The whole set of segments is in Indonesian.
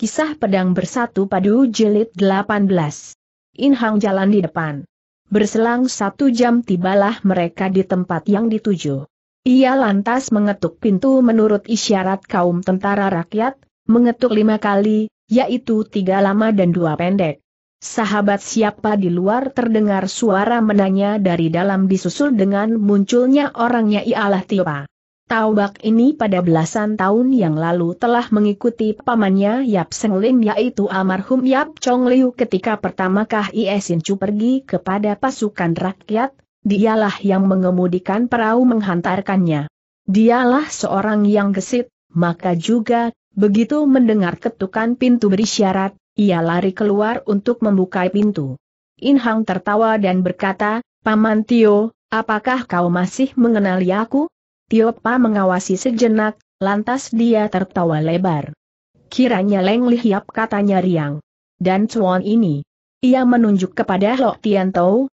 Kisah Pedang Bersatu Padu Jelit 18 Inhang jalan di depan. Berselang satu jam tibalah mereka di tempat yang dituju. Ia lantas mengetuk pintu menurut isyarat kaum tentara rakyat, mengetuk lima kali, yaitu tiga lama dan dua pendek. Sahabat siapa di luar terdengar suara menanya dari dalam disusul dengan munculnya orangnya ialah Tiopa. Taubak ini pada belasan tahun yang lalu telah mengikuti pamannya Yap Seng Lim yaitu almarhum Yap Chong Liu ketika pertama Kai Esin Chu pergi kepada pasukan rakyat, dialah yang mengemudikan perahu menghantarkannya. Dialah seorang yang gesit, maka juga, begitu mendengar ketukan pintu berisyarat, ia lari keluar untuk membuka pintu. In Hang tertawa dan berkata, Paman Tio, apakah kau masih mengenali aku? Tiopa mengawasi sejenak, lantas dia tertawa lebar. Kiranya Leng Lihiap katanya riang. Dan cuan ini. Ia menunjuk kepada Lok Tian Tou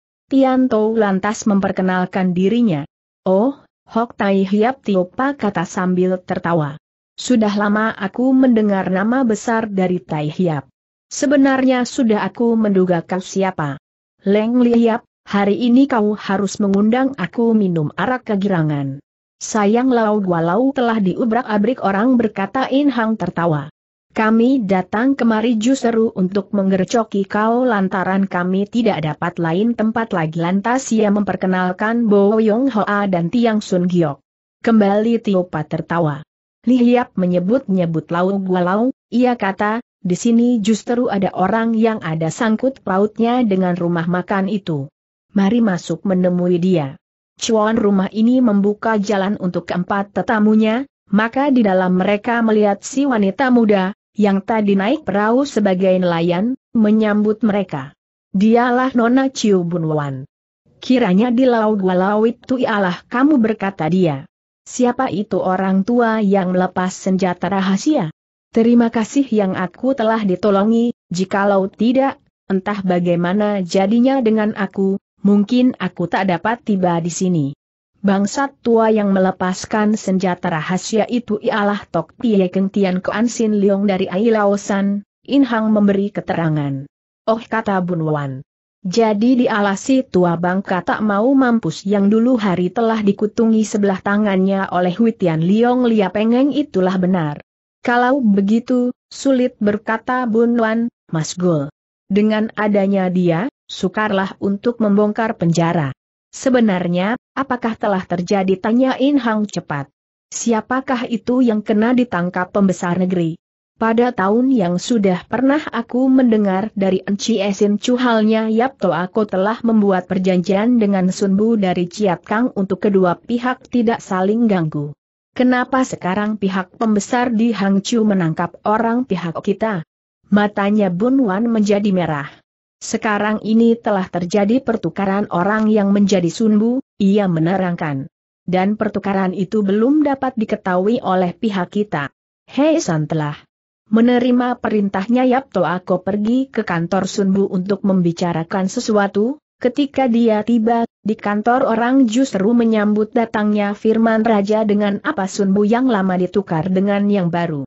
lantas memperkenalkan dirinya. Oh, Hok Tai Hiap Tilpa kata sambil tertawa. Sudah lama aku mendengar nama besar dari Tai Hiap. Sebenarnya sudah aku menduga kau siapa. Leng Lihiap, hari ini kau harus mengundang aku minum arak kegirangan. Sayang Lau Gualau telah diubrak-abrik orang berkata In Hang tertawa. Kami datang kemari justru untuk menggercoki kau lantaran kami tidak dapat lain tempat lagi lantas ia memperkenalkan Bo Yong Hoa dan Tiang Sun Giok. Kembali Tio Tiopa tertawa. Lihiap menyebut-nyebut Lau Gualau, ia kata, di sini justru ada orang yang ada sangkut pautnya dengan rumah makan itu. Mari masuk menemui dia cuan rumah ini membuka jalan untuk keempat tetamunya, maka di dalam mereka melihat si wanita muda, yang tadi naik perahu sebagai nelayan, menyambut mereka. Dialah Nona Ciu Bunwan. Kiranya di laut walawit itu ialah kamu berkata dia. Siapa itu orang tua yang melepas senjata rahasia? Terima kasih yang aku telah ditolongi, jikalau tidak, entah bagaimana jadinya dengan aku, mungkin aku tak dapat tiba di sini. Bangsat tua yang melepaskan senjata rahasia itu ialah Tok Tie Keng Tian Koan Sin Leong dari Ailaosan, In Hang memberi keterangan. Oh kata Bunwan. Jadi di si tua bangka tak mau mampus yang dulu hari telah dikutungi sebelah tangannya oleh Huitian Liong Lia Pengeng itulah benar. Kalau begitu, sulit berkata Bunwan, Mas Gul. Dengan adanya dia, sukarlah untuk membongkar penjara. Sebenarnya, apakah telah terjadi tanya In Hang cepat. Siapakah itu yang kena ditangkap pembesar negeri? Pada tahun yang sudah pernah aku mendengar dari Enci Esin cuhalnya, Yap To aku telah membuat perjanjian dengan Sunbu dari Ciat Kang untuk kedua pihak tidak saling ganggu. Kenapa sekarang pihak pembesar di Hang Chu menangkap orang pihak kita? Matanya Bun Wan menjadi merah. Sekarang ini telah terjadi pertukaran orang yang menjadi Sunbu, ia menerangkan. Dan pertukaran itu belum dapat diketahui oleh pihak kita. Hei San telah menerima perintahnya Yapto Ako pergi ke kantor Sunbu untuk membicarakan sesuatu, ketika dia tiba, di kantor orang justru menyambut datangnya firman raja dengan apa Sunbu yang lama ditukar dengan yang baru.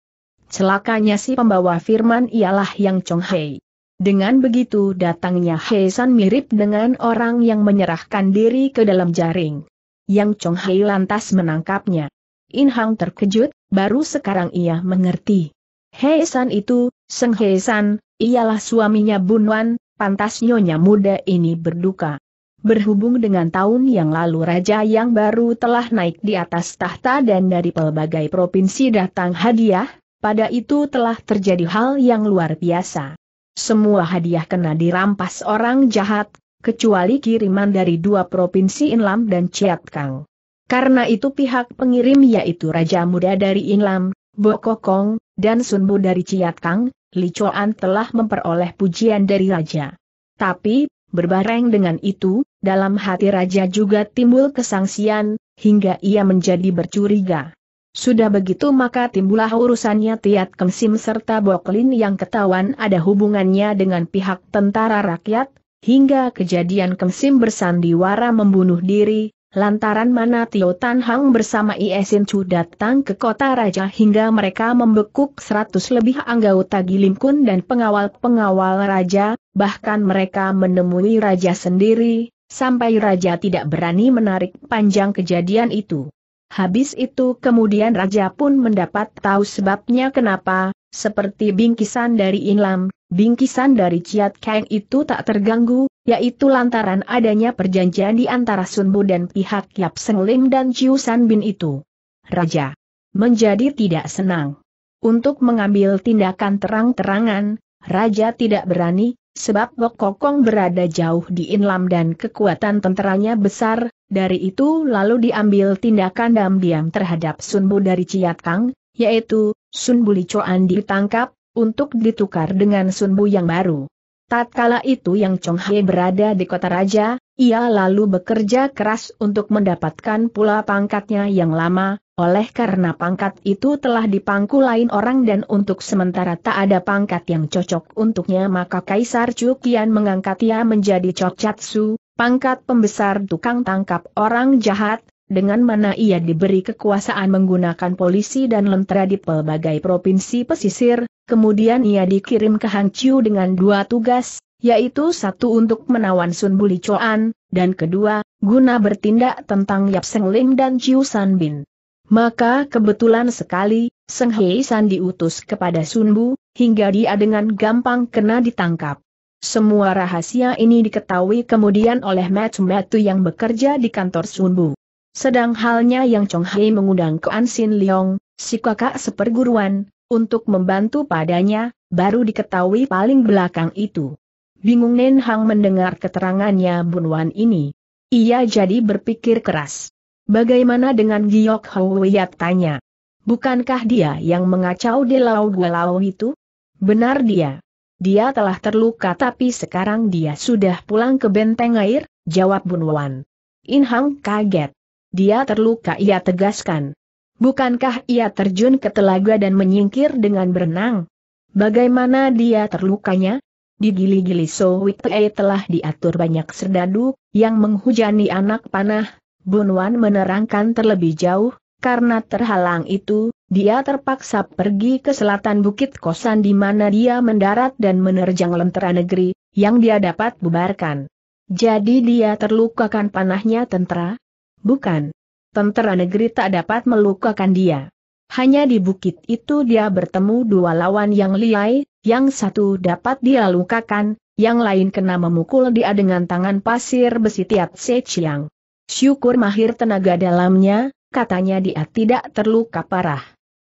Celakanya si pembawa firman ialah Yang Chong Hei. Dengan begitu datangnya Heisan mirip dengan orang yang menyerahkan diri ke dalam jaring. Yang Chong Hei lantas menangkapnya. In Hang terkejut, baru sekarang ia mengerti. Heisan itu, Seng Heisan, ialah suaminya Bunwan, pantas nyonya muda ini berduka. Berhubung dengan tahun yang lalu raja yang baru telah naik di atas tahta dan dari pelbagai provinsi datang hadiah, pada itu telah terjadi hal yang luar biasa semua hadiah kena dirampas orang jahat, kecuali kiriman dari dua provinsi Inlam dan Kang. Karena itu pihak pengirim yaitu Raja Muda dari Inlam, Bokokong, dan Sunbu dari Kang, Li Choan telah memperoleh pujian dari Raja. Tapi, berbareng dengan itu, dalam hati Raja juga timbul kesangsian, hingga ia menjadi bercuriga. Sudah begitu maka timbullah urusannya Tiat Kemsim serta Boklin yang ketahuan ada hubungannya dengan pihak tentara rakyat, hingga kejadian Kemsim bersandiwara membunuh diri, lantaran mana Tio Tan Hang bersama Iesin Chu datang ke kota raja hingga mereka membekuk seratus lebih anggota gilim kun dan pengawal-pengawal raja, bahkan mereka menemui raja sendiri, sampai raja tidak berani menarik panjang kejadian itu. Habis itu kemudian raja pun mendapat tahu sebabnya kenapa, seperti bingkisan dari Inlam, bingkisan dari Ciat Kang itu tak terganggu, yaitu lantaran adanya perjanjian di antara Sunbu dan pihak Yap Seng Lim dan Chiu San Bin itu. Raja menjadi tidak senang. Untuk mengambil tindakan terang-terangan, Raja tidak berani, sebab Bok Kokong berada jauh di Inlam dan kekuatan tenteranya besar, dari itu lalu diambil tindakan diam-diam terhadap Sunbu dari Ciat Kang, yaitu, Sunbu Licoan ditangkap, untuk ditukar dengan Sunbu yang baru. Tatkala itu yang Chong berada di kota raja, ia lalu bekerja keras untuk mendapatkan pula pangkatnya yang lama, oleh karena pangkat itu telah dipangku lain orang dan untuk sementara tak ada pangkat yang cocok untuknya maka Kaisar Cukian mengangkat ia menjadi Chatsu, pangkat pembesar tukang tangkap orang jahat, dengan mana ia diberi kekuasaan menggunakan polisi dan lentera di pelbagai provinsi pesisir, kemudian ia dikirim ke Hangzhou dengan dua tugas, yaitu satu untuk menawan Sun Buli Choan, dan kedua, guna bertindak tentang Yap Seng Lim dan Chiu San Bin. Maka kebetulan sekali, Seng Hei San diutus kepada Sun Bu, hingga dia dengan gampang kena ditangkap. Semua rahasia ini diketahui kemudian oleh Matu Matu yang bekerja di kantor Sunbu. Sedang halnya yang Chong Hei mengundang ke Ansin Leong, si kakak seperguruan, untuk membantu padanya, baru diketahui paling belakang itu. Bingung Nen Hang mendengar keterangannya Bun Wan ini. Ia jadi berpikir keras. Bagaimana dengan Giok Wiat tanya? Bukankah dia yang mengacau di Lau Lao itu? Benar dia. Dia telah terluka tapi sekarang dia sudah pulang ke benteng air, jawab Bunwan. Inhong kaget. Dia terluka ia tegaskan. Bukankah ia terjun ke telaga dan menyingkir dengan berenang? Bagaimana dia terlukanya? Di gili-gili So Wittei telah diatur banyak serdadu, yang menghujani anak panah, Bunwan menerangkan terlebih jauh, karena terhalang itu, dia terpaksa pergi ke selatan Bukit Kosan di mana dia mendarat dan menerjang lentera negeri, yang dia dapat bubarkan. Jadi dia terlukakan panahnya tentara? Bukan. Tentera negeri tak dapat melukakan dia. Hanya di bukit itu dia bertemu dua lawan yang liai, yang satu dapat dia lukakan, yang lain kena memukul dia dengan tangan pasir besi tiap seciang. Syukur mahir tenaga dalamnya, katanya dia tidak terluka parah.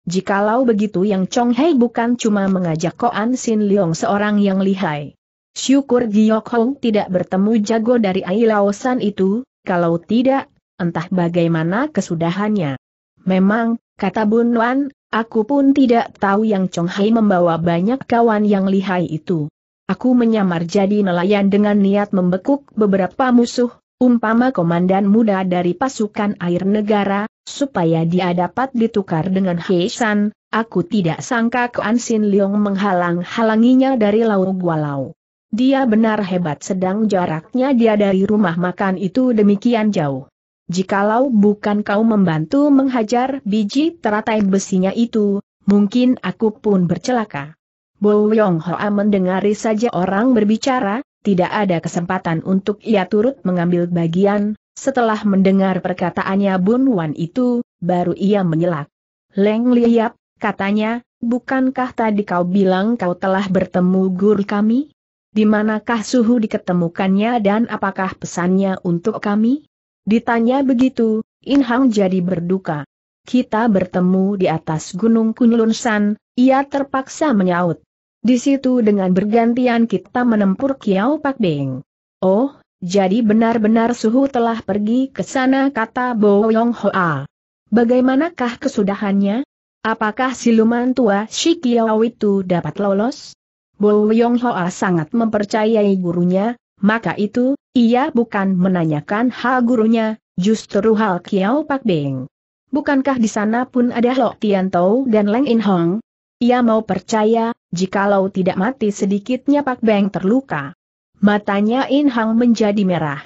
Jikalau begitu yang Chong Hei bukan cuma mengajak Koan Sin Leong seorang yang lihai. Syukur Giyok Hong tidak bertemu jago dari Ailaosan itu, kalau tidak, entah bagaimana kesudahannya. Memang, kata Bun Wan, aku pun tidak tahu yang Chong Hai membawa banyak kawan yang lihai itu. Aku menyamar jadi nelayan dengan niat membekuk beberapa musuh, umpama komandan muda dari pasukan air negara, supaya dia dapat ditukar dengan Heisan, aku tidak sangka Kuan Sin Leong menghalang-halanginya dari Lau Gualau. Dia benar hebat sedang jaraknya dia dari rumah makan itu demikian jauh. Jikalau bukan kau membantu menghajar biji teratai besinya itu, mungkin aku pun bercelaka. Bo Yong Hoa mendengari saja orang berbicara, tidak ada kesempatan untuk ia turut mengambil bagian, setelah mendengar perkataannya Bun Wan itu, baru ia menyelak. Leng Liap, katanya, bukankah tadi kau bilang kau telah bertemu guru kami? Di manakah suhu diketemukannya dan apakah pesannya untuk kami? Ditanya begitu, In Hang jadi berduka. Kita bertemu di atas Gunung Kunlunsan, ia terpaksa menyaut. Di situ dengan bergantian kita menempur Kiao Pak Beng. Oh, jadi benar-benar suhu telah pergi ke sana kata Bo Yong Hoa. Bagaimanakah kesudahannya? Apakah siluman tua si Kiao itu dapat lolos? Bo Yong Hoa sangat mempercayai gurunya, maka itu, ia bukan menanyakan hal gurunya, justru hal Kiao Pak Beng. Bukankah di sana pun ada Lo Tian Tau dan Leng In Hong? Ia mau percaya, jikalau tidak mati sedikitnya Pak Beng terluka. Matanya In Hang menjadi merah.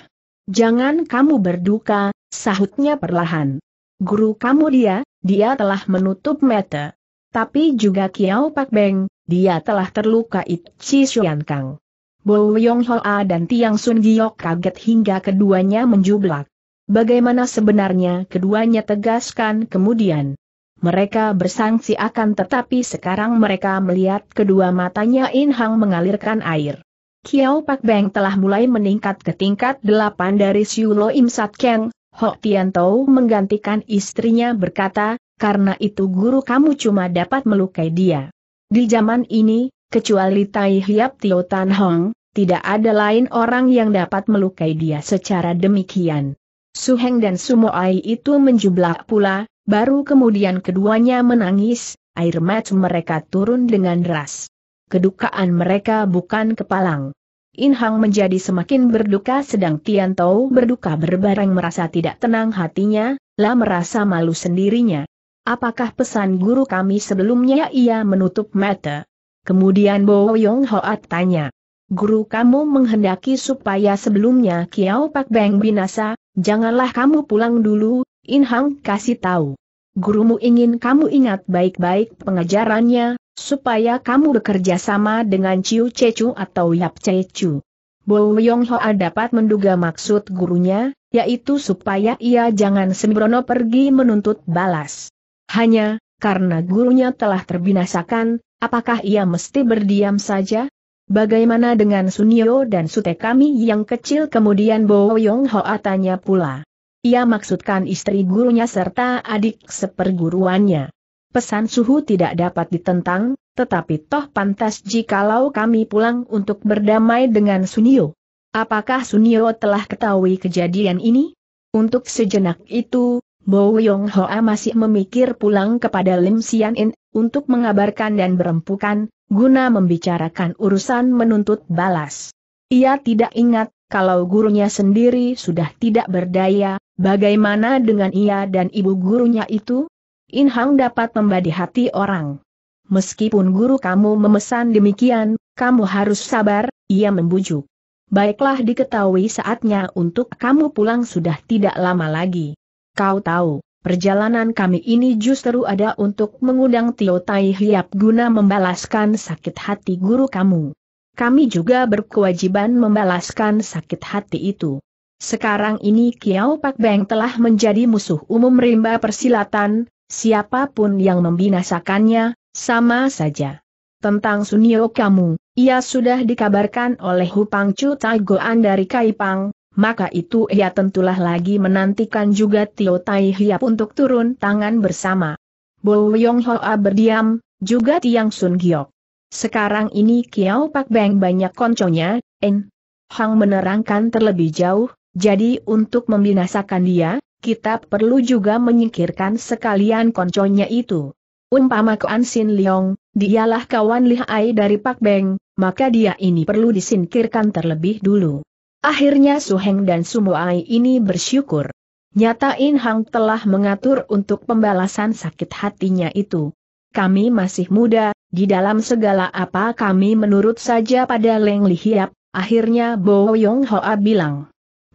Jangan kamu berduka, sahutnya perlahan. Guru kamu dia, dia telah menutup mata. Tapi juga Kiao Pak Beng, dia telah terluka Chi Xuan Kang. Bo Yong Hoa dan Tiang Sun Giok kaget hingga keduanya menjublak. Bagaimana sebenarnya keduanya tegaskan kemudian mereka bersangsi akan tetapi sekarang mereka melihat kedua matanya In Hang mengalirkan air. Kiao Pak Beng telah mulai meningkat ke tingkat delapan dari Lo Im Sat Keng, Hok Tian Tau menggantikan istrinya berkata, karena itu guru kamu cuma dapat melukai dia. Di zaman ini, kecuali Tai Hiap Tio Tan Hong, tidak ada lain orang yang dapat melukai dia secara demikian. Su Heng dan Ai itu menjumlah pula, Baru kemudian keduanya menangis, air mata mereka turun dengan deras. Kedukaan mereka bukan kepalang. Inhang menjadi semakin berduka sedang Tian Tou berduka berbareng merasa tidak tenang hatinya, lah merasa malu sendirinya. Apakah pesan guru kami sebelumnya ia menutup mata? Kemudian Bo Yong Hoat tanya. Guru kamu menghendaki supaya sebelumnya Kiao Pak Beng binasa, janganlah kamu pulang dulu, Inhang, kasih tahu. Gurumu ingin kamu ingat baik-baik pengajarannya, supaya kamu bekerja sama dengan Ciu Cecu atau Yap Cecu. Bo Yong Hoa dapat menduga maksud gurunya, yaitu supaya ia jangan sembrono pergi menuntut balas. Hanya, karena gurunya telah terbinasakan, apakah ia mesti berdiam saja? Bagaimana dengan Sunio dan Sute kami yang kecil kemudian Bo Yong Hoa tanya pula. Ia maksudkan istri gurunya serta adik seperguruannya. Pesan suhu tidak dapat ditentang, tetapi toh pantas jikalau kami pulang untuk berdamai dengan Sunio. Apakah Sunio telah ketahui kejadian ini? Untuk sejenak itu, Bo Yong Hoa masih memikir pulang kepada Lim Sian In, untuk mengabarkan dan berempukan, guna membicarakan urusan menuntut balas. Ia tidak ingat, kalau gurunya sendiri sudah tidak berdaya, Bagaimana dengan ia dan ibu gurunya itu? In dapat membadi hati orang. Meskipun guru kamu memesan demikian, kamu harus sabar, ia membujuk. Baiklah diketahui saatnya untuk kamu pulang sudah tidak lama lagi. Kau tahu, perjalanan kami ini justru ada untuk mengundang Tio Tai Hiap guna membalaskan sakit hati guru kamu kami juga berkewajiban membalaskan sakit hati itu. Sekarang ini Kiau Pak Beng telah menjadi musuh umum rimba persilatan, siapapun yang membinasakannya, sama saja. Tentang Sunio kamu, ia sudah dikabarkan oleh Hupang Chu Tai Goan dari Kaipang, maka itu ia tentulah lagi menantikan juga Tio Tai Hiap untuk turun tangan bersama. Bo Yong Hoa berdiam, juga Tiang Sun Giok. Sekarang ini Kiau Pak Beng banyak konconya, En. Hang menerangkan terlebih jauh, jadi untuk membinasakan dia, kita perlu juga menyingkirkan sekalian konconya itu. Umpama ke Sin Leong, dialah kawan lihai dari Pak Beng, maka dia ini perlu disingkirkan terlebih dulu. Akhirnya Su Heng dan Muai ini bersyukur. Nyata In Hang telah mengatur untuk pembalasan sakit hatinya itu. Kami masih muda, di dalam segala apa kami menurut saja pada Leng Li Lihiap, akhirnya Bo Yong Hoa bilang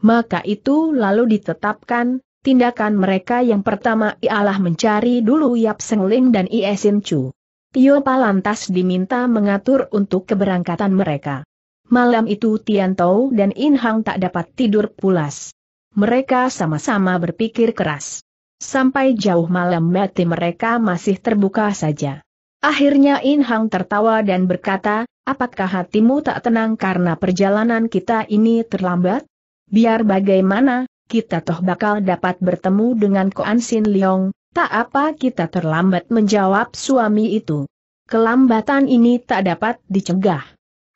maka itu lalu ditetapkan, tindakan mereka yang pertama ialah mencari dulu Yap Sengling dan Iesin Chu. Tio lantas diminta mengatur untuk keberangkatan mereka. Malam itu Tian Tao dan In Hang tak dapat tidur pulas. Mereka sama-sama berpikir keras. Sampai jauh malam mati mereka masih terbuka saja. Akhirnya In Hang tertawa dan berkata, apakah hatimu tak tenang karena perjalanan kita ini terlambat? Biar bagaimana, kita toh bakal dapat bertemu dengan Koan Sin Leong, tak apa kita terlambat menjawab suami itu. Kelambatan ini tak dapat dicegah.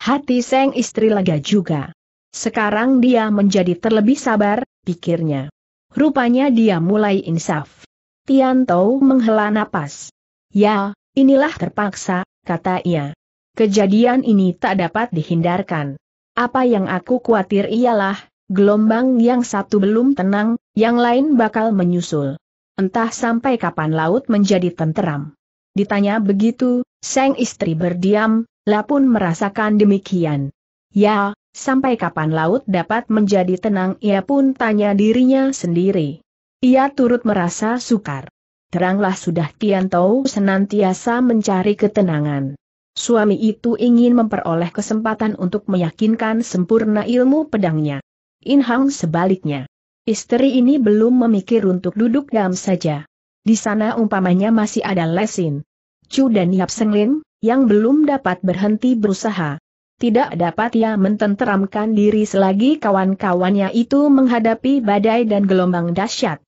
Hati Seng istri lega juga. Sekarang dia menjadi terlebih sabar, pikirnya. Rupanya dia mulai insaf. Tian Tou menghela napas. Ya, inilah terpaksa, kata ia. Kejadian ini tak dapat dihindarkan. Apa yang aku khawatir ialah, Gelombang yang satu belum tenang, yang lain bakal menyusul. Entah sampai kapan laut menjadi tenteram. Ditanya begitu, sang istri berdiam, lah pun merasakan demikian. Ya, sampai kapan laut dapat menjadi tenang ia pun tanya dirinya sendiri. Ia turut merasa sukar. Teranglah sudah kian tahu senantiasa mencari ketenangan. Suami itu ingin memperoleh kesempatan untuk meyakinkan sempurna ilmu pedangnya. In Hang sebaliknya. Istri ini belum memikir untuk duduk diam saja. Di sana umpamanya masih ada lesin. Chu dan Yap Senglin, yang belum dapat berhenti berusaha. Tidak dapat ia mententeramkan diri selagi kawan-kawannya itu menghadapi badai dan gelombang dahsyat.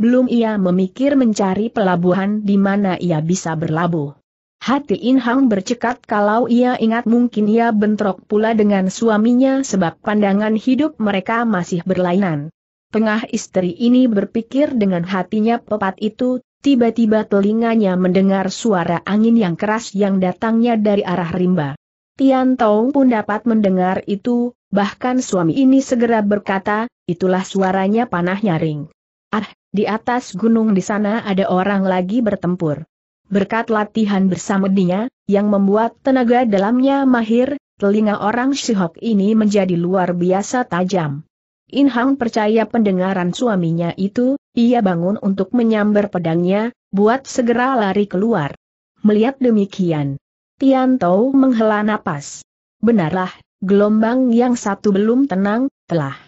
Belum ia memikir mencari pelabuhan di mana ia bisa berlabuh. Hati In Hang bercekat kalau ia ingat mungkin ia bentrok pula dengan suaminya sebab pandangan hidup mereka masih berlainan. Tengah istri ini berpikir dengan hatinya pepat itu, tiba-tiba telinganya mendengar suara angin yang keras yang datangnya dari arah rimba. Tian Tong pun dapat mendengar itu, bahkan suami ini segera berkata, itulah suaranya panah nyaring. Ah, di atas gunung di sana ada orang lagi bertempur berkat latihan bersama dia, yang membuat tenaga dalamnya mahir, telinga orang Shihok ini menjadi luar biasa tajam. In Hang percaya pendengaran suaminya itu, ia bangun untuk menyambar pedangnya, buat segera lari keluar. Melihat demikian, Tian Tao menghela napas. Benarlah, gelombang yang satu belum tenang, telah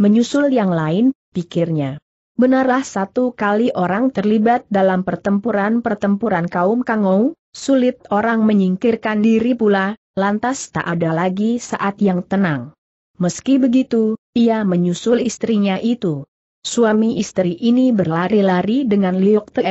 menyusul yang lain, pikirnya. Benarlah satu kali orang terlibat dalam pertempuran-pertempuran kaum Kangou, sulit orang menyingkirkan diri pula, lantas tak ada lagi saat yang tenang. Meski begitu, ia menyusul istrinya itu. Suami istri ini berlari-lari dengan liuk teh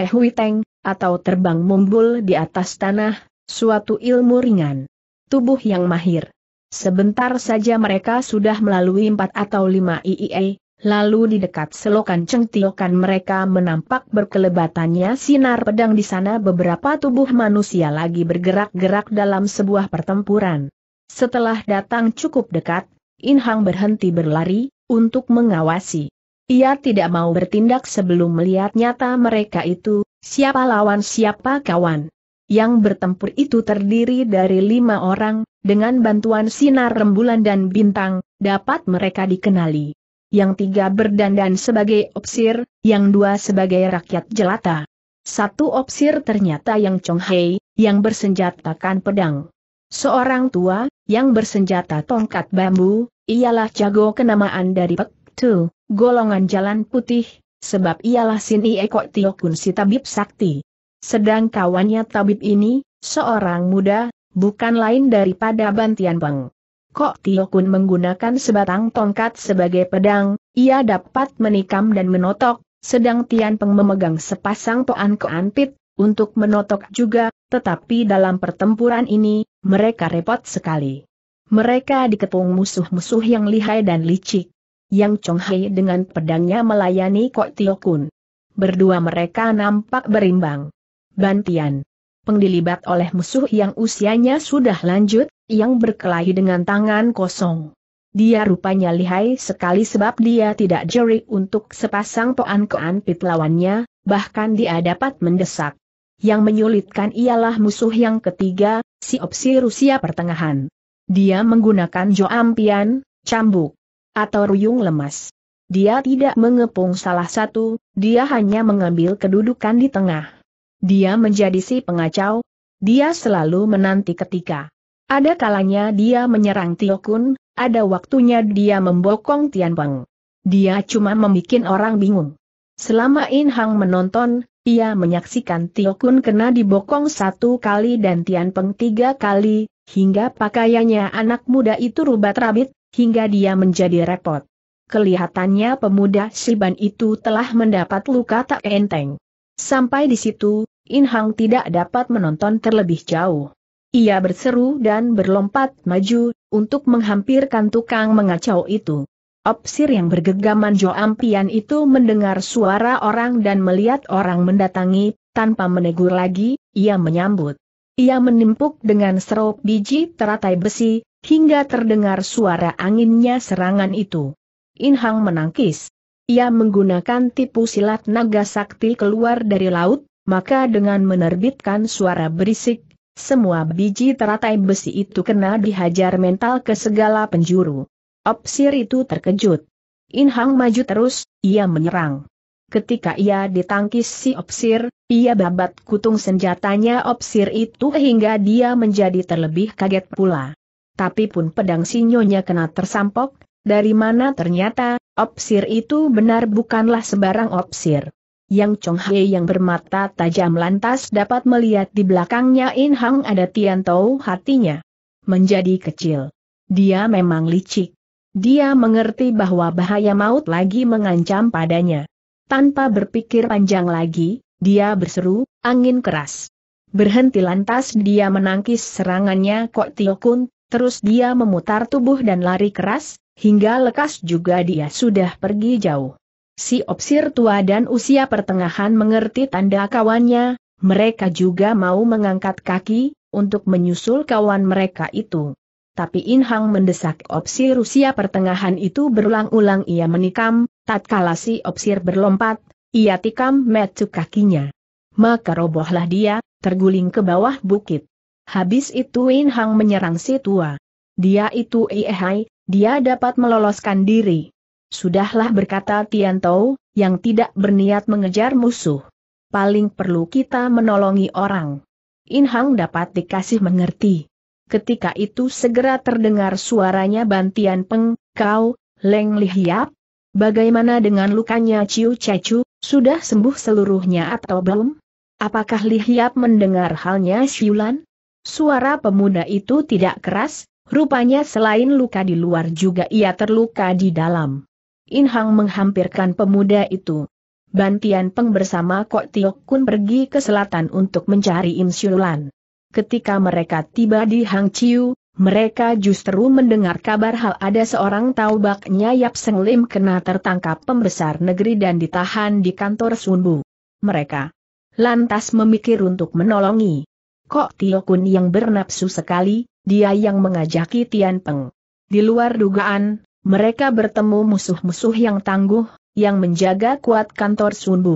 atau terbang mumbul di atas tanah, suatu ilmu ringan. Tubuh yang mahir. Sebentar saja mereka sudah melalui empat atau lima IIE, Lalu di dekat selokan cengtiokan mereka menampak berkelebatannya sinar pedang di sana beberapa tubuh manusia lagi bergerak-gerak dalam sebuah pertempuran. Setelah datang cukup dekat, Inhang berhenti berlari, untuk mengawasi. Ia tidak mau bertindak sebelum melihat nyata mereka itu, siapa lawan siapa kawan. Yang bertempur itu terdiri dari lima orang, dengan bantuan sinar rembulan dan bintang, dapat mereka dikenali yang tiga berdandan sebagai opsir, yang dua sebagai rakyat jelata. Satu opsir ternyata yang Chong Hei, yang bersenjatakan pedang. Seorang tua, yang bersenjata tongkat bambu, ialah jago kenamaan dari Pek Tu, golongan jalan putih, sebab ialah sin Eko Tiokun si tabib sakti. Sedang kawannya tabib ini, seorang muda, bukan lain daripada Bantian Bang. Kok Tio Kun menggunakan sebatang tongkat sebagai pedang, ia dapat menikam dan menotok, sedang Tian Peng memegang sepasang toan keanpit, untuk menotok juga, tetapi dalam pertempuran ini, mereka repot sekali. Mereka dikepung musuh-musuh yang lihai dan licik. Yang Chong Hai dengan pedangnya melayani Kok Tio Kun. Berdua mereka nampak berimbang. Bantian. Penglibat oleh musuh yang usianya sudah lanjut, yang berkelahi dengan tangan kosong. Dia rupanya lihai sekali sebab dia tidak jerik untuk sepasang poan koan pit lawannya, bahkan dia dapat mendesak. Yang menyulitkan ialah musuh yang ketiga, si opsi Rusia pertengahan. Dia menggunakan joampian, cambuk, atau ruyung lemas. Dia tidak mengepung salah satu, dia hanya mengambil kedudukan di tengah. Dia menjadi si pengacau, dia selalu menanti ketika. Ada kalanya dia menyerang Tio Kun, ada waktunya dia membokong Tian Peng. Dia cuma membuat orang bingung. Selama In Hang menonton, ia menyaksikan Tio Kun kena dibokong satu kali dan Tian Peng tiga kali, hingga pakaiannya anak muda itu rubat rabit, hingga dia menjadi repot. Kelihatannya pemuda Siban itu telah mendapat luka tak enteng. Sampai di situ, Inhang tidak dapat menonton terlebih jauh. Ia berseru dan berlompat maju, untuk menghampirkan tukang mengacau itu. Opsir yang bergegaman Jo itu mendengar suara orang dan melihat orang mendatangi, tanpa menegur lagi, ia menyambut. Ia menimpuk dengan serop biji teratai besi, hingga terdengar suara anginnya serangan itu. Inhang Hang menangkis. Ia menggunakan tipu silat naga sakti keluar dari laut, maka dengan menerbitkan suara berisik, semua biji teratai besi itu kena dihajar mental ke segala penjuru. Opsir itu terkejut. Inhang maju terus, ia menyerang. Ketika ia ditangkis si Opsir, ia babat kutung senjatanya Opsir itu hingga dia menjadi terlebih kaget pula. Tapi pun pedang sinyonya kena tersampok, dari mana ternyata, Opsir itu benar bukanlah sebarang Opsir. Yang Chong Hei yang bermata tajam lantas dapat melihat di belakangnya In Hang ada Tian Tau hatinya menjadi kecil. Dia memang licik. Dia mengerti bahwa bahaya maut lagi mengancam padanya. Tanpa berpikir panjang lagi, dia berseru, angin keras. Berhenti lantas dia menangkis serangannya Kok Tio Kun, terus dia memutar tubuh dan lari keras, hingga lekas juga dia sudah pergi jauh. Si opsir tua dan usia pertengahan mengerti tanda kawannya, mereka juga mau mengangkat kaki, untuk menyusul kawan mereka itu. Tapi Inhang mendesak opsir usia pertengahan itu berulang-ulang ia menikam, tatkala si opsir berlompat, ia tikam metu kakinya. Maka robohlah dia, terguling ke bawah bukit. Habis itu Inhang menyerang si tua. Dia itu ihai, dia dapat meloloskan diri. Sudahlah berkata Tian Tou, yang tidak berniat mengejar musuh. Paling perlu kita menolongi orang. In Hang dapat dikasih mengerti. Ketika itu segera terdengar suaranya Bantian Peng, kau, Leng Lihiap? Bagaimana dengan lukanya Ciu Cecu, sudah sembuh seluruhnya atau belum? Apakah Li Lihiap mendengar halnya Siulan? Suara pemuda itu tidak keras, rupanya selain luka di luar juga ia terluka di dalam. In Hang menghampirkan pemuda itu. Bantian Peng bersama Kok Tiok Kun pergi ke selatan untuk mencari Im Siulan. Ketika mereka tiba di Hang Chiu, mereka justru mendengar kabar hal ada seorang taubak nyayap Seng Lim kena tertangkap pembesar negeri dan ditahan di kantor Sunbu. Mereka lantas memikir untuk menolongi. Kok Tio Kun yang bernapsu sekali, dia yang mengajaki Tian Peng. Di luar dugaan, mereka bertemu musuh-musuh yang tangguh, yang menjaga kuat kantor Sunbu.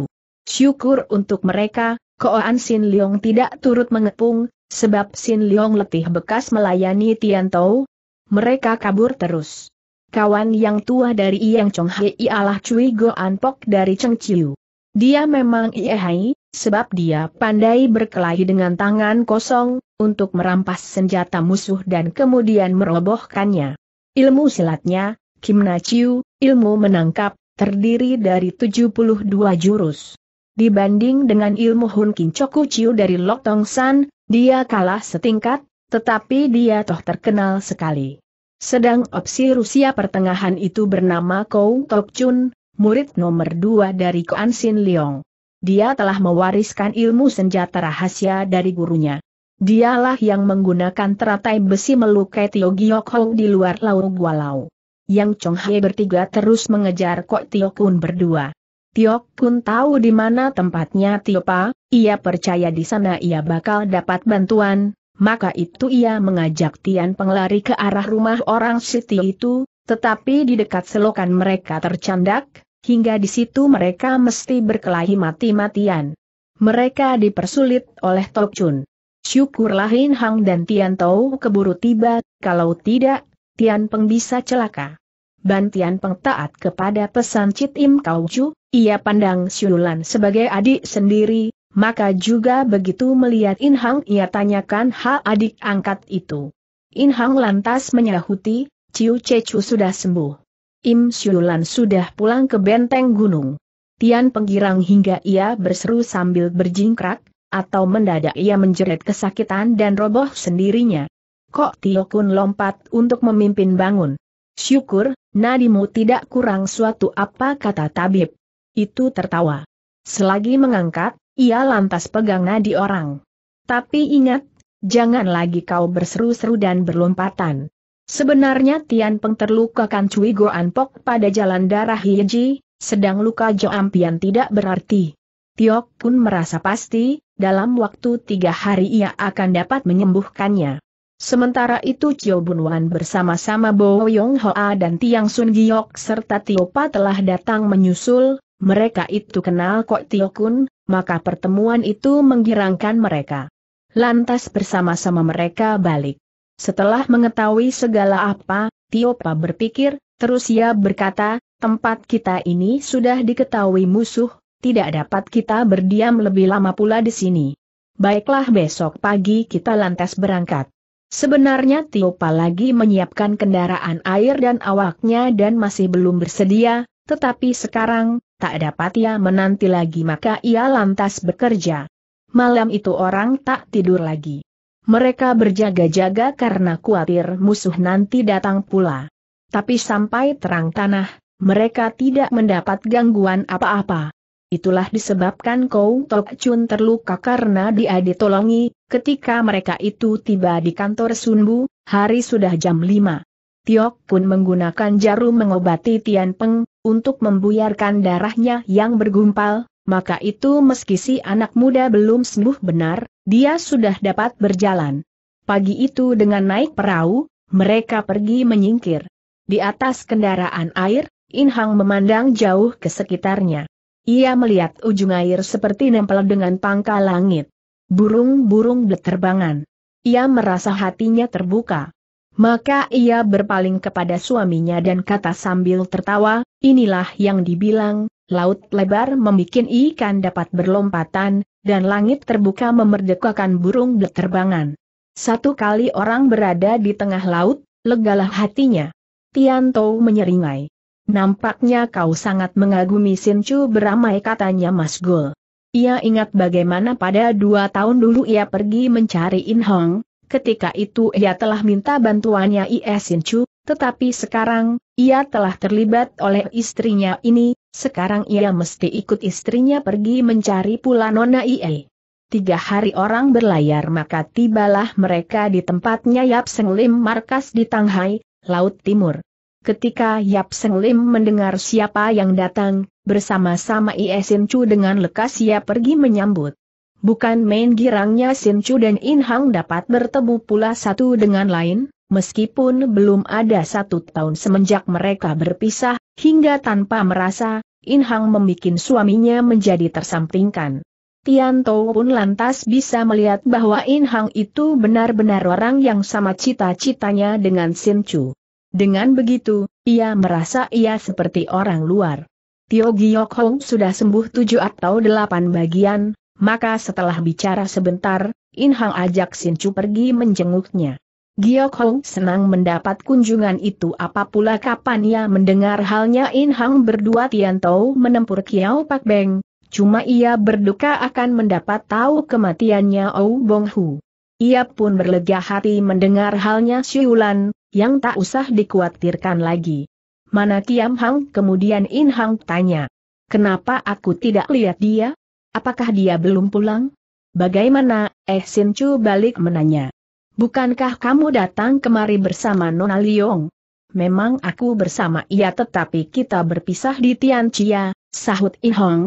Syukur untuk mereka, Koan Sin Leong tidak turut mengepung, sebab Sin Leong letih bekas melayani Tian Tou. Mereka kabur terus. Kawan yang tua dari Yang Chong Hei ialah Cui Goan Pok dari Cheng Chiu. Dia memang Hai, sebab dia pandai berkelahi dengan tangan kosong, untuk merampas senjata musuh dan kemudian merobohkannya. Ilmu silatnya, Kim Na ilmu menangkap, terdiri dari 72 jurus. Dibanding dengan ilmu Hun Kin Choku Chiu dari Lok Tong San, dia kalah setingkat, tetapi dia toh terkenal sekali. Sedang opsi Rusia pertengahan itu bernama Kou Tok Chun, murid nomor dua dari Koan Sin Leong. Dia telah mewariskan ilmu senjata rahasia dari gurunya. Dialah yang menggunakan teratai besi melukai Tio Giok Hong di luar Lau Gualau. Yang Chong Hai bertiga terus mengejar Kok Tio Kun berdua. Tio Kun tahu di mana tempatnya Tio Pa, ia percaya di sana ia bakal dapat bantuan, maka itu ia mengajak Tian Penglari ke arah rumah orang Siti itu, tetapi di dekat selokan mereka tercandak, hingga di situ mereka mesti berkelahi mati-matian. Mereka dipersulit oleh Chun. Syukurlah In Hang dan Tian Tau keburu tiba, kalau tidak, Tian Peng bisa celaka. Ban Tian Peng taat kepada pesan Cit Im Kau Chu, ia pandang Siulan sebagai adik sendiri, maka juga begitu melihat In Hang ia tanyakan hal adik angkat itu. In Hang lantas menyahuti, Ciu Chu sudah sembuh. Im Siulan sudah pulang ke benteng gunung. Tian penggirang hingga ia berseru sambil berjingkrak, atau mendadak ia menjerit kesakitan dan roboh sendirinya. Kok Tio Kun lompat untuk memimpin bangun. Syukur, nadimu tidak kurang suatu apa kata tabib. Itu tertawa. Selagi mengangkat, ia lantas pegang nadi orang. Tapi ingat, jangan lagi kau berseru-seru dan berlompatan. Sebenarnya Tian Peng terluka kan Cui Goan Pok pada jalan darah hiji, sedang luka Joampian tidak berarti. Tiok pun merasa pasti, dalam waktu tiga hari ia akan dapat menyembuhkannya. Sementara itu Cio Bunwan bersama-sama Bo Hoa dan Tiang Sun Giok serta Tio Pa telah datang menyusul, mereka itu kenal Kok Tio Kun, maka pertemuan itu menggirangkan mereka. Lantas bersama-sama mereka balik. Setelah mengetahui segala apa, Tio Pa berpikir, terus ia berkata, tempat kita ini sudah diketahui musuh, tidak dapat kita berdiam lebih lama pula di sini. Baiklah besok pagi kita lantas berangkat. Sebenarnya Tiopa lagi menyiapkan kendaraan air dan awaknya dan masih belum bersedia, tetapi sekarang, tak dapat ia menanti lagi maka ia lantas bekerja. Malam itu orang tak tidur lagi. Mereka berjaga-jaga karena khawatir musuh nanti datang pula. Tapi sampai terang tanah, mereka tidak mendapat gangguan apa-apa. Itulah disebabkan Kou Tok Chun terluka karena dia ditolongi, ketika mereka itu tiba di kantor Sunbu, hari sudah jam 5. Tiok pun menggunakan jarum mengobati Tian Peng, untuk membuyarkan darahnya yang bergumpal, maka itu meski si anak muda belum sembuh benar, dia sudah dapat berjalan. Pagi itu dengan naik perahu, mereka pergi menyingkir. Di atas kendaraan air, Inhang memandang jauh ke sekitarnya. Ia melihat ujung air seperti nempel dengan pangkal langit. Burung-burung berterbangan. Ia merasa hatinya terbuka. Maka ia berpaling kepada suaminya dan kata sambil tertawa, inilah yang dibilang, laut lebar membuat ikan dapat berlompatan, dan langit terbuka memerdekakan burung berterbangan. Satu kali orang berada di tengah laut, legalah hatinya. Tianto menyeringai. Nampaknya kau sangat mengagumi Sincu beramai katanya Mas Gul. Ia ingat bagaimana pada dua tahun dulu ia pergi mencari In Hong, ketika itu ia telah minta bantuannya Ie Sincu, tetapi sekarang, ia telah terlibat oleh istrinya ini, sekarang ia mesti ikut istrinya pergi mencari pula Nona I.E. Tiga hari orang berlayar maka tibalah mereka di tempatnya Yap Seng Lim markas di Tanghai, Laut Timur. Ketika Yap Seng Lim mendengar siapa yang datang, bersama-sama Ie Sin Chu dengan lekas ia pergi menyambut. Bukan main girangnya Sin Chu dan In Hang dapat bertemu pula satu dengan lain, meskipun belum ada satu tahun semenjak mereka berpisah, hingga tanpa merasa, In Hang membuat suaminya menjadi tersampingkan. Tian Tou pun lantas bisa melihat bahwa In Hang itu benar-benar orang yang sama cita-citanya dengan Sin Chu. Dengan begitu, ia merasa ia seperti orang luar. Tio Giok Hong sudah sembuh tujuh atau delapan bagian, maka setelah bicara sebentar, In Hang ajak Sin Chu pergi menjenguknya. Giok Hong senang mendapat kunjungan itu apa kapan ia mendengar halnya In Hang berdua Tian Tao menempur Kiao Pak Beng, cuma ia berduka akan mendapat tahu kematiannya Ou Bong Hu. Ia pun berlega hati mendengar halnya Siulan, yang tak usah dikhawatirkan lagi. Mana Kiam Hang? Kemudian In Hang tanya. Kenapa aku tidak lihat dia? Apakah dia belum pulang? Bagaimana, eh Sin Chu balik menanya. Bukankah kamu datang kemari bersama Nona Liong? Memang aku bersama ia tetapi kita berpisah di Tian Chia, sahut In Hong.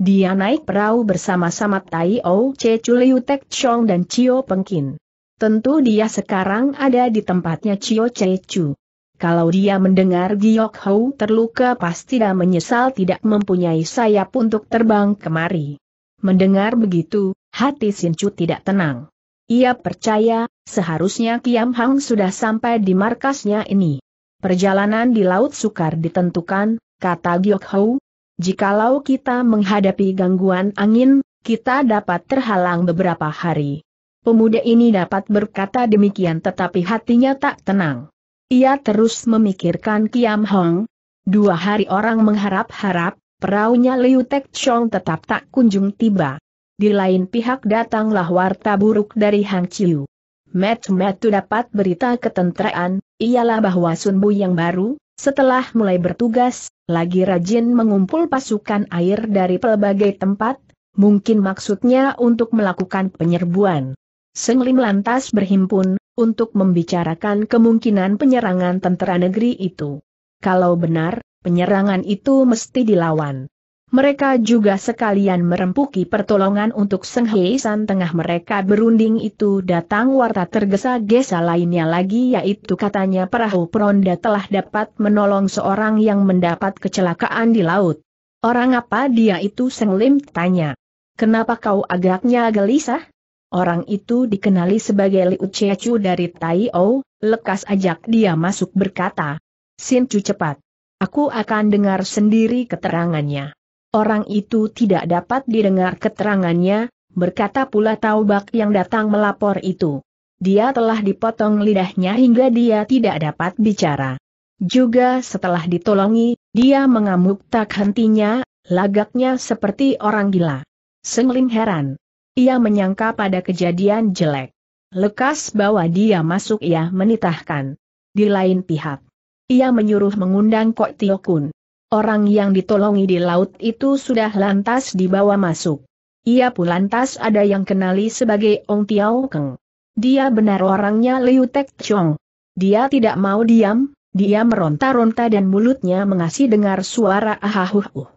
Dia naik perahu bersama-sama Tai O Che Chuliu Tek Chong dan Chio Pengkin. Tentu dia sekarang ada di tempatnya Chio Chechu. Kalau dia mendengar Giok Hou terluka pasti dia menyesal tidak mempunyai sayap untuk terbang kemari. Mendengar begitu, hati Sin Chu tidak tenang. Ia percaya, seharusnya Kiam Hang sudah sampai di markasnya ini. Perjalanan di Laut Sukar ditentukan, kata Giok Hou. Jikalau kita menghadapi gangguan angin, kita dapat terhalang beberapa hari. Pemuda ini dapat berkata demikian tetapi hatinya tak tenang. Ia terus memikirkan Kiam Hong. Dua hari orang mengharap-harap, peraunya Liu Tek Chong tetap tak kunjung tiba. Di lain pihak datanglah warta buruk dari Hang Chiu. Met Metu dapat berita ketentraan, ialah bahwa Sun Bu yang baru, setelah mulai bertugas, lagi rajin mengumpul pasukan air dari pelbagai tempat, mungkin maksudnya untuk melakukan penyerbuan. Senglim lantas berhimpun, untuk membicarakan kemungkinan penyerangan tentara negeri itu. Kalau benar, penyerangan itu mesti dilawan. Mereka juga sekalian merempuki pertolongan untuk Seng San tengah mereka berunding itu datang warta tergesa-gesa lainnya lagi yaitu katanya perahu peronda telah dapat menolong seorang yang mendapat kecelakaan di laut. Orang apa dia itu Seng Lim tanya. Kenapa kau agaknya gelisah? Orang itu dikenali sebagai Liu Chechu dari Taiyo, lekas ajak dia masuk berkata. Sin Chu cepat. Aku akan dengar sendiri keterangannya. Orang itu tidak dapat didengar keterangannya, berkata pula Taubak yang datang melapor itu. Dia telah dipotong lidahnya hingga dia tidak dapat bicara. Juga setelah ditolongi, dia mengamuk tak hentinya, lagaknya seperti orang gila. Sengling heran. Ia menyangka pada kejadian jelek. Lekas bawa dia masuk ia menitahkan. Di lain pihak, ia menyuruh mengundang Kok Tio Kun. Orang yang ditolongi di laut itu sudah lantas dibawa masuk. Ia pun lantas ada yang kenali sebagai Ong Tiao Keng. Dia benar orangnya Liu Tek Chong. Dia tidak mau diam, dia meronta-ronta dan mulutnya mengasih dengar suara ahahuhuh.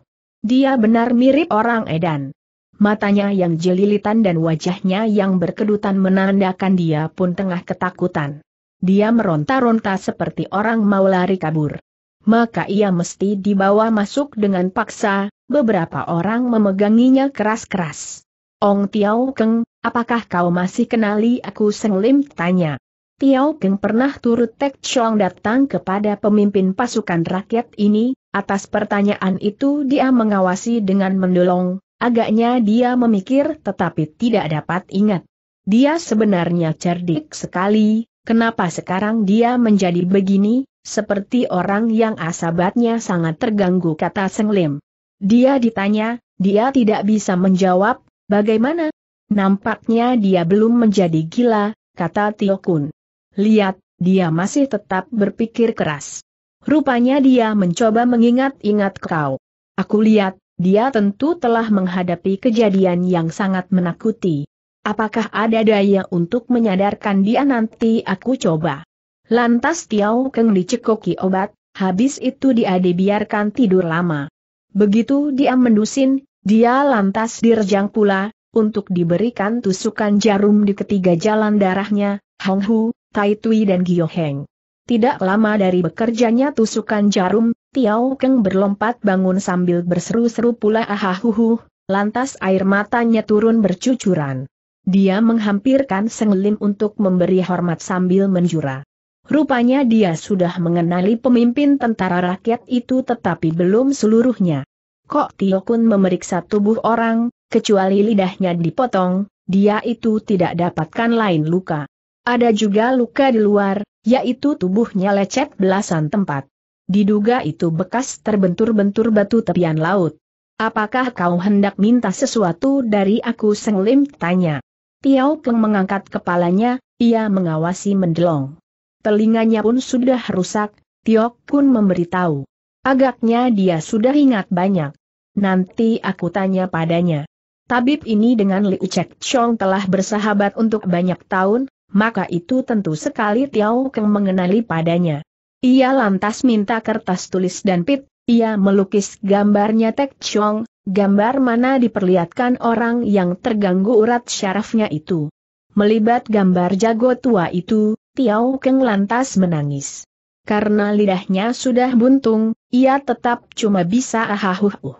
Dia benar mirip orang edan matanya yang jelilitan dan wajahnya yang berkedutan menandakan dia pun tengah ketakutan. Dia meronta-ronta seperti orang mau lari kabur. Maka ia mesti dibawa masuk dengan paksa, beberapa orang memeganginya keras-keras. Ong Tiao Keng, apakah kau masih kenali aku Seng Lim tanya. Tiao Keng pernah turut Tek Chong datang kepada pemimpin pasukan rakyat ini, atas pertanyaan itu dia mengawasi dengan mendolong, Agaknya dia memikir tetapi tidak dapat ingat. Dia sebenarnya cerdik sekali, kenapa sekarang dia menjadi begini, seperti orang yang asabatnya sangat terganggu kata Seng Lim. Dia ditanya, dia tidak bisa menjawab, bagaimana? Nampaknya dia belum menjadi gila, kata Tio Kun. Lihat, dia masih tetap berpikir keras. Rupanya dia mencoba mengingat-ingat kau. Aku lihat, dia tentu telah menghadapi kejadian yang sangat menakuti. Apakah ada daya untuk menyadarkan dia nanti aku coba. Lantas Tiau Keng dicekoki obat, habis itu dia dibiarkan tidur lama. Begitu dia mendusin, dia lantas direjang pula, untuk diberikan tusukan jarum di ketiga jalan darahnya, Hong Hu, Tai Tui dan Gio Heng. Tidak lama dari bekerjanya tusukan jarum, Tiao Keng berlompat bangun sambil berseru-seru pula ahahuhu, lantas air matanya turun bercucuran. Dia menghampirkan Senglim untuk memberi hormat sambil menjura. Rupanya dia sudah mengenali pemimpin tentara rakyat itu tetapi belum seluruhnya. Kok Tio Kun memeriksa tubuh orang, kecuali lidahnya dipotong, dia itu tidak dapatkan lain luka. Ada juga luka di luar, yaitu tubuhnya lecet belasan tempat. Diduga itu bekas terbentur-bentur batu tepian laut. Apakah kau hendak minta sesuatu dari aku Seng Lim tanya. Tiao Keng mengangkat kepalanya, ia mengawasi mendelong. Telinganya pun sudah rusak, Tiok pun memberitahu. Agaknya dia sudah ingat banyak. Nanti aku tanya padanya. Tabib ini dengan Liu Chek Chong telah bersahabat untuk banyak tahun, maka itu tentu sekali Tiao Keng mengenali padanya. Ia lantas minta kertas tulis dan pit, ia melukis gambarnya Tek Chong, gambar mana diperlihatkan orang yang terganggu urat syarafnya itu. Melibat gambar jago tua itu, Tiao Keng lantas menangis. Karena lidahnya sudah buntung, ia tetap cuma bisa ahahuhuh.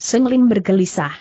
Senglim bergelisah.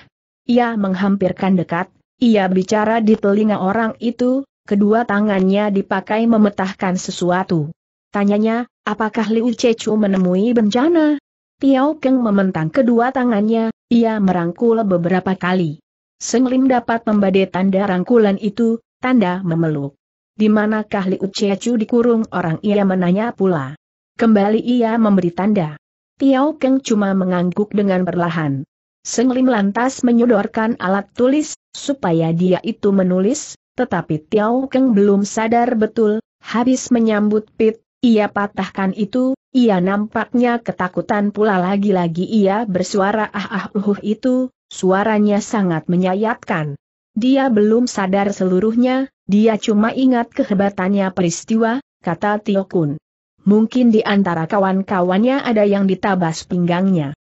Ia menghampirkan dekat, ia bicara di telinga orang itu, kedua tangannya dipakai memetahkan sesuatu. Tanyanya, apakah Liu Cecu menemui bencana? Tiao Keng mementang kedua tangannya, ia merangkul beberapa kali. Seng Lim dapat membadai tanda rangkulan itu, tanda memeluk. Di manakah Liu Cecu dikurung orang ia menanya pula. Kembali ia memberi tanda. Tiao Keng cuma mengangguk dengan perlahan. Seng Lim lantas menyodorkan alat tulis, supaya dia itu menulis, tetapi Tiao Keng belum sadar betul, habis menyambut Pit, ia patahkan itu, ia nampaknya ketakutan pula lagi-lagi ia bersuara ah ah uhuh itu, suaranya sangat menyayatkan. Dia belum sadar seluruhnya, dia cuma ingat kehebatannya peristiwa, kata Tio Kun. Mungkin di antara kawan-kawannya ada yang ditabas pinggangnya.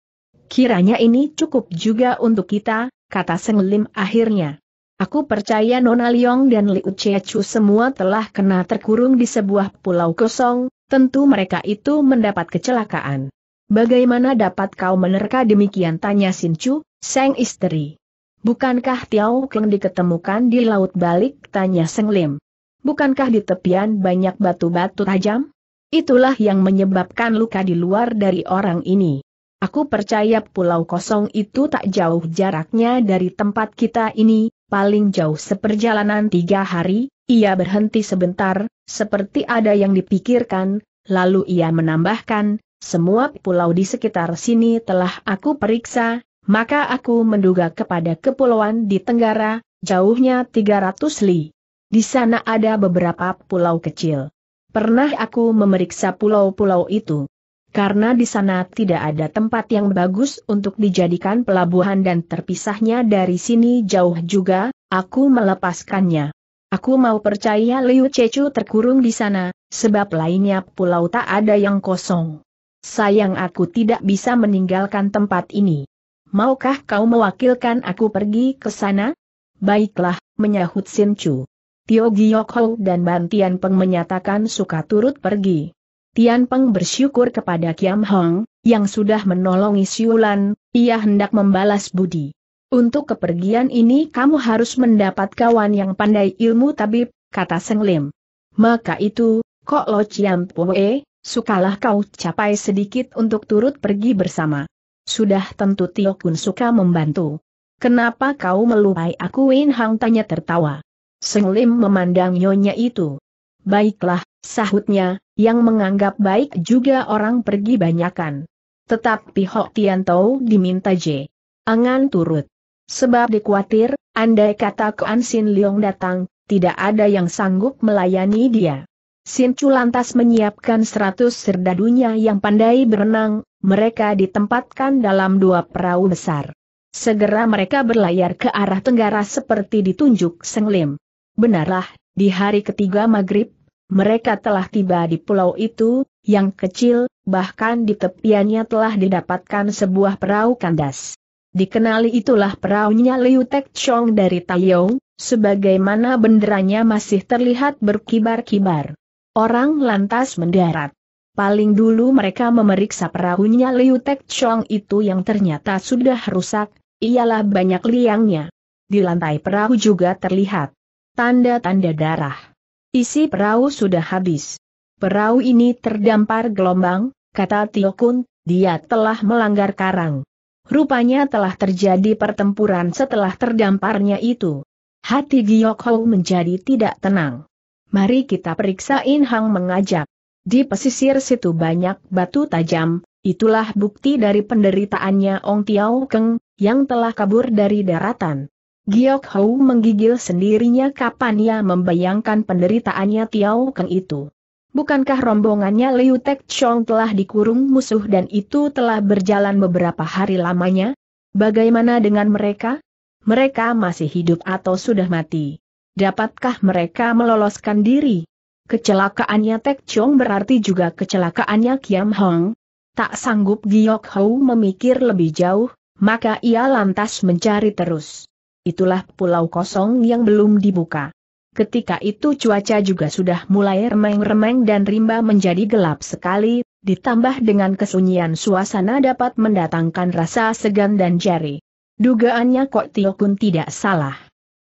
Kiranya ini cukup juga untuk kita, kata Seng Lim akhirnya. Aku percaya Nona Liong dan Liu Chechu semua telah kena terkurung di sebuah pulau kosong, tentu mereka itu mendapat kecelakaan. Bagaimana dapat kau menerka demikian tanya Sin Chu, Seng istri. Bukankah Tiao Keng diketemukan di laut balik tanya Seng Lim. Bukankah di tepian banyak batu-batu tajam? Itulah yang menyebabkan luka di luar dari orang ini. Aku percaya pulau kosong itu tak jauh jaraknya dari tempat kita ini, paling jauh seperjalanan tiga hari, ia berhenti sebentar, seperti ada yang dipikirkan, lalu ia menambahkan, semua pulau di sekitar sini telah aku periksa, maka aku menduga kepada kepulauan di Tenggara, jauhnya 300 li. Di sana ada beberapa pulau kecil. Pernah aku memeriksa pulau-pulau itu karena di sana tidak ada tempat yang bagus untuk dijadikan pelabuhan dan terpisahnya dari sini jauh juga, aku melepaskannya. Aku mau percaya Liu Cecu terkurung di sana, sebab lainnya pulau tak ada yang kosong. Sayang aku tidak bisa meninggalkan tempat ini. Maukah kau mewakilkan aku pergi ke sana? Baiklah, menyahut Sin Chu. Tio Giok dan Bantian Peng menyatakan suka turut pergi. Tian Peng bersyukur kepada Kiam Hong, yang sudah menolongi Siulan, ia hendak membalas budi. Untuk kepergian ini kamu harus mendapat kawan yang pandai ilmu tabib, kata Seng Lim. Maka itu, kok lo Ciam Pue, sukalah kau capai sedikit untuk turut pergi bersama. Sudah tentu Tio Kun suka membantu. Kenapa kau melupai aku Win Hang tanya tertawa. Seng Lim memandang nyonya itu. Baiklah, Sahutnya, yang menganggap baik juga orang pergi banyakan. Tetapi Hok Tianto diminta J. Angan turut. Sebab dikhawatir, andai kata Kuan Sin Leong datang, tidak ada yang sanggup melayani dia. Sin Chu lantas menyiapkan seratus serdadunya yang pandai berenang, mereka ditempatkan dalam dua perahu besar. Segera mereka berlayar ke arah tenggara seperti ditunjuk Seng Lim. Benarlah, di hari ketiga maghrib, mereka telah tiba di pulau itu, yang kecil, bahkan di tepiannya telah didapatkan sebuah perahu kandas. Dikenali itulah perahunya Liu Tek Chong dari Taiyong, sebagaimana benderanya masih terlihat berkibar-kibar. Orang lantas mendarat. Paling dulu mereka memeriksa perahunya Liu Tek Chong itu yang ternyata sudah rusak, ialah banyak liangnya. Di lantai perahu juga terlihat tanda-tanda darah. Isi perahu sudah habis. Perahu ini terdampar gelombang, kata Tio Kun, dia telah melanggar karang. Rupanya telah terjadi pertempuran setelah terdamparnya itu. Hati Giok Hou menjadi tidak tenang. Mari kita periksa In Hang mengajak. Di pesisir situ banyak batu tajam, itulah bukti dari penderitaannya Ong Tiao Keng, yang telah kabur dari daratan. Giok Hou menggigil sendirinya kapan ia membayangkan penderitaannya Tiao Keng itu. Bukankah rombongannya Liu Tek Chong telah dikurung musuh dan itu telah berjalan beberapa hari lamanya? Bagaimana dengan mereka? Mereka masih hidup atau sudah mati? Dapatkah mereka meloloskan diri? Kecelakaannya Tek Chong berarti juga kecelakaannya Kiam Hong. Tak sanggup Giok Hou memikir lebih jauh, maka ia lantas mencari terus itulah pulau kosong yang belum dibuka. Ketika itu cuaca juga sudah mulai remeng-remeng dan rimba menjadi gelap sekali, ditambah dengan kesunyian suasana dapat mendatangkan rasa segan dan jari. Dugaannya Kok Tio Kun tidak salah.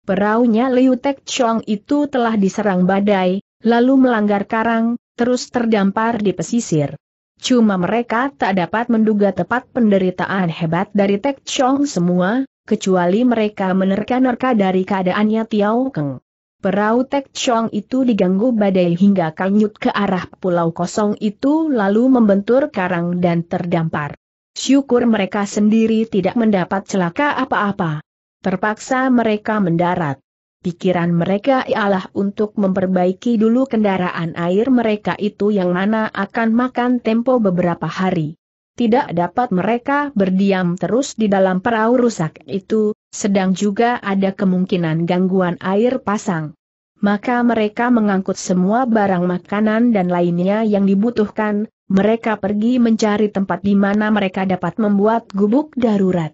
Peraunya Liu Tek Chong itu telah diserang badai, lalu melanggar karang, terus terdampar di pesisir. Cuma mereka tak dapat menduga tepat penderitaan hebat dari Tek Chong semua, kecuali mereka menerka-nerka dari keadaannya Tiao Keng. Perahu Tek Chong itu diganggu badai hingga kanyut ke arah pulau kosong itu lalu membentur karang dan terdampar. Syukur mereka sendiri tidak mendapat celaka apa-apa. Terpaksa mereka mendarat. Pikiran mereka ialah untuk memperbaiki dulu kendaraan air mereka itu yang mana akan makan tempo beberapa hari tidak dapat mereka berdiam terus di dalam perahu rusak itu, sedang juga ada kemungkinan gangguan air pasang. Maka mereka mengangkut semua barang makanan dan lainnya yang dibutuhkan, mereka pergi mencari tempat di mana mereka dapat membuat gubuk darurat.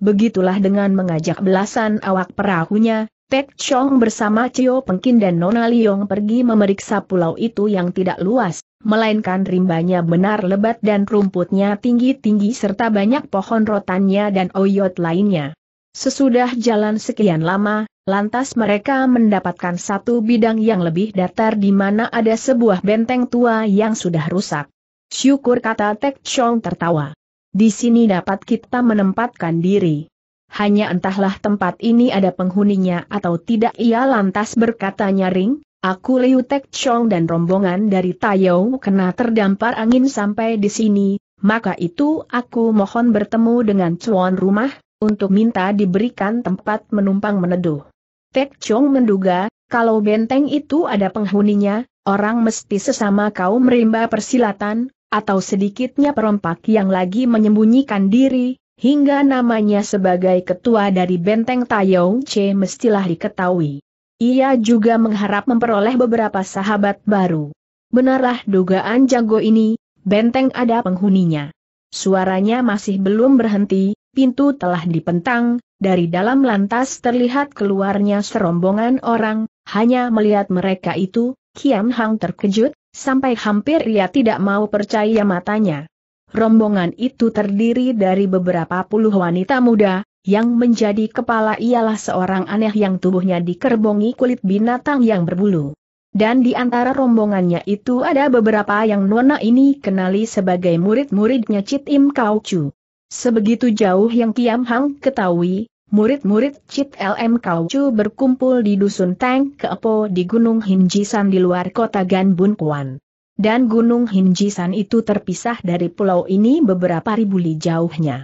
Begitulah dengan mengajak belasan awak perahunya, Tek Chong bersama Cio Pengkin dan Nona Liong pergi memeriksa pulau itu yang tidak luas, melainkan rimbanya benar lebat dan rumputnya tinggi-tinggi serta banyak pohon rotannya dan oyot lainnya. Sesudah jalan sekian lama, lantas mereka mendapatkan satu bidang yang lebih datar di mana ada sebuah benteng tua yang sudah rusak. Syukur kata Tek Chong tertawa. Di sini dapat kita menempatkan diri. Hanya entahlah tempat ini ada penghuninya atau tidak ia lantas berkata nyaring, Aku Liu Tek Chong dan rombongan dari Tayou kena terdampar angin sampai di sini, maka itu aku mohon bertemu dengan cuan rumah, untuk minta diberikan tempat menumpang meneduh. Tek Chong menduga, kalau benteng itu ada penghuninya, orang mesti sesama kau rimba persilatan, atau sedikitnya perompak yang lagi menyembunyikan diri, hingga namanya sebagai ketua dari benteng Tayou C mestilah diketahui. Ia juga mengharap memperoleh beberapa sahabat baru. Benarlah dugaan jago ini, benteng ada penghuninya. Suaranya masih belum berhenti, pintu telah dipentang, dari dalam lantas terlihat keluarnya serombongan orang, hanya melihat mereka itu, Kian Hang terkejut, sampai hampir ia tidak mau percaya matanya. Rombongan itu terdiri dari beberapa puluh wanita muda, yang menjadi kepala ialah seorang aneh yang tubuhnya dikerbongi kulit binatang yang berbulu. Dan di antara rombongannya itu ada beberapa yang nona ini kenali sebagai murid-muridnya Cit Im Kau Chu. Sebegitu jauh yang Kiam Hang ketahui, murid-murid Cit LM Kau Chu berkumpul di dusun Tang Keepo di Gunung Hinjisan di luar kota Gan Bun Kuan. Dan Gunung Hinjisan itu terpisah dari pulau ini beberapa ribu li jauhnya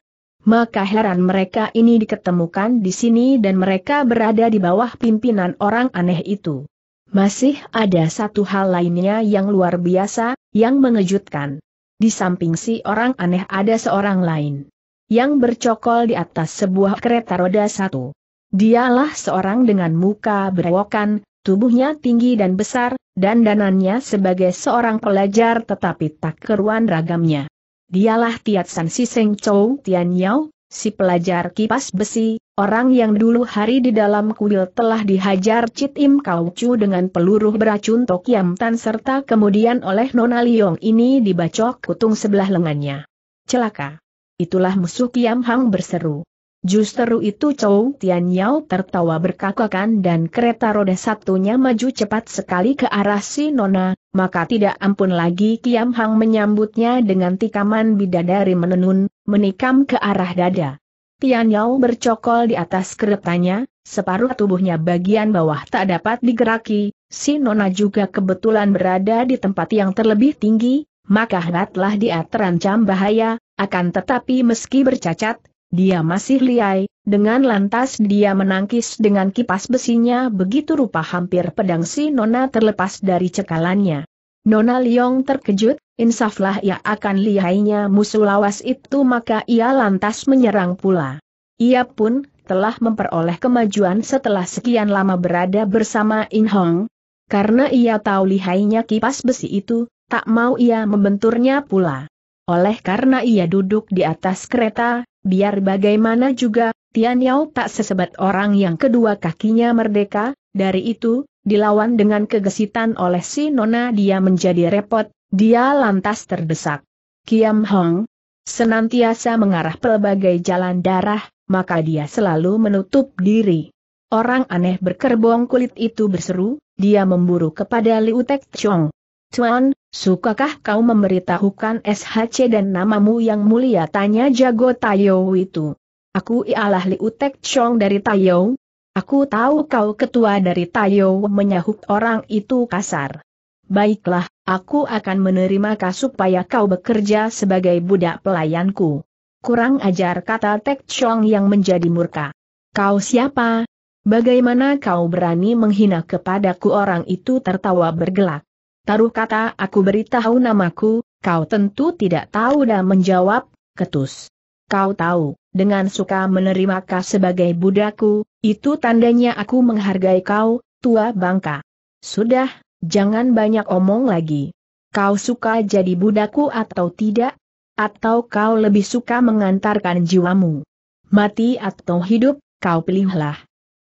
maka heran mereka ini diketemukan di sini dan mereka berada di bawah pimpinan orang aneh itu. Masih ada satu hal lainnya yang luar biasa, yang mengejutkan. Di samping si orang aneh ada seorang lain. Yang bercokol di atas sebuah kereta roda satu. Dialah seorang dengan muka berewokan, tubuhnya tinggi dan besar, dan danannya sebagai seorang pelajar tetapi tak keruan ragamnya. Dialah Tiat San Seng Chou Tian Yao, si pelajar kipas besi, orang yang dulu hari di dalam kuil telah dihajar Cit Im Kau Chu dengan peluru beracun Tok Tan serta kemudian oleh Nona Liong ini dibacok kutung sebelah lengannya. Celaka! Itulah musuh Kiam Hang berseru. Justru itu Chow Tian Yao tertawa berkakakan dan kereta roda satunya maju cepat sekali ke arah si Nona, maka tidak ampun lagi Kiam Hang menyambutnya dengan tikaman bidadari menenun, menikam ke arah dada. Tian Yao bercokol di atas keretanya, separuh tubuhnya bagian bawah tak dapat digeraki, si Nona juga kebetulan berada di tempat yang terlebih tinggi, maka hangatlah dia terancam bahaya, akan tetapi meski bercacat, dia masih liai, dengan lantas dia menangkis dengan kipas besinya begitu rupa hampir pedang si Nona terlepas dari cekalannya. Nona Liong terkejut, insaflah ia akan lihainya musuh lawas itu maka ia lantas menyerang pula. Ia pun, telah memperoleh kemajuan setelah sekian lama berada bersama In Hong. Karena ia tahu lihainya kipas besi itu, tak mau ia membenturnya pula. Oleh karena ia duduk di atas kereta, biar bagaimana juga, Tian Yao tak sesebat orang yang kedua kakinya merdeka, dari itu, dilawan dengan kegesitan oleh si Nona dia menjadi repot, dia lantas terdesak. Kiam Hong senantiasa mengarah pelbagai jalan darah, maka dia selalu menutup diri. Orang aneh berkerbong kulit itu berseru, dia memburu kepada Liu Tek Chong. Tuan, Sukakah kau memberitahukan SHC dan namamu yang mulia? Tanya jago Tayo itu. Aku ialah Liu Tek Chong dari Tayo. Aku tahu kau ketua dari Tayo menyahut orang itu kasar. Baiklah, aku akan menerima kau supaya kau bekerja sebagai budak pelayanku. Kurang ajar kata Tek Chong yang menjadi murka. Kau siapa? Bagaimana kau berani menghina kepadaku orang itu tertawa bergelak. Taruh kata aku beritahu namaku, kau tentu tidak tahu dan menjawab, ketus. Kau tahu, dengan suka menerima kau sebagai budaku, itu tandanya aku menghargai kau, tua bangka. Sudah, jangan banyak omong lagi. Kau suka jadi budaku atau tidak? Atau kau lebih suka mengantarkan jiwamu? Mati atau hidup, kau pilihlah.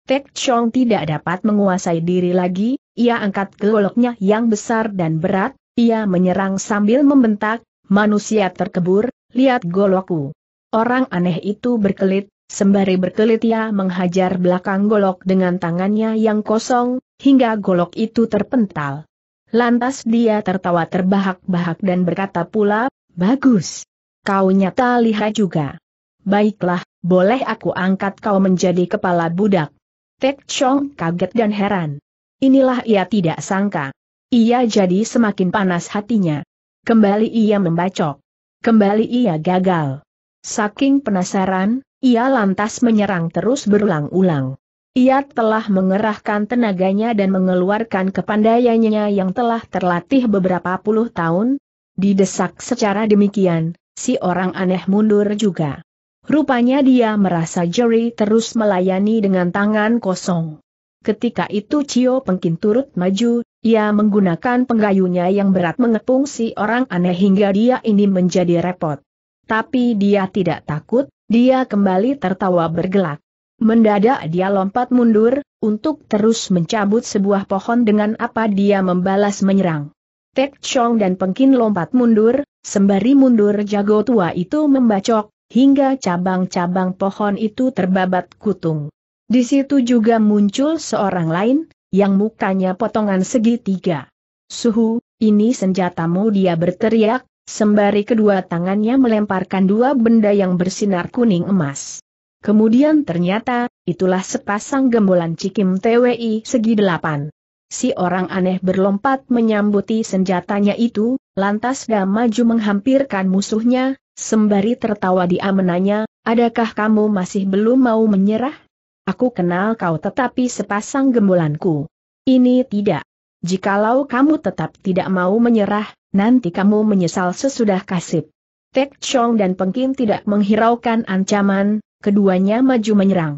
Tek Chong tidak dapat menguasai diri lagi, ia angkat goloknya yang besar dan berat, ia menyerang sambil membentak, manusia terkebur, lihat golokku. Orang aneh itu berkelit, sembari berkelit ia menghajar belakang golok dengan tangannya yang kosong, hingga golok itu terpental. Lantas dia tertawa terbahak-bahak dan berkata pula, bagus. Kau nyata lihat juga. Baiklah, boleh aku angkat kau menjadi kepala budak. Tek Chong kaget dan heran. Inilah ia tidak sangka. Ia jadi semakin panas hatinya. Kembali ia membacok. Kembali ia gagal. Saking penasaran, ia lantas menyerang terus berulang-ulang. Ia telah mengerahkan tenaganya dan mengeluarkan kepandaiannya yang telah terlatih beberapa puluh tahun. Didesak secara demikian, si orang aneh mundur juga. Rupanya dia merasa Jerry terus melayani dengan tangan kosong. Ketika itu Cio Pengkin turut maju, ia menggunakan penggayunya yang berat mengepung si orang aneh hingga dia ini menjadi repot. Tapi dia tidak takut, dia kembali tertawa bergelak. Mendadak dia lompat mundur, untuk terus mencabut sebuah pohon dengan apa dia membalas menyerang. Tek Chong dan Pengkin lompat mundur, sembari mundur jago tua itu membacok, hingga cabang-cabang pohon itu terbabat kutung. Di situ juga muncul seorang lain, yang mukanya potongan segitiga. Suhu, ini senjatamu dia berteriak, sembari kedua tangannya melemparkan dua benda yang bersinar kuning emas. Kemudian ternyata, itulah sepasang gembolan cikim TWI segi delapan. Si orang aneh berlompat menyambuti senjatanya itu, lantas dia maju menghampirkan musuhnya, Sembari tertawa dia menanya, adakah kamu masih belum mau menyerah? Aku kenal kau tetapi sepasang gemulanku. Ini tidak. Jikalau kamu tetap tidak mau menyerah, nanti kamu menyesal sesudah kasib. Tek Chong dan Pengkin tidak menghiraukan ancaman, keduanya maju menyerang.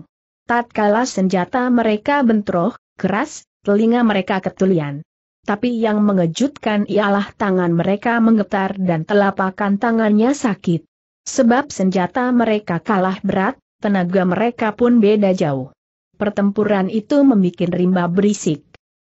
Tatkala senjata mereka bentroh, keras, telinga mereka ketulian. Tapi yang mengejutkan ialah tangan mereka menggetar dan telapakan tangannya sakit. Sebab senjata mereka kalah berat, tenaga mereka pun beda jauh. Pertempuran itu membuat rimba berisik.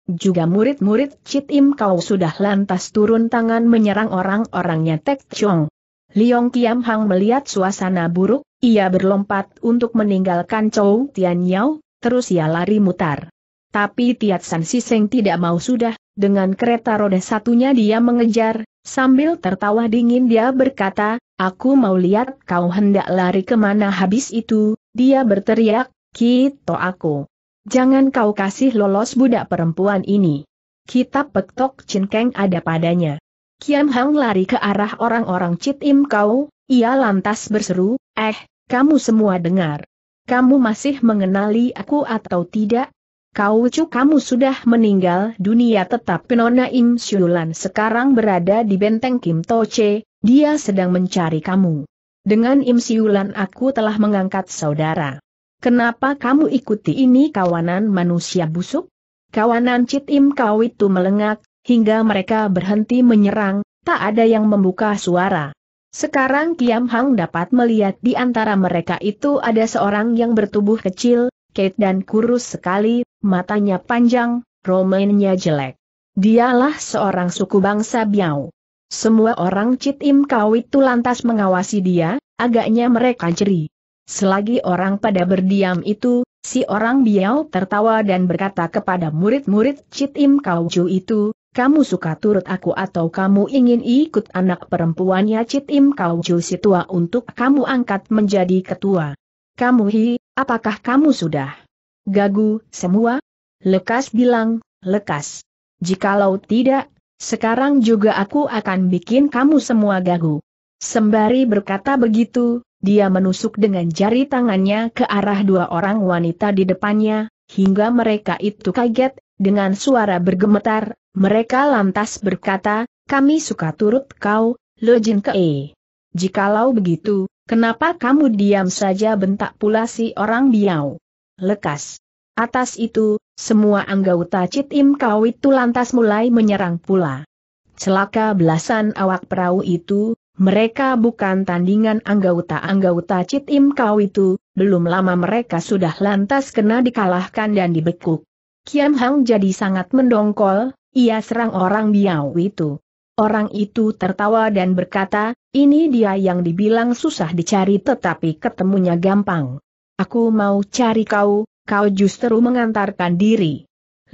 Juga murid-murid Chit Im Kau sudah lantas turun tangan menyerang orang-orangnya Tek Chong. Liong Kiam Hang melihat suasana buruk, ia berlompat untuk meninggalkan Chou Tian Yao, terus ia lari mutar. Tapi Tiat San Siseng tidak mau sudah, dengan kereta roda satunya dia mengejar, sambil tertawa dingin dia berkata, Aku mau lihat kau hendak lari kemana habis itu, dia berteriak, Kito aku. Jangan kau kasih lolos budak perempuan ini. Kitab pektok cinkeng ada padanya. Kian Hang lari ke arah orang-orang Cit Im Kau, ia lantas berseru, eh, kamu semua dengar. Kamu masih mengenali aku atau tidak? Kau Ucu kamu sudah meninggal dunia tetap. Nona Im Siulan sekarang berada di benteng Kim Toce. dia sedang mencari kamu. Dengan Im Siulan aku telah mengangkat saudara. Kenapa kamu ikuti ini kawanan manusia busuk? Kawanan Cit Im Kau itu melengak, hingga mereka berhenti menyerang, tak ada yang membuka suara. Sekarang Kiam Hang dapat melihat di antara mereka itu ada seorang yang bertubuh kecil, Kate dan kurus sekali, matanya panjang, romainnya jelek. Dialah seorang suku bangsa Biau. Semua orang Cit Im Kau itu lantas mengawasi dia, agaknya mereka jeri. Selagi orang pada berdiam itu, si orang Biau tertawa dan berkata kepada murid-murid Cit Im Kau Ju itu, kamu suka turut aku atau kamu ingin ikut anak perempuannya Cit Im Kau Ju si tua untuk kamu angkat menjadi ketua. Kamu hi, Apakah kamu sudah gagu semua? Lekas bilang, lekas. Jikalau tidak, sekarang juga aku akan bikin kamu semua gagu. Sembari berkata begitu, dia menusuk dengan jari tangannya ke arah dua orang wanita di depannya, hingga mereka itu kaget, dengan suara bergemetar, mereka lantas berkata, kami suka turut kau, Lojin -e. Jikalau begitu, Kenapa kamu diam saja bentak pula si orang biau? Lekas. Atas itu, semua anggota Cit Im Kau itu lantas mulai menyerang pula. Celaka belasan awak perahu itu, mereka bukan tandingan anggota-anggota Cit Im Kau itu, belum lama mereka sudah lantas kena dikalahkan dan dibekuk. Kian Hang jadi sangat mendongkol, ia serang orang biau itu. Orang itu tertawa dan berkata, ini dia yang dibilang susah dicari tetapi ketemunya gampang. Aku mau cari kau, kau justru mengantarkan diri.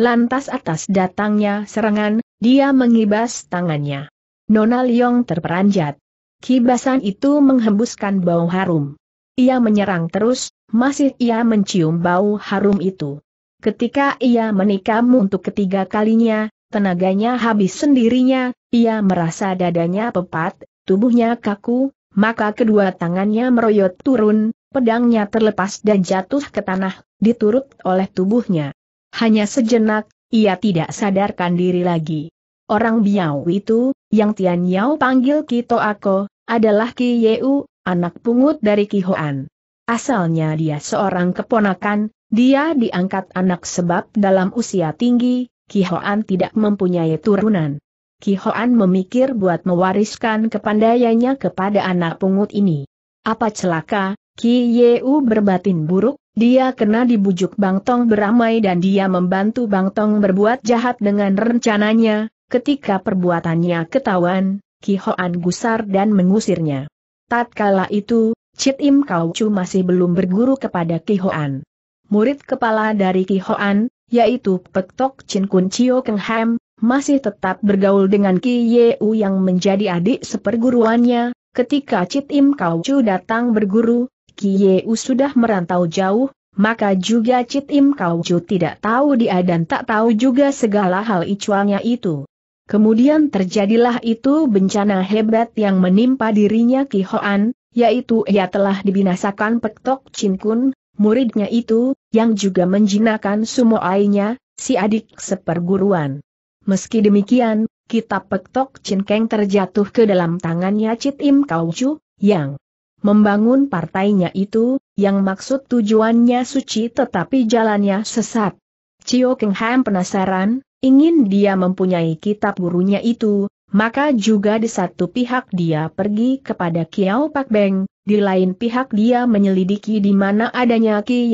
Lantas atas datangnya serangan, dia mengibas tangannya. Nona Leong terperanjat. Kibasan itu menghembuskan bau harum. Ia menyerang terus, masih ia mencium bau harum itu. Ketika ia menikam untuk ketiga kalinya, Tenaganya habis sendirinya, ia merasa dadanya pepat, tubuhnya kaku, maka kedua tangannya meroyot turun, pedangnya terlepas dan jatuh ke tanah, diturut oleh tubuhnya. Hanya sejenak, ia tidak sadarkan diri lagi. Orang Biau itu, yang Tian Yao panggil Kito Ako, adalah Ki Yeu, anak pungut dari Ki Hoan. Asalnya dia seorang keponakan, dia diangkat anak sebab dalam usia tinggi, Kihoan tidak mempunyai turunan. Kihoan memikir buat mewariskan kepandaiannya kepada anak pungut ini. Apa celaka, Ki Yeu berbatin buruk, dia kena dibujuk Bang Tong beramai dan dia membantu Bang Tong berbuat jahat dengan rencananya, ketika perbuatannya ketahuan, Kihoan gusar dan mengusirnya. Tatkala itu, Chit Im Kau Chu masih belum berguru kepada Kihoan. Murid kepala dari Kihoan, yaitu petok Tok Chin Kun Chio Keng Ham, masih tetap bergaul dengan Ki U yang menjadi adik seperguruannya, ketika citim Im Kau Chu datang berguru, Ki U sudah merantau jauh, maka juga citim Im Kau Chu tidak tahu dia dan tak tahu juga segala hal icuannya itu. Kemudian terjadilah itu bencana hebat yang menimpa dirinya Ki Hoan, yaitu ia telah dibinasakan petok Tok Chin Kun, muridnya itu, yang juga menjinakkan ainya, si adik seperguruan. Meski demikian, kitab Pektok Cinkeng terjatuh ke dalam tangannya Cit Im Kau yang membangun partainya itu, yang maksud tujuannya suci tetapi jalannya sesat. Cio Keng Ham penasaran, ingin dia mempunyai kitab gurunya itu, maka juga di satu pihak dia pergi kepada Kiao Pak Beng, di lain pihak dia menyelidiki di mana adanya Ki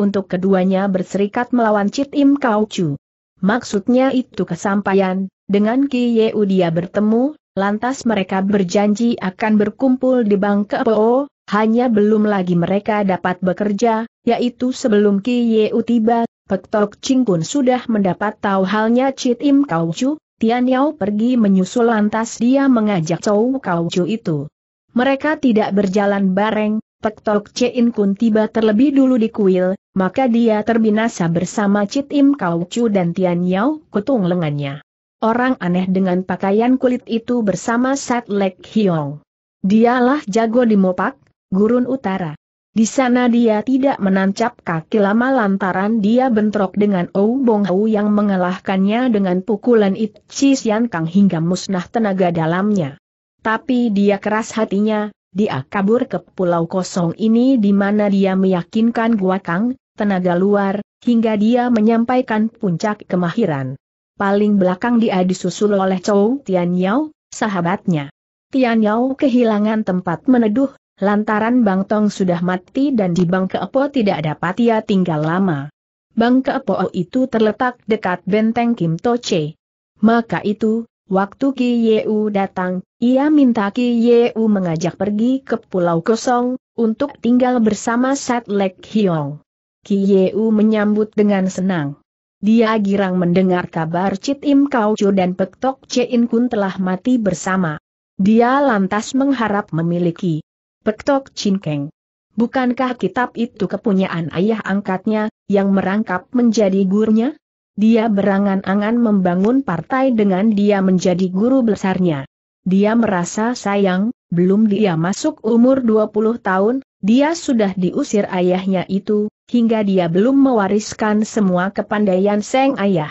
untuk keduanya berserikat melawan Chit Im Kau Chu. Maksudnya itu kesampaian, dengan Ki Yeu dia bertemu, lantas mereka berjanji akan berkumpul di Bangke Po, hanya belum lagi mereka dapat bekerja, yaitu sebelum Ki Yeu tiba, Pek Tok Kun sudah mendapat tahu halnya Chit Im Kau Chu, Tian Yao pergi menyusul lantas dia mengajak Chow Kau Chu itu. Mereka tidak berjalan bareng, Petok In Kun tiba terlebih dulu di kuil, maka dia terbinasa bersama Chit Im Kau Chu dan Tian Yao kutung lengannya. Orang aneh dengan pakaian kulit itu bersama Sat Lek Hiong. Dialah jago di Mopak, gurun utara. Di sana dia tidak menancap kaki lama lantaran dia bentrok dengan Ou Bong Hau yang mengalahkannya dengan pukulan Chi Sian Kang hingga musnah tenaga dalamnya. Tapi dia keras hatinya, dia kabur ke pulau kosong ini di mana dia meyakinkan Gua Kang, tenaga luar, hingga dia menyampaikan puncak kemahiran. Paling belakang dia disusul oleh Chou Tianyao, sahabatnya. Tianyao kehilangan tempat meneduh, lantaran Bang Tong sudah mati dan di Bang Keepo tidak dapat ia tinggal lama. Bang Keepo itu terletak dekat benteng Kim Toche. Maka itu, Waktu Ki Yeu datang, ia minta Ki Yeu mengajak pergi ke Pulau Kosong, untuk tinggal bersama Lek Hiong. Ki Yeu menyambut dengan senang. Dia girang mendengar kabar Cit Im Chu dan Pek Tok In Kun telah mati bersama. Dia lantas mengharap memiliki Pek Tok Chin Keng. Bukankah kitab itu kepunyaan ayah angkatnya, yang merangkap menjadi gurunya? dia berangan-angan membangun partai dengan dia menjadi guru besarnya. Dia merasa sayang, belum dia masuk umur 20 tahun, dia sudah diusir ayahnya itu, hingga dia belum mewariskan semua kepandaian Seng Ayah.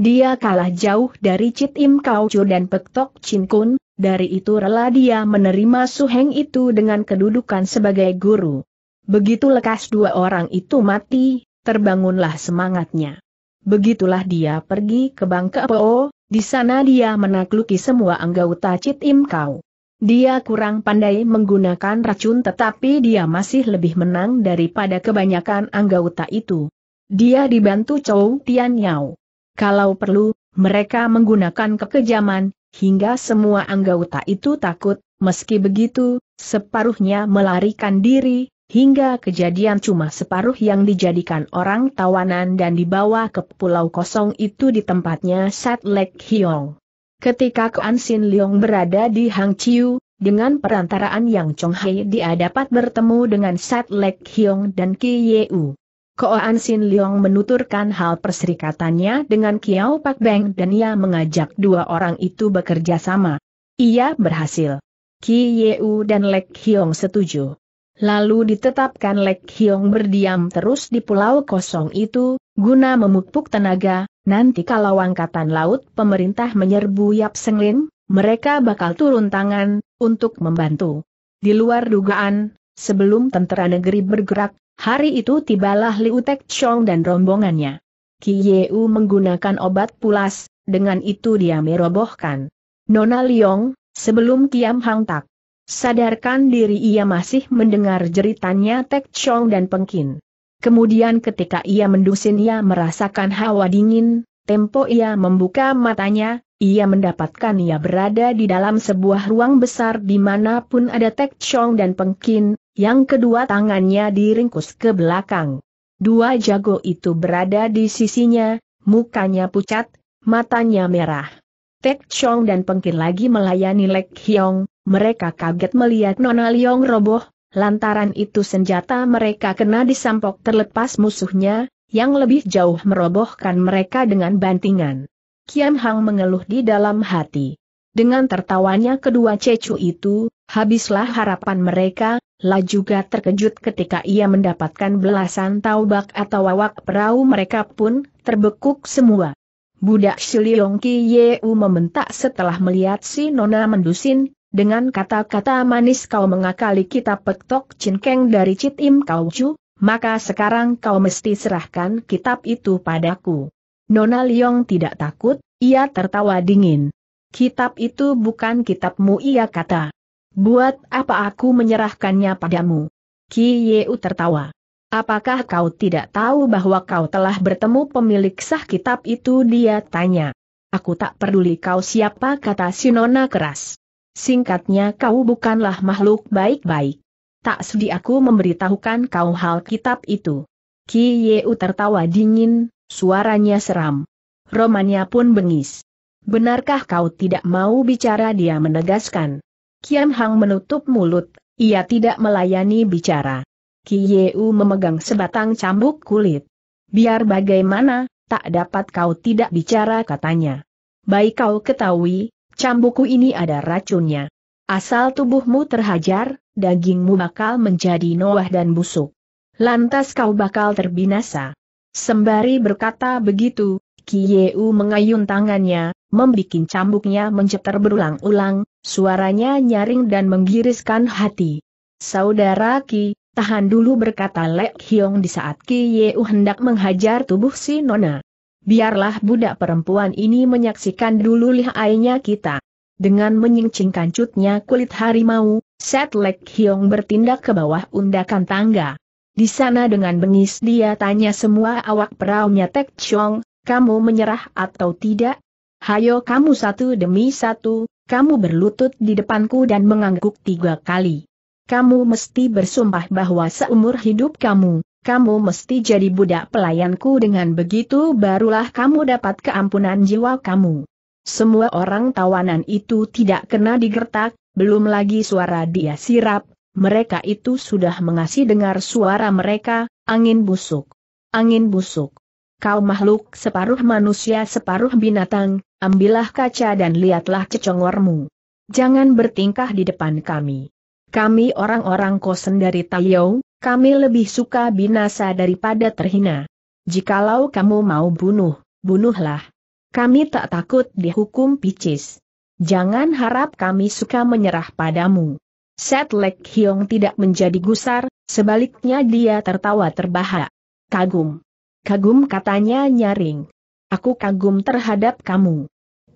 Dia kalah jauh dari Cit Im Kau Chu dan Pek Tok Chin Kun, dari itu rela dia menerima Suheng itu dengan kedudukan sebagai guru. Begitu lekas dua orang itu mati, terbangunlah semangatnya. Begitulah dia pergi ke Bangka Po, di sana dia menakluki semua anggota Cit Im Kau. Dia kurang pandai menggunakan racun tetapi dia masih lebih menang daripada kebanyakan anggota itu. Dia dibantu Chow Tian Yao. Kalau perlu, mereka menggunakan kekejaman, hingga semua anggota itu takut, meski begitu, separuhnya melarikan diri, hingga kejadian cuma separuh yang dijadikan orang tawanan dan dibawa ke pulau kosong itu di tempatnya Sat Lek Hiong. Ketika Kuan Sin Leong berada di Hang Chiu, dengan perantaraan yang Chong Hai dia dapat bertemu dengan Sat Lek Hiong dan Ki Yeu. Koan Sin Leong menuturkan hal perserikatannya dengan Kiao Pak Beng dan ia mengajak dua orang itu bekerja sama. Ia berhasil. Ki Yeu dan Lek Hiong setuju. Lalu ditetapkan Lek Hiong berdiam terus di pulau kosong itu, guna memupuk tenaga, nanti kalau angkatan laut pemerintah menyerbu Yap Senglin, mereka bakal turun tangan, untuk membantu. Di luar dugaan, sebelum tentara negeri bergerak, hari itu tibalah Liu Tek Chong dan rombongannya. Ki Kiyeu menggunakan obat pulas, dengan itu dia merobohkan. Nona Liong, sebelum Kiam Hang Tak Sadarkan diri ia masih mendengar jeritannya Tek Chong dan Pengkin. Kemudian ketika ia mendusin ia merasakan hawa dingin, tempo ia membuka matanya, ia mendapatkan ia berada di dalam sebuah ruang besar di mana pun ada Tek Chong dan Pengkin, yang kedua tangannya diringkus ke belakang. Dua jago itu berada di sisinya, mukanya pucat, matanya merah. Tek Chong dan Pengkin lagi melayani Lek Hyong, mereka kaget melihat Nona Liong roboh, lantaran itu senjata mereka kena disampok terlepas musuhnya, yang lebih jauh merobohkan mereka dengan bantingan. Kian Hang mengeluh di dalam hati. Dengan tertawanya kedua cecu itu, habislah harapan mereka, lah juga terkejut ketika ia mendapatkan belasan taubak atau awak perahu mereka pun terbekuk semua. Budak Shiliong Ki Yeu membentak setelah melihat si Nona mendusin, dengan kata-kata manis kau mengakali kitab petok cinkeng dari Citim Kau Chu, maka sekarang kau mesti serahkan kitab itu padaku. Nona Liong tidak takut, ia tertawa dingin. Kitab itu bukan kitabmu ia kata. Buat apa aku menyerahkannya padamu? Ki Yeu tertawa. Apakah kau tidak tahu bahwa kau telah bertemu pemilik sah kitab itu dia tanya. Aku tak peduli kau siapa kata Sinona keras. Singkatnya kau bukanlah makhluk baik-baik. Tak sudi aku memberitahukan kau hal kitab itu. Ki Yeu tertawa dingin, suaranya seram. Romanya pun bengis. Benarkah kau tidak mau bicara dia menegaskan. Kian Hang menutup mulut, ia tidak melayani bicara. Ki Yeu memegang sebatang cambuk kulit. Biar bagaimana, tak dapat kau tidak bicara katanya. Baik kau ketahui, Cambuku ini ada racunnya. Asal tubuhmu terhajar, dagingmu bakal menjadi noah dan busuk. Lantas kau bakal terbinasa. Sembari berkata begitu, Kieu mengayun tangannya, membikin cambuknya mencetar berulang-ulang, suaranya nyaring dan menggiriskan hati. Saudara Ki, tahan dulu berkata Lek Hiong di saat Kieu hendak menghajar tubuh si Nona biarlah budak perempuan ini menyaksikan dulu lihainya kita. Dengan menyingcing cutnya kulit harimau, Set Lek Hiong bertindak ke bawah undakan tangga. Di sana dengan bengis dia tanya semua awak peraunya Tek Chong, kamu menyerah atau tidak? Hayo kamu satu demi satu, kamu berlutut di depanku dan mengangguk tiga kali kamu mesti bersumpah bahwa seumur hidup kamu, kamu mesti jadi budak pelayanku dengan begitu barulah kamu dapat keampunan jiwa kamu. Semua orang tawanan itu tidak kena digertak, belum lagi suara dia sirap, mereka itu sudah mengasih dengar suara mereka, angin busuk. Angin busuk. Kau makhluk separuh manusia separuh binatang, ambillah kaca dan lihatlah cecongormu. Jangan bertingkah di depan kami. Kami orang-orang kosen dari Tayou, kami lebih suka binasa daripada terhina. Jikalau kamu mau bunuh, bunuhlah. Kami tak takut dihukum picis. Jangan harap kami suka menyerah padamu. Setlek Hiong tidak menjadi gusar, sebaliknya dia tertawa terbahak. Kagum. Kagum katanya nyaring. Aku kagum terhadap kamu.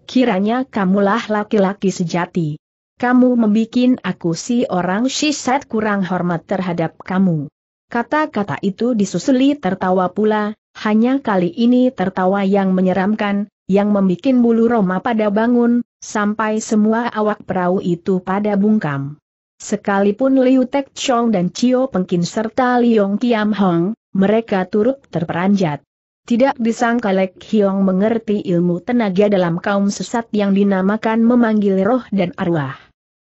Kiranya kamulah laki-laki sejati kamu membikin aku si orang shisat kurang hormat terhadap kamu. Kata-kata itu disusuli tertawa pula, hanya kali ini tertawa yang menyeramkan, yang membikin bulu Roma pada bangun, sampai semua awak perahu itu pada bungkam. Sekalipun Liu Tek Chong dan Chio Pengkin serta Liong Kiam Hong, mereka turut terperanjat. Tidak disangka Lek Hiong mengerti ilmu tenaga dalam kaum sesat yang dinamakan memanggil roh dan arwah.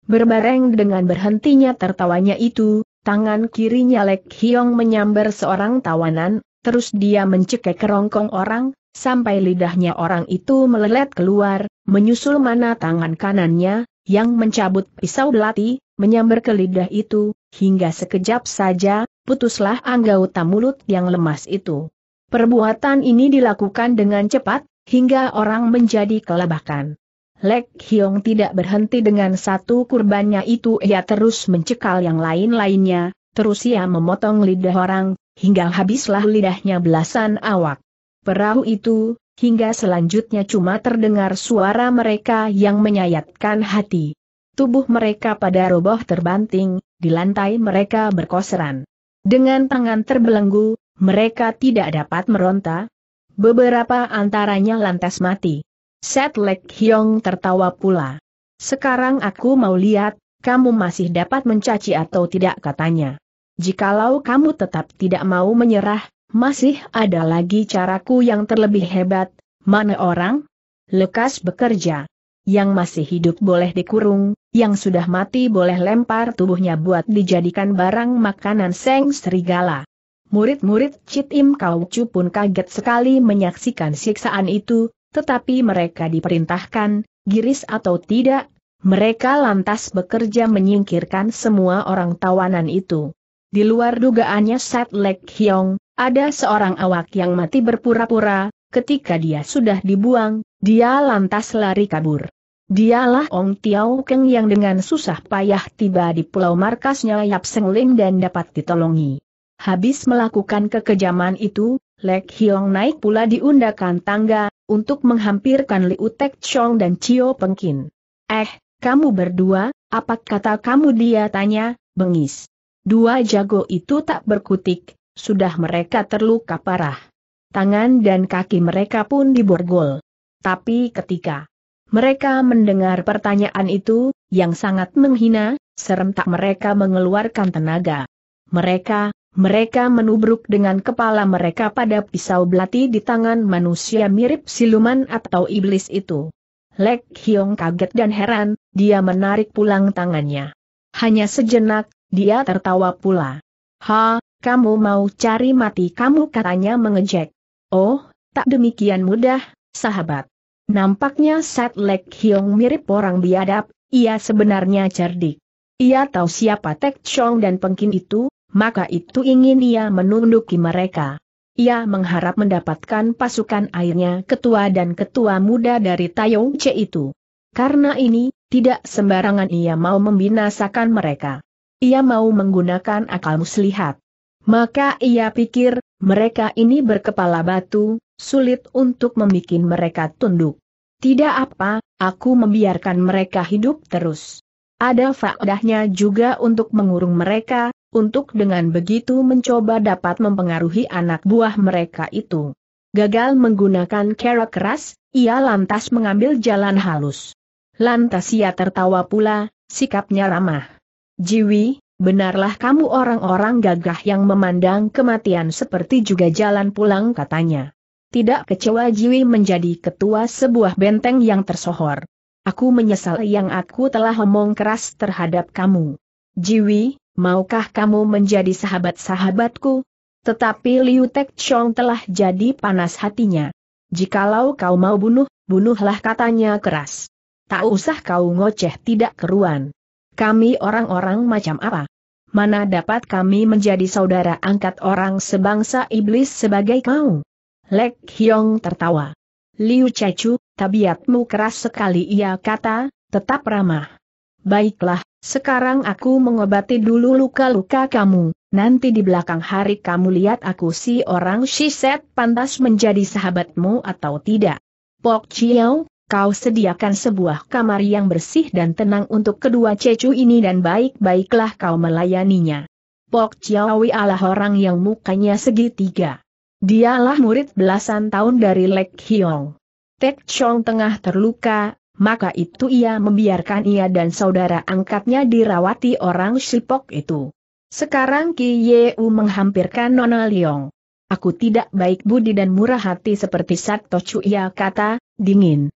Berbareng dengan berhentinya tertawanya itu, tangan kirinya Lek Hiong menyambar seorang tawanan, terus dia mencekek kerongkong orang, sampai lidahnya orang itu melelet keluar, menyusul mana tangan kanannya, yang mencabut pisau belati, menyambar ke lidah itu, hingga sekejap saja, putuslah anggota mulut yang lemas itu. Perbuatan ini dilakukan dengan cepat, hingga orang menjadi kelabakan. Lek Hiong tidak berhenti dengan satu kurbannya itu ia terus mencekal yang lain-lainnya, terus ia memotong lidah orang, hingga habislah lidahnya belasan awak. Perahu itu, hingga selanjutnya cuma terdengar suara mereka yang menyayatkan hati. Tubuh mereka pada roboh terbanting, di lantai mereka berkoseran. Dengan tangan terbelenggu, mereka tidak dapat meronta. Beberapa antaranya lantas mati. Set Lek Hyong tertawa pula. Sekarang aku mau lihat, kamu masih dapat mencaci atau tidak katanya. Jikalau kamu tetap tidak mau menyerah, masih ada lagi caraku yang terlebih hebat, mana orang? Lekas bekerja. Yang masih hidup boleh dikurung, yang sudah mati boleh lempar tubuhnya buat dijadikan barang makanan seng serigala. Murid-murid Citim Im Kaucu pun kaget sekali menyaksikan siksaan itu, tetapi mereka diperintahkan, giris atau tidak, mereka lantas bekerja menyingkirkan semua orang tawanan itu. Di luar dugaannya Sat Lek Hyong, ada seorang awak yang mati berpura-pura, ketika dia sudah dibuang, dia lantas lari kabur. Dialah Ong Tiao Keng yang dengan susah payah tiba di pulau markasnya Yap Seng Lim dan dapat ditolongi. Habis melakukan kekejaman itu, Lek Hiong naik pula diundakan tangga, untuk menghampirkan Liu Tek Chong dan Cio Pengkin. Eh, kamu berdua, apa kata kamu dia tanya, bengis. Dua jago itu tak berkutik, sudah mereka terluka parah. Tangan dan kaki mereka pun diborgol. Tapi ketika mereka mendengar pertanyaan itu, yang sangat menghina, serentak mereka mengeluarkan tenaga. Mereka, mereka menubruk dengan kepala mereka pada pisau belati di tangan manusia mirip siluman atau iblis itu. Lek Hiong kaget dan heran, dia menarik pulang tangannya. Hanya sejenak, dia tertawa pula. Ha, kamu mau cari mati kamu katanya mengejek. Oh, tak demikian mudah, sahabat. Nampaknya saat Lek Hiong mirip orang biadab, ia sebenarnya cerdik. Ia tahu siapa Tek Chong dan Pengkin itu, maka itu ingin ia menunduki mereka. Ia mengharap mendapatkan pasukan airnya ketua dan ketua muda dari Tayong C itu. Karena ini, tidak sembarangan ia mau membinasakan mereka. Ia mau menggunakan akal muslihat. Maka ia pikir, mereka ini berkepala batu, sulit untuk membuat mereka tunduk. Tidak apa, aku membiarkan mereka hidup terus. Ada faedahnya juga untuk mengurung mereka, untuk dengan begitu mencoba dapat mempengaruhi anak buah mereka itu. Gagal menggunakan cara keras, ia lantas mengambil jalan halus. Lantas ia tertawa pula, sikapnya ramah. Jiwi, benarlah kamu orang-orang gagah yang memandang kematian seperti juga jalan pulang katanya. Tidak kecewa Jiwi menjadi ketua sebuah benteng yang tersohor. Aku menyesal yang aku telah omong keras terhadap kamu. Jiwi, maukah kamu menjadi sahabat-sahabatku? Tetapi Liu Tek Chong telah jadi panas hatinya. Jikalau kau mau bunuh, bunuhlah katanya keras. Tak usah kau ngoceh tidak keruan. Kami orang-orang macam apa? Mana dapat kami menjadi saudara angkat orang sebangsa iblis sebagai kau? Lek Hyong tertawa. Liu Chechu, tabiatmu keras sekali ia kata, tetap ramah. Baiklah, sekarang aku mengobati dulu luka-luka kamu, nanti di belakang hari kamu lihat aku si orang Shiset pantas menjadi sahabatmu atau tidak. Pok Chiao, kau sediakan sebuah kamar yang bersih dan tenang untuk kedua cecu ini dan baik-baiklah kau melayaninya. Pok Chiawi adalah orang yang mukanya segitiga. Dialah murid belasan tahun dari Lek Hiong. Tek Chong tengah terluka, maka itu ia membiarkan ia dan saudara angkatnya dirawati orang Sipok itu. Sekarang Ki U menghampirkan Nona Liong. Aku tidak baik budi dan murah hati seperti Sato Chu ia kata, dingin.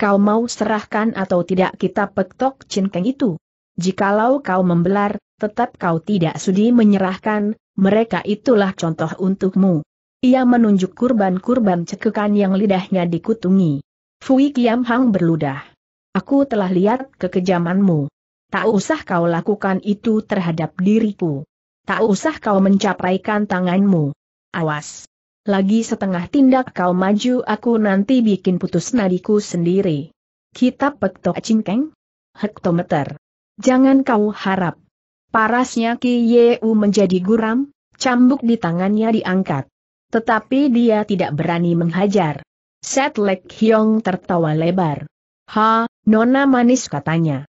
Kau mau serahkan atau tidak kita pektok cinkeng itu? Jikalau kau membelar, tetap kau tidak sudi menyerahkan, mereka itulah contoh untukmu. Ia menunjuk kurban-kurban cekukan yang lidahnya dikutungi. Fui Kiam Hang berludah. Aku telah lihat kekejamanmu. Tak usah kau lakukan itu terhadap diriku. Tak usah kau mencapaikan tanganmu. Awas. Lagi setengah tindak kau maju aku nanti bikin putus nadiku sendiri. Kitab Pekto Cingkeng? Hektometer. Jangan kau harap. Parasnya Ki Yeu menjadi guram, cambuk di tangannya diangkat. Tetapi dia tidak berani menghajar. Setlek Hyong tertawa lebar. Ha, nona manis katanya.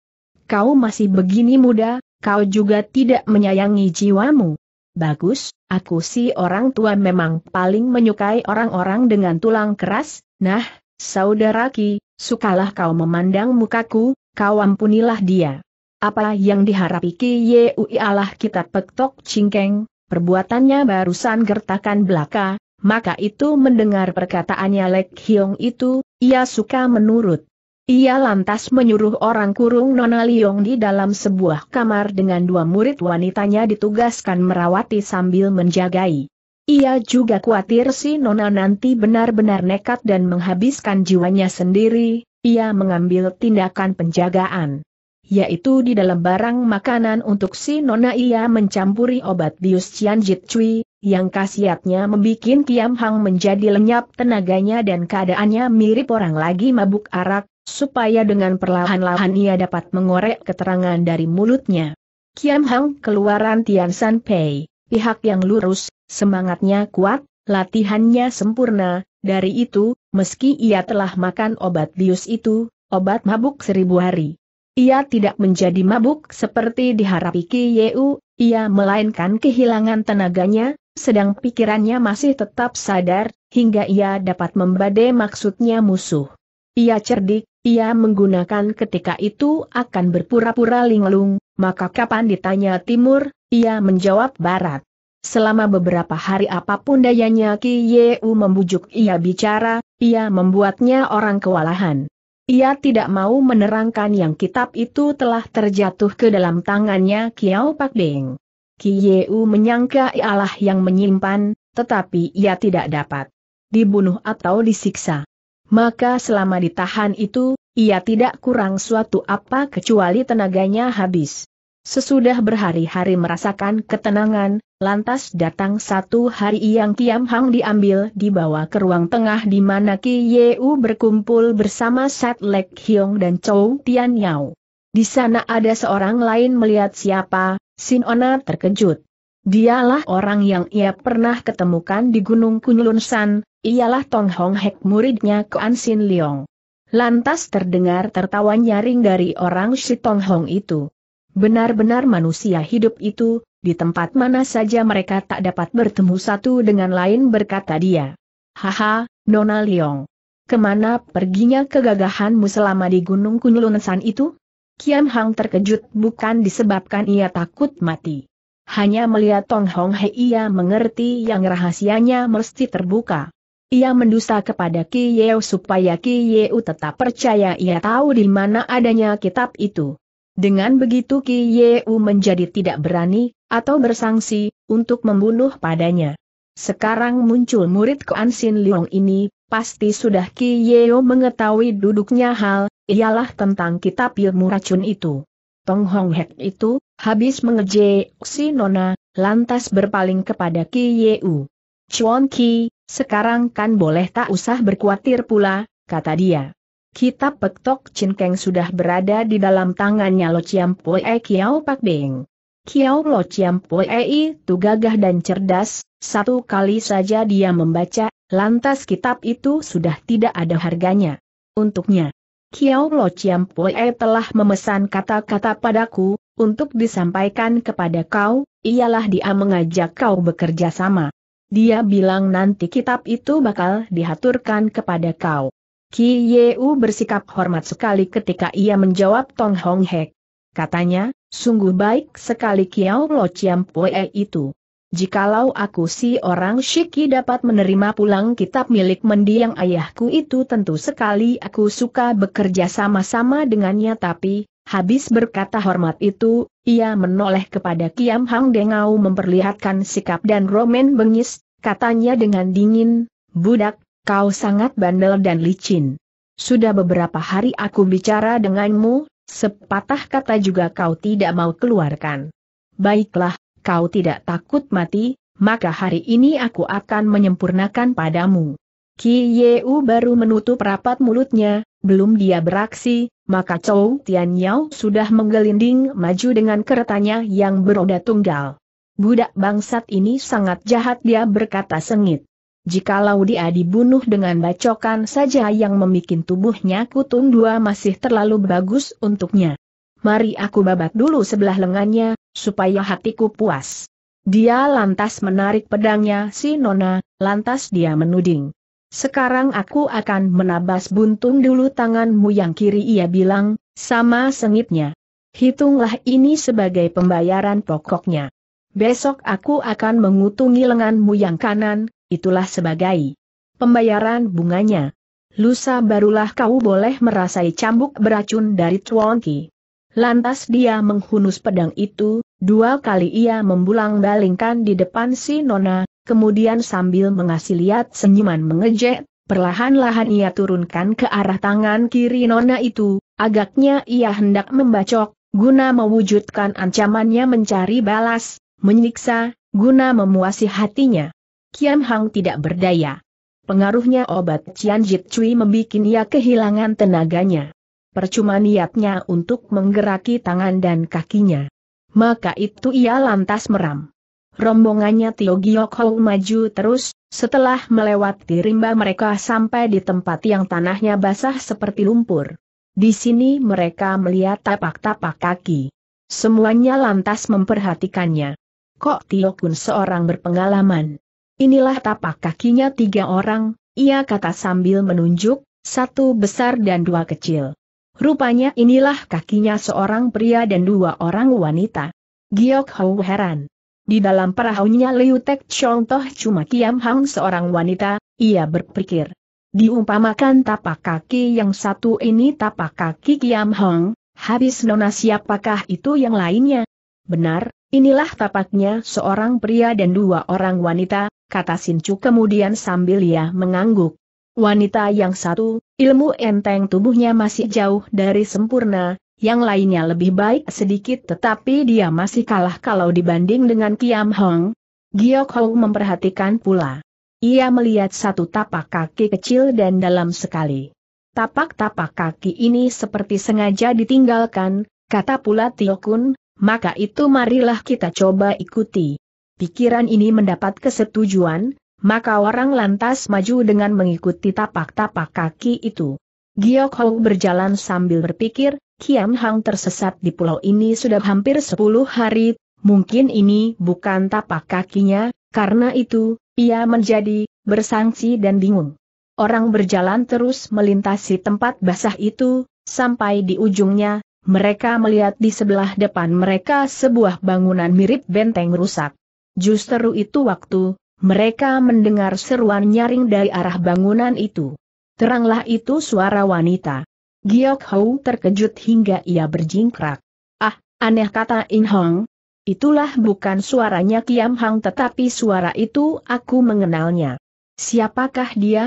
Kau masih begini muda, kau juga tidak menyayangi jiwamu. Bagus, aku si orang tua memang paling menyukai orang-orang dengan tulang keras, nah, saudara Ki, sukalah kau memandang mukaku, kau ampunilah dia. Apa yang diharapi Ki Yeui Allah kita petok cingkeng, perbuatannya barusan gertakan belaka, maka itu mendengar perkataannya Lek Hiong itu, ia suka menurut. Ia lantas menyuruh orang kurung Nona Liong di dalam sebuah kamar dengan dua murid wanitanya ditugaskan merawati sambil menjagai. Ia juga khawatir si Nona nanti benar-benar nekat dan menghabiskan jiwanya sendiri, ia mengambil tindakan penjagaan yaitu di dalam barang makanan untuk si nona ia mencampuri obat bius Cian Cui, yang khasiatnya membuat Kiam Hang menjadi lenyap tenaganya dan keadaannya mirip orang lagi mabuk arak, supaya dengan perlahan-lahan ia dapat mengorek keterangan dari mulutnya. Kiam Hang keluaran Tian San Pei, pihak yang lurus, semangatnya kuat, latihannya sempurna, dari itu, meski ia telah makan obat bius itu, obat mabuk seribu hari ia tidak menjadi mabuk seperti diharapi Yeu. ia melainkan kehilangan tenaganya, sedang pikirannya masih tetap sadar, hingga ia dapat membadai maksudnya musuh. Ia cerdik, ia menggunakan ketika itu akan berpura-pura linglung, maka kapan ditanya timur, ia menjawab barat. Selama beberapa hari apapun dayanya Ki Yeu membujuk ia bicara, ia membuatnya orang kewalahan. Ia tidak mau menerangkan yang kitab itu telah terjatuh ke dalam tangannya Kiao Pak Deng. Kiyeu menyangka ialah yang menyimpan, tetapi ia tidak dapat dibunuh atau disiksa. Maka selama ditahan itu, ia tidak kurang suatu apa kecuali tenaganya habis. Sesudah berhari-hari merasakan ketenangan, lantas datang satu hari yang Kiam Hang diambil dibawa ke ruang tengah di mana Ki Yeu berkumpul bersama Sat Lek Hiong dan Chou Tian Yao. Di sana ada seorang lain melihat siapa, Sin Ona terkejut. Dialah orang yang ia pernah ketemukan di Gunung Kunlun San. ialah Tong Hong Hek muridnya Kuan Sin Leong. Lantas terdengar tertawa nyaring dari orang si Tong Hong itu. Benar-benar manusia hidup itu, di tempat mana saja mereka tak dapat bertemu satu dengan lain berkata dia. Haha, Nona Leong. Kemana perginya kegagahanmu selama di Gunung Kunlunsan itu? Kian Hang terkejut bukan disebabkan ia takut mati. Hanya melihat Tong Hong Hei ia mengerti yang rahasianya mesti terbuka. Ia mendusta kepada Ki Yeo supaya Ki Yeo tetap percaya ia tahu di mana adanya kitab itu. Dengan begitu Ki Yeu menjadi tidak berani, atau bersangsi, untuk membunuh padanya. Sekarang muncul murid Keansin Sin Leong ini, pasti sudah Ki Yeo mengetahui duduknya hal, ialah tentang kitab ilmu racun itu. Tong Hong Hek itu, habis mengejek si Nona, lantas berpaling kepada Ki Yeu. Chuan Ki, sekarang kan boleh tak usah berkuatir pula, kata dia. Kitab Pektok Chin sudah berada di dalam tangannya Lo Chiam Pue Kiao Pak Beng. Kiao Lo Chiam Pue itu gagah dan cerdas, satu kali saja dia membaca, lantas kitab itu sudah tidak ada harganya. Untuknya, Kiao Lo Chiam Pue telah memesan kata-kata padaku, untuk disampaikan kepada kau, ialah dia mengajak kau bekerja sama. Dia bilang nanti kitab itu bakal dihaturkan kepada kau. Ki Yeu bersikap hormat sekali ketika ia menjawab Tong Hong Hek. Katanya, sungguh baik sekali Kiao Lo Chiam Pue itu. Jikalau aku si orang Shiki dapat menerima pulang kitab milik mendiang ayahku itu tentu sekali aku suka bekerja sama-sama dengannya tapi, habis berkata hormat itu, ia menoleh kepada Kiam Hang Dengau memperlihatkan sikap dan romen bengis, katanya dengan dingin, budak, kau sangat bandel dan licin. Sudah beberapa hari aku bicara denganmu, sepatah kata juga kau tidak mau keluarkan. Baiklah, kau tidak takut mati, maka hari ini aku akan menyempurnakan padamu. Ki Yeu baru menutup rapat mulutnya, belum dia beraksi, maka Chou Tian Yao sudah menggelinding maju dengan keretanya yang beroda tunggal. Budak bangsat ini sangat jahat dia berkata sengit jikalau dia dibunuh dengan bacokan saja yang membuat tubuhnya kutun dua masih terlalu bagus untuknya. Mari aku babat dulu sebelah lengannya, supaya hatiku puas. Dia lantas menarik pedangnya si Nona, lantas dia menuding. Sekarang aku akan menabas buntung dulu tanganmu yang kiri ia bilang, sama sengitnya. Hitunglah ini sebagai pembayaran pokoknya. Besok aku akan mengutungi lenganmu yang kanan, itulah sebagai pembayaran bunganya. Lusa barulah kau boleh merasai cambuk beracun dari Chuanqi. Lantas dia menghunus pedang itu, dua kali ia membulang balingkan di depan si Nona, kemudian sambil mengasih lihat senyuman mengejek, perlahan-lahan ia turunkan ke arah tangan kiri Nona itu, agaknya ia hendak membacok, guna mewujudkan ancamannya mencari balas, menyiksa, guna memuasi hatinya. Kian Hang tidak berdaya. Pengaruhnya obat Cian Jit Cui membuat ia kehilangan tenaganya. Percuma niatnya untuk menggeraki tangan dan kakinya. Maka itu ia lantas meram. Rombongannya Tio Giok Hou maju terus, setelah melewati rimba mereka sampai di tempat yang tanahnya basah seperti lumpur. Di sini mereka melihat tapak-tapak kaki. Semuanya lantas memperhatikannya. Kok Tio Kun seorang berpengalaman? Inilah tapak kakinya tiga orang, ia kata sambil menunjuk, satu besar dan dua kecil. Rupanya inilah kakinya seorang pria dan dua orang wanita. Giok Hou heran. Di dalam perahunya Liu Tek Chong Toh cuma Kiam Hang seorang wanita, ia berpikir. Diumpamakan tapak kaki yang satu ini tapak kaki Kiam Hong, habis nona siapakah itu yang lainnya? Benar, inilah tapaknya seorang pria dan dua orang wanita, kata Sincu kemudian sambil ia mengangguk. Wanita yang satu, ilmu enteng tubuhnya masih jauh dari sempurna, yang lainnya lebih baik sedikit tetapi dia masih kalah kalau dibanding dengan Kiam Hong. Giok Hong memperhatikan pula. Ia melihat satu tapak kaki kecil dan dalam sekali. Tapak-tapak kaki ini seperti sengaja ditinggalkan, kata pula Tio Kun, maka itu marilah kita coba ikuti pikiran ini mendapat kesetujuan, maka orang lantas maju dengan mengikuti tapak-tapak kaki itu. Giok Hong berjalan sambil berpikir, Kiam Hang tersesat di pulau ini sudah hampir 10 hari, mungkin ini bukan tapak kakinya, karena itu, ia menjadi bersangsi dan bingung. Orang berjalan terus melintasi tempat basah itu, sampai di ujungnya, mereka melihat di sebelah depan mereka sebuah bangunan mirip benteng rusak. Justru itu waktu, mereka mendengar seruan nyaring dari arah bangunan itu. Teranglah itu suara wanita. Giok Hou terkejut hingga ia berjingkrak. Ah, aneh kata In Hong. Itulah bukan suaranya Kiam Hang tetapi suara itu aku mengenalnya. Siapakah dia?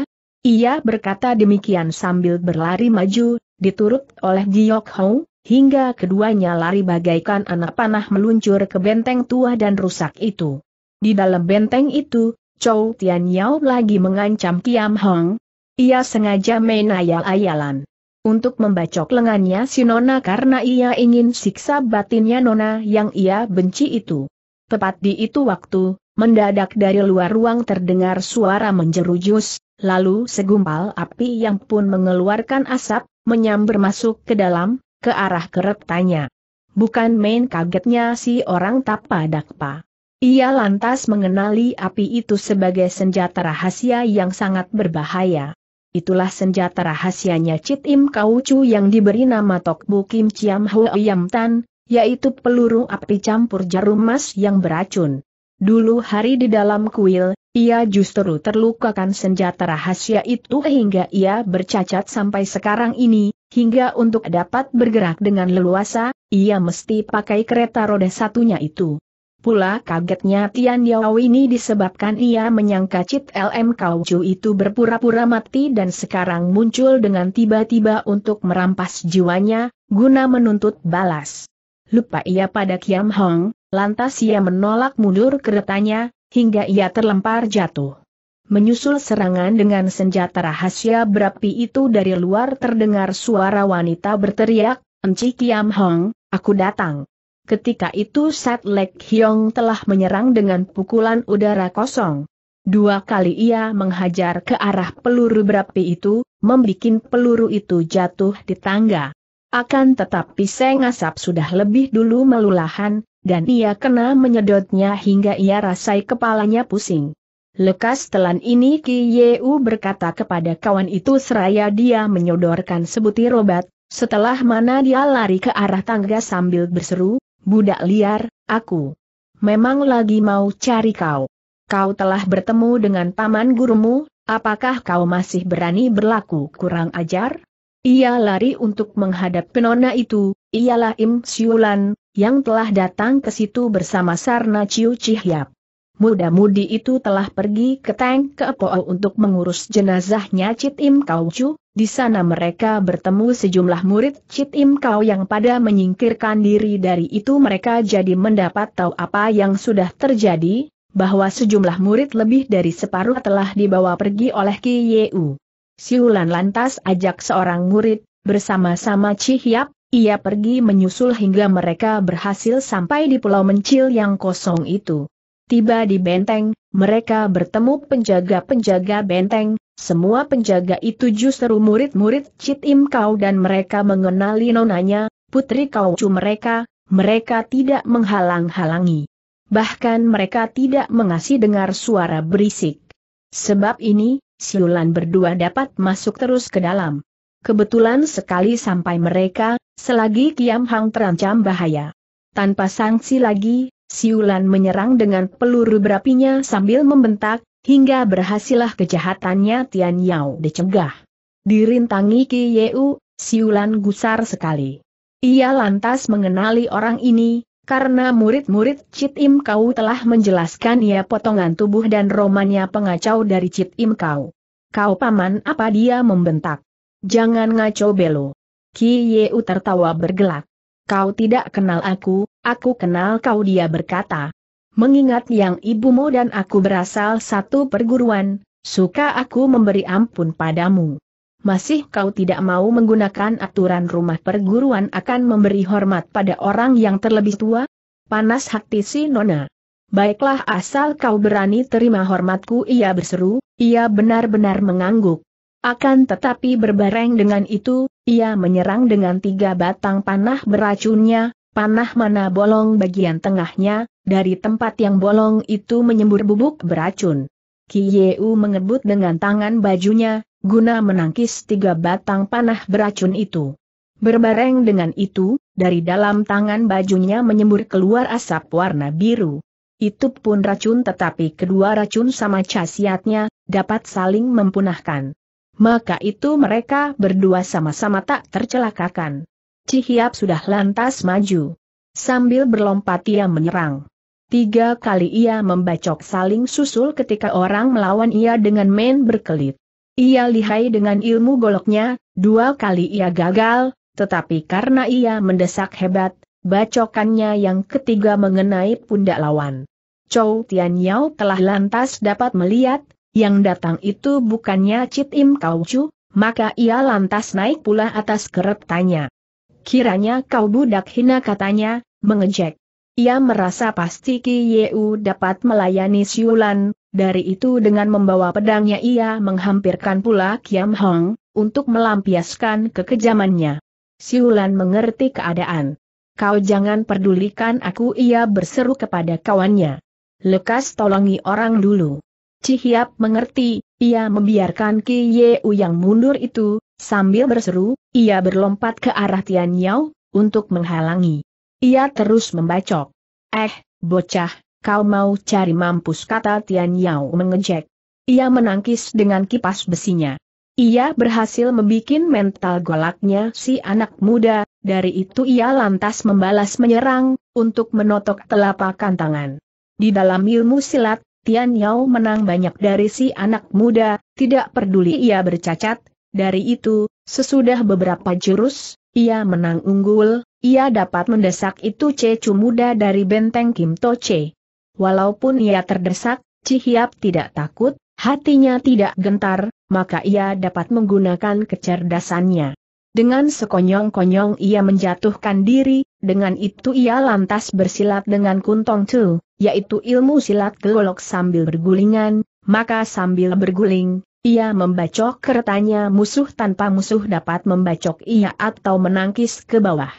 Ia berkata demikian sambil berlari maju, diturut oleh Giok Hou, hingga keduanya lari bagaikan anak panah meluncur ke benteng tua dan rusak itu. Di dalam benteng itu, Chou Tian Yao lagi mengancam Kiam Hong. Ia sengaja main ayal-ayalan. Untuk membacok lengannya si Nona karena ia ingin siksa batinnya Nona yang ia benci itu. Tepat di itu waktu, mendadak dari luar ruang terdengar suara menjerujus, lalu segumpal api yang pun mengeluarkan asap, menyambar masuk ke dalam, ke arah keretanya. Bukan main kagetnya si orang tapa dakpa. Ia lantas mengenali api itu sebagai senjata rahasia yang sangat berbahaya. Itulah senjata rahasianya Cit Im Kaucu yang diberi nama Tok Kim Chiam Hwa Yam Tan, yaitu peluru api campur jarum emas yang beracun. Dulu hari di dalam kuil, ia justru terlukakan senjata rahasia itu hingga ia bercacat sampai sekarang ini, Hingga untuk dapat bergerak dengan leluasa, ia mesti pakai kereta roda satunya itu. Pula kagetnya Tian Yao ini disebabkan ia menyangka Cit LM Chu itu berpura-pura mati dan sekarang muncul dengan tiba-tiba untuk merampas jiwanya, guna menuntut balas. Lupa ia pada Kiam Hong, lantas ia menolak mundur keretanya, hingga ia terlempar jatuh menyusul serangan dengan senjata rahasia berapi itu dari luar terdengar suara wanita berteriak, Enci Kiam Hong, aku datang. Ketika itu Sat Lek Hyong telah menyerang dengan pukulan udara kosong. Dua kali ia menghajar ke arah peluru berapi itu, membuat peluru itu jatuh di tangga. Akan tetapi Seng Asap sudah lebih dulu melulahan, dan ia kena menyedotnya hingga ia rasai kepalanya pusing. Lekas telan ini Ki Yeu berkata kepada kawan itu seraya dia menyodorkan sebutir obat, setelah mana dia lari ke arah tangga sambil berseru, Budak liar, aku memang lagi mau cari kau. Kau telah bertemu dengan paman gurumu, apakah kau masih berani berlaku kurang ajar? Ia lari untuk menghadap penona itu, ialah Im Siulan, yang telah datang ke situ bersama Sarna Ciu Cihyap muda-mudi itu telah pergi ke Tang Kepoau untuk mengurus jenazahnya Chit Im Kau Chu, di sana mereka bertemu sejumlah murid Chit Im Kau yang pada menyingkirkan diri dari itu mereka jadi mendapat tahu apa yang sudah terjadi, bahwa sejumlah murid lebih dari separuh telah dibawa pergi oleh Ki Yeu. Siulan lantas ajak seorang murid, bersama-sama Chi Hiap, ia pergi menyusul hingga mereka berhasil sampai di pulau mencil yang kosong itu. Tiba di benteng, mereka bertemu penjaga-penjaga benteng, semua penjaga itu justru murid-murid Cit Im Kau dan mereka mengenali nonanya, putri Kaucu mereka, mereka tidak menghalang-halangi. Bahkan mereka tidak mengasih dengar suara berisik. Sebab ini, siulan berdua dapat masuk terus ke dalam. Kebetulan sekali sampai mereka, selagi Kiam Hang terancam bahaya. Tanpa sanksi lagi, Siulan menyerang dengan peluru berapinya sambil membentak, hingga berhasillah kejahatannya Tian Yao dicegah. Dirintangi Ki Yeu, Siulan gusar sekali. Ia lantas mengenali orang ini, karena murid-murid Cit Im Kau telah menjelaskan ia potongan tubuh dan romannya pengacau dari Cit Im Kau. Kau paman apa dia membentak? Jangan ngaco belo. Ki Yeu tertawa bergelak. Kau tidak kenal aku, Aku kenal kau dia berkata. Mengingat yang ibumu dan aku berasal satu perguruan, suka aku memberi ampun padamu. Masih kau tidak mau menggunakan aturan rumah perguruan akan memberi hormat pada orang yang terlebih tua? Panas hati si Nona. Baiklah asal kau berani terima hormatku ia berseru, ia benar-benar mengangguk. Akan tetapi berbareng dengan itu, ia menyerang dengan tiga batang panah beracunnya, panah mana bolong bagian tengahnya, dari tempat yang bolong itu menyembur bubuk beracun. Kiyeu mengebut dengan tangan bajunya, guna menangkis tiga batang panah beracun itu. Berbareng dengan itu, dari dalam tangan bajunya menyembur keluar asap warna biru. Itu pun racun tetapi kedua racun sama khasiatnya, dapat saling mempunahkan. Maka itu mereka berdua sama-sama tak tercelakakan. Cihiap sudah lantas maju. Sambil berlompat ia menyerang. Tiga kali ia membacok saling susul ketika orang melawan ia dengan main berkelit. Ia lihai dengan ilmu goloknya, dua kali ia gagal, tetapi karena ia mendesak hebat, bacokannya yang ketiga mengenai pundak lawan. Chou Tian Yao telah lantas dapat melihat, yang datang itu bukannya Chit Im Kau Chu, maka ia lantas naik pula atas keretanya. Kiranya kau budak hina katanya, mengejek. Ia merasa pasti Ki Yeu dapat melayani Siulan, dari itu dengan membawa pedangnya ia menghampirkan pula Kiam Hong, untuk melampiaskan kekejamannya. Siulan mengerti keadaan. Kau jangan pedulikan aku ia berseru kepada kawannya. Lekas tolongi orang dulu. Cihiap mengerti, ia membiarkan Ki Yeu yang mundur itu, Sambil berseru, ia berlompat ke arah Tian Yao, untuk menghalangi. Ia terus membacok. Eh, bocah, kau mau cari mampus kata Tian Yao mengejek. Ia menangkis dengan kipas besinya. Ia berhasil membuat mental golaknya si anak muda, dari itu ia lantas membalas menyerang, untuk menotok telapak tangan. Di dalam ilmu silat, Tian Yao menang banyak dari si anak muda, tidak peduli ia bercacat, dari itu, sesudah beberapa jurus, ia menang unggul, ia dapat mendesak itu Cecu muda dari benteng Kim Toce. Walaupun ia terdesak, Cihiap tidak takut, hatinya tidak gentar, maka ia dapat menggunakan kecerdasannya. Dengan sekonyong-konyong ia menjatuhkan diri, dengan itu ia lantas bersilat dengan kuntong tu, yaitu ilmu silat gelolok sambil bergulingan, maka sambil berguling, ia membacok keretanya musuh tanpa musuh dapat membacok ia atau menangkis ke bawah.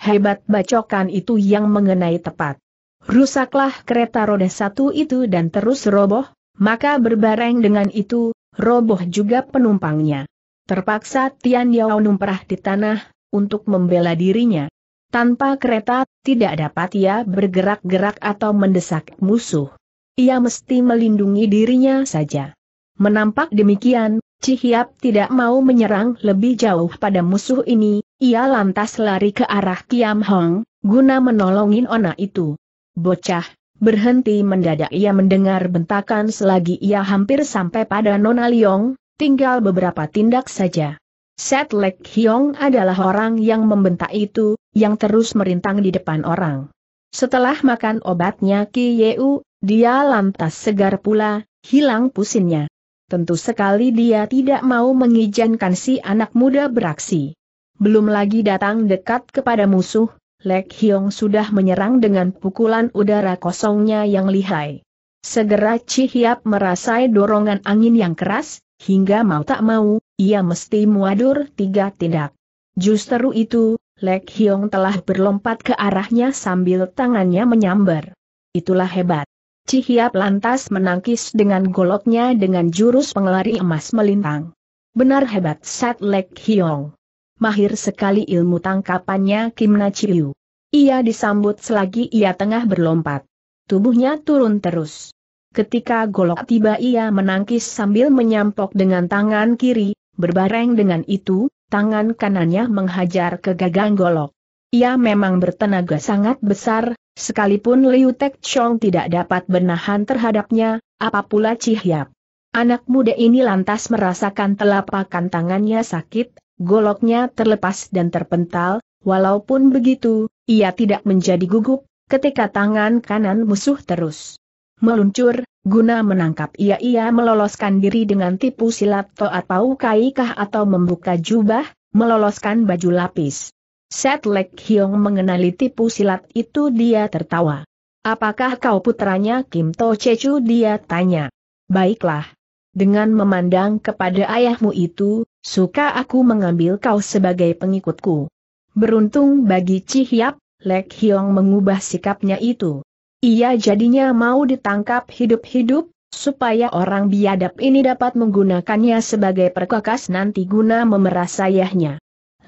Hebat bacokan itu yang mengenai tepat. Rusaklah kereta roda satu itu dan terus roboh, maka berbareng dengan itu, roboh juga penumpangnya. Terpaksa Tian Yao numprah di tanah, untuk membela dirinya. Tanpa kereta, tidak dapat ia bergerak-gerak atau mendesak musuh. Ia mesti melindungi dirinya saja. Menampak demikian, Cihiap tidak mau menyerang lebih jauh pada musuh ini, ia lantas lari ke arah Kiam Hong, guna menolongin Ona itu. Bocah, berhenti mendadak ia mendengar bentakan selagi ia hampir sampai pada Nona Liong, tinggal beberapa tindak saja. Set Lek Hiong adalah orang yang membentak itu, yang terus merintang di depan orang. Setelah makan obatnya Ki Yeu, dia lantas segar pula, hilang pusingnya tentu sekali dia tidak mau mengizinkan si anak muda beraksi. Belum lagi datang dekat kepada musuh, Lek Hiong sudah menyerang dengan pukulan udara kosongnya yang lihai. Segera Cihiap merasai dorongan angin yang keras, hingga mau tak mau, ia mesti muadur tiga tindak. Justru itu, Lek Hiong telah berlompat ke arahnya sambil tangannya menyambar. Itulah hebat. Cihiap lantas menangkis dengan goloknya dengan jurus pengelari emas melintang. Benar hebat Sat Lek Hiong. Mahir sekali ilmu tangkapannya Kim Na Chiu. Ia disambut selagi ia tengah berlompat. Tubuhnya turun terus. Ketika golok tiba ia menangkis sambil menyampok dengan tangan kiri, berbareng dengan itu, tangan kanannya menghajar ke gagang golok. Ia memang bertenaga sangat besar, Sekalipun Liu Tek Chong tidak dapat menahan terhadapnya, apa pula Cihyap. Anak muda ini lantas merasakan telapakan tangannya sakit, goloknya terlepas dan terpental, walaupun begitu, ia tidak menjadi gugup, ketika tangan kanan musuh terus meluncur, guna menangkap ia ia meloloskan diri dengan tipu silat atau kai kah atau membuka jubah, meloloskan baju lapis. Setlek Hiong mengenali tipu silat itu dia tertawa. Apakah kau putranya Kim To Chechu dia tanya. Baiklah. Dengan memandang kepada ayahmu itu, suka aku mengambil kau sebagai pengikutku. Beruntung bagi Cihiap, Lek Hiong mengubah sikapnya itu. Ia jadinya mau ditangkap hidup-hidup, supaya orang biadab ini dapat menggunakannya sebagai perkakas nanti guna memeras sayahnya.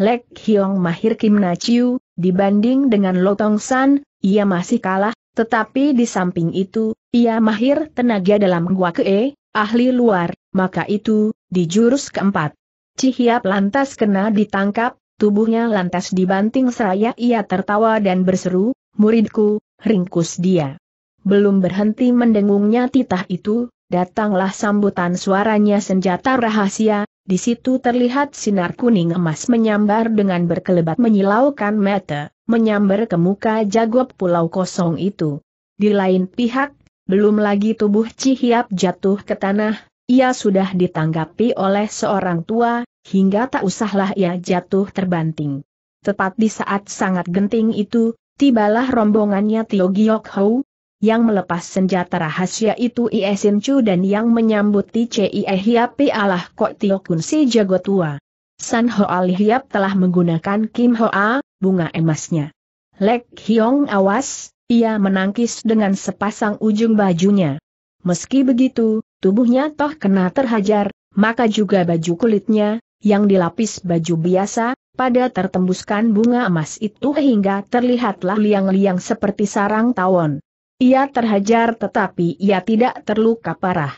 Lek Hiong mahir Kim Na dibanding dengan Lotong San, ia masih kalah, tetapi di samping itu, ia mahir tenaga dalam gua kee, ahli luar, maka itu, di jurus keempat. Cihiap lantas kena ditangkap, tubuhnya lantas dibanting seraya ia tertawa dan berseru, muridku, ringkus dia. Belum berhenti mendengungnya titah itu, datanglah sambutan suaranya senjata rahasia, di situ terlihat sinar kuning emas menyambar dengan berkelebat menyilaukan mata, menyambar ke muka jagob pulau kosong itu. Di lain pihak, belum lagi tubuh Cihiap jatuh ke tanah, ia sudah ditanggapi oleh seorang tua, hingga tak usahlah ia jatuh terbanting. Tepat di saat sangat genting itu, tibalah rombongannya Tio Giok Hou, yang melepas senjata rahasia itu Ie Sin Chu dan yang menyambut menyambuti Cie eh Hiap Allah Kok Tio Kun si jago tua. San Hoa Hiap telah menggunakan Kim Hoa, bunga emasnya. Lek Hiong awas, ia menangkis dengan sepasang ujung bajunya. Meski begitu, tubuhnya toh kena terhajar, maka juga baju kulitnya, yang dilapis baju biasa, pada tertembuskan bunga emas itu hingga terlihatlah liang-liang seperti sarang tawon. Ia terhajar tetapi ia tidak terluka parah.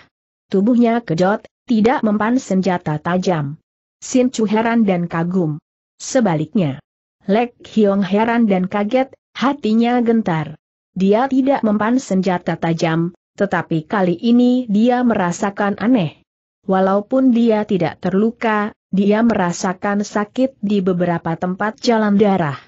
Tubuhnya kejot, tidak mempan senjata tajam. Sin Chu heran dan kagum. Sebaliknya, Lek Hiong heran dan kaget, hatinya gentar. Dia tidak mempan senjata tajam, tetapi kali ini dia merasakan aneh. Walaupun dia tidak terluka, dia merasakan sakit di beberapa tempat jalan darah.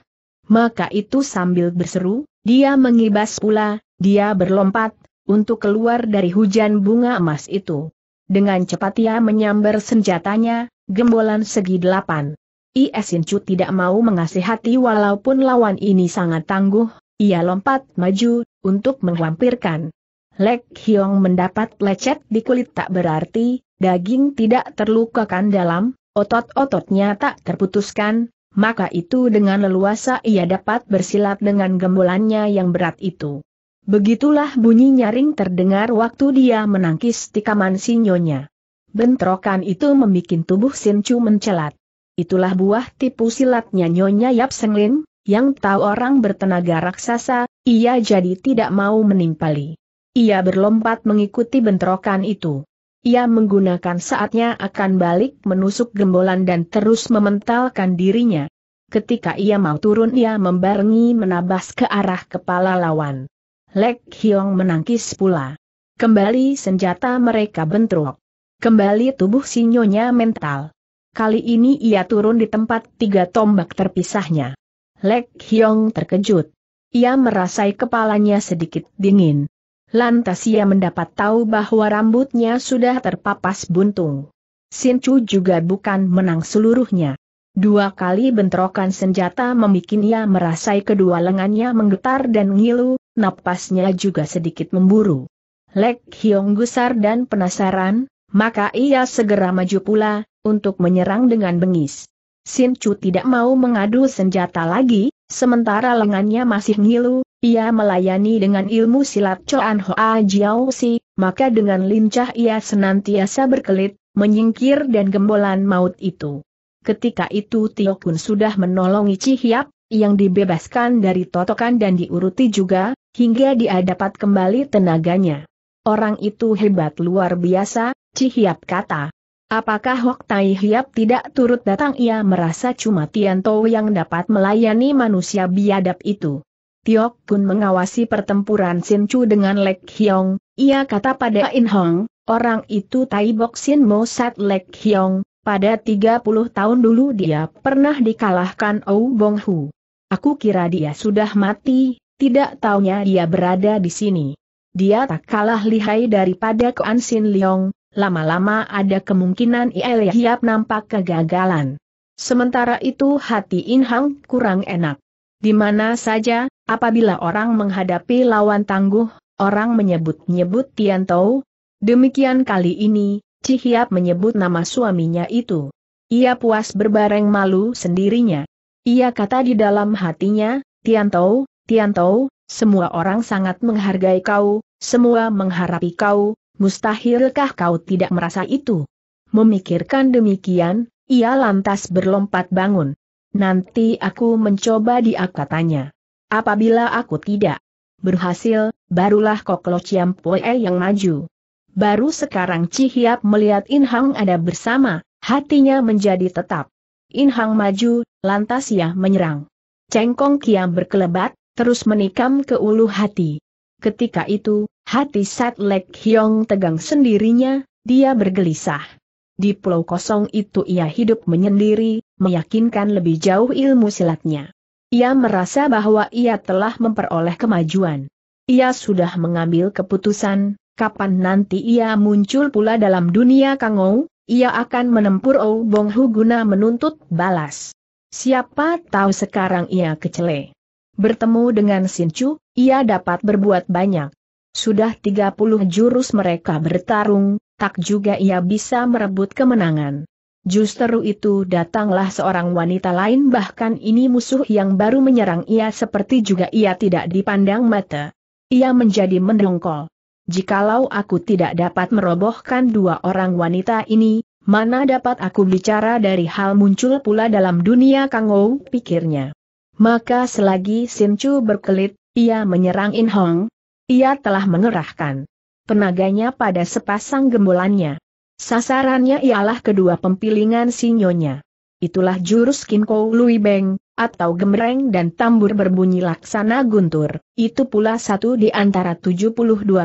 Maka itu sambil berseru, dia mengibas pula, dia berlompat, untuk keluar dari hujan bunga emas itu. Dengan cepat ia menyambar senjatanya, gembolan segi delapan. Iesin Chu tidak mau mengasihati walaupun lawan ini sangat tangguh, ia lompat maju, untuk menghampirkan. Lek Hiong mendapat lecet di kulit tak berarti, daging tidak terlukakan dalam, otot-ototnya tak terputuskan, maka itu dengan leluasa ia dapat bersilat dengan gembolannya yang berat itu. Begitulah bunyi nyaring terdengar waktu dia menangkis tikaman sinyonya. Bentrokan itu membuat tubuh sinchu mencelat. Itulah buah tipu silatnya Nyonya Yap Senglin, yang tahu orang bertenaga raksasa, ia jadi tidak mau menimpali. Ia berlompat mengikuti bentrokan itu. Ia menggunakan saatnya akan balik menusuk gembolan dan terus mementalkan dirinya. Ketika ia mau turun ia membarengi menabas ke arah kepala lawan. Lek Hiong menangkis pula. Kembali senjata mereka bentrok. Kembali tubuh sinyonya mental. Kali ini ia turun di tempat tiga tombak terpisahnya. Lek Hiong terkejut. Ia merasai kepalanya sedikit dingin. Lantas ia mendapat tahu bahwa rambutnya sudah terpapas buntung. Chu juga bukan menang seluruhnya. Dua kali bentrokan senjata membuat ia merasai kedua lengannya menggetar dan ngilu, napasnya juga sedikit memburu. Lek Hiong gusar dan penasaran, maka ia segera maju pula, untuk menyerang dengan bengis. Sin Chu tidak mau mengadu senjata lagi, sementara lengannya masih ngilu, ia melayani dengan ilmu silat Choan Hoa Jiao Si, maka dengan lincah ia senantiasa berkelit, menyingkir dan gembolan maut itu. Ketika itu Tio Kun sudah menolongi Cihiap, yang dibebaskan dari totokan dan diuruti juga, hingga dia dapat kembali tenaganya. Orang itu hebat luar biasa, Cihiap kata. Apakah Hok Tai Hiap tidak turut datang ia merasa cuma Tianto yang dapat melayani manusia biadab itu. Tio Kun mengawasi pertempuran Chu dengan Lek Hyong, ia kata pada In Hong, orang itu Tai Bok Sin Mo Sat Lek Hyong, pada 30 tahun dulu dia pernah dikalahkan Ou Bong Hu. Aku kira dia sudah mati, tidak taunya dia berada di sini. Dia tak kalah lihai daripada An Sin Leong, lama-lama ada kemungkinan ia Hiap nampak kegagalan. Sementara itu hati In Hang kurang enak. Di mana saja, apabila orang menghadapi lawan tangguh, orang menyebut-nyebut Tian Tao. Demikian kali ini, Cihiap menyebut nama suaminya itu. Ia puas berbareng malu sendirinya. Ia kata di dalam hatinya, Tian Tian Tiantou, semua orang sangat menghargai kau, semua mengharapi kau, mustahilkah kau tidak merasa itu? Memikirkan demikian, ia lantas berlompat bangun. Nanti aku mencoba dia katanya. Apabila aku tidak berhasil, barulah Koklo Ciampoe yang maju. Baru sekarang Ci melihat Inhang ada bersama, hatinya menjadi tetap. Inhang maju, lantas ia menyerang. Cengkong Kiam berkelebat, terus menikam ke ulu hati. Ketika itu, hati Sat Lek Hyong tegang sendirinya, dia bergelisah. Di pulau kosong itu ia hidup menyendiri, meyakinkan lebih jauh ilmu silatnya. Ia merasa bahwa ia telah memperoleh kemajuan. Ia sudah mengambil keputusan, kapan nanti ia muncul pula dalam dunia Kangou, ia akan menempur Ou Bong Hu guna menuntut balas. Siapa tahu sekarang ia kecele. Bertemu dengan Shinju, ia dapat berbuat banyak. Sudah 30 jurus mereka bertarung, tak juga ia bisa merebut kemenangan. Justru itu datanglah seorang wanita lain bahkan ini musuh yang baru menyerang ia seperti juga ia tidak dipandang mata. Ia menjadi mendongkol. Jikalau aku tidak dapat merobohkan dua orang wanita ini, mana dapat aku bicara dari hal muncul pula dalam dunia Kangou, pikirnya. Maka selagi Chu berkelit, ia menyerang In Hong. Ia telah mengerahkan tenaganya pada sepasang gembolannya. Sasarannya ialah kedua pempilingan sinyonya. Itulah jurus Kinko Lui Beng, atau gemereng dan tambur berbunyi laksana guntur, itu pula satu di antara 72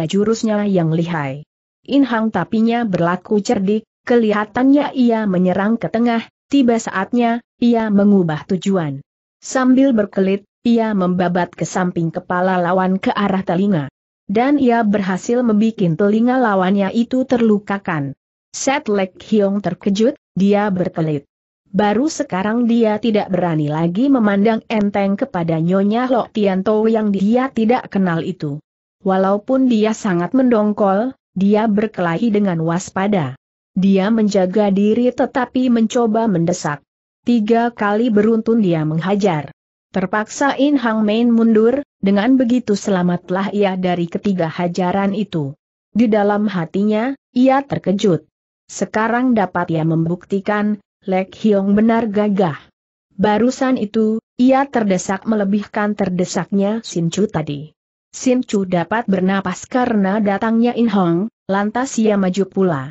jurusnya yang lihai. Inhang tapinya berlaku cerdik, kelihatannya ia menyerang ke tengah, tiba saatnya, ia mengubah tujuan. Sambil berkelit, ia membabat ke samping kepala lawan ke arah telinga. Dan ia berhasil membuat telinga lawannya itu terlukakan. Setlek Hyong Hiong terkejut, dia berkelit. Baru sekarang dia tidak berani lagi memandang enteng kepada Nyonya Lok Tianto yang dia tidak kenal itu. Walaupun dia sangat mendongkol, dia berkelahi dengan waspada. Dia menjaga diri tetapi mencoba mendesak. Tiga kali beruntun dia menghajar. Terpaksa In Hang Main mundur, dengan begitu selamatlah ia dari ketiga hajaran itu. Di dalam hatinya, ia terkejut. Sekarang dapat ia membuktikan, Lek Hiong benar gagah. Barusan itu, ia terdesak melebihkan terdesaknya Sin Chu tadi. Sin Chu dapat bernapas karena datangnya In Hong, lantas ia maju pula.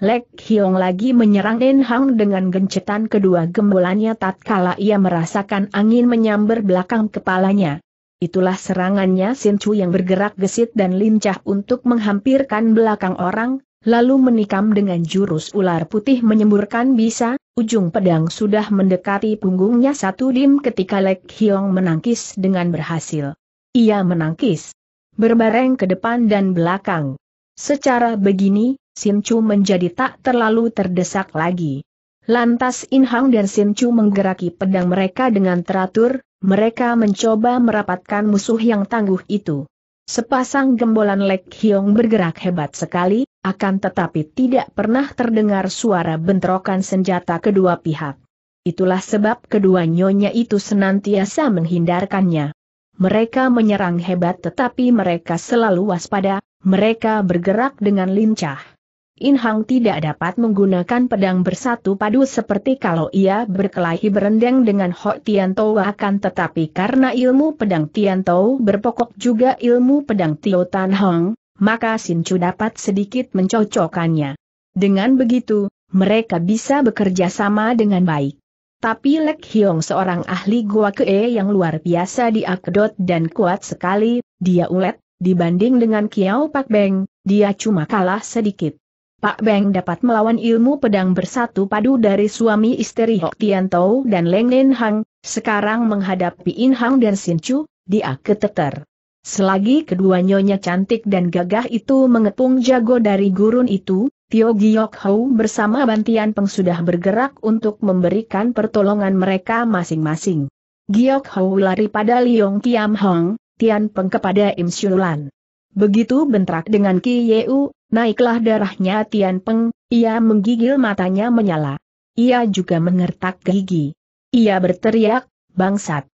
Lek Hiong lagi menyerang In Hong dengan gencetan kedua gembolannya tatkala ia merasakan angin menyambar belakang kepalanya. Itulah serangannya Sin Chu yang bergerak gesit dan lincah untuk menghampirkan belakang orang, lalu menikam dengan jurus ular putih menyemburkan bisa, Ujung pedang sudah mendekati punggungnya satu dim ketika Lek Hiong menangkis dengan berhasil. Ia menangkis. Berbareng ke depan dan belakang. Secara begini, Sin Chu menjadi tak terlalu terdesak lagi. Lantas In Hang dan Sin Chu menggeraki pedang mereka dengan teratur, mereka mencoba merapatkan musuh yang tangguh itu. Sepasang gembolan Lek Hiong bergerak hebat sekali, akan tetapi tidak pernah terdengar suara bentrokan senjata kedua pihak. Itulah sebab kedua nyonya itu senantiasa menghindarkannya. Mereka menyerang hebat tetapi mereka selalu waspada, mereka bergerak dengan lincah. Inhang tidak dapat menggunakan pedang bersatu padu seperti kalau ia berkelahi berendeng dengan Ho Tianto akan tetapi karena ilmu pedang Tianto berpokok juga ilmu pedang Tio Tan Hong, maka Sincu dapat sedikit mencocokkannya. Dengan begitu, mereka bisa bekerja sama dengan baik. Tapi Lek Hiong seorang ahli Gua Kee yang luar biasa diakedot dan kuat sekali, dia ulet, dibanding dengan Kiao Pak Beng, dia cuma kalah sedikit. Pak Beng dapat melawan ilmu pedang bersatu padu dari suami istri Hok Tian Tau dan Leng Nen Hang, sekarang menghadapi In Hang dan Sin Chu, dia keteter. Selagi kedua nyonya cantik dan gagah itu mengepung jago dari gurun itu, Tio Giok Hou bersama Bantian Peng sudah bergerak untuk memberikan pertolongan mereka masing-masing. Giok Hou lari pada Liong Kiam Hong, Tian Peng kepada Im Siulan. Begitu bentrak dengan Ki Yeu, naiklah darahnya Tian Peng, ia menggigil matanya menyala. Ia juga mengertak gigi. Ia berteriak, bangsat.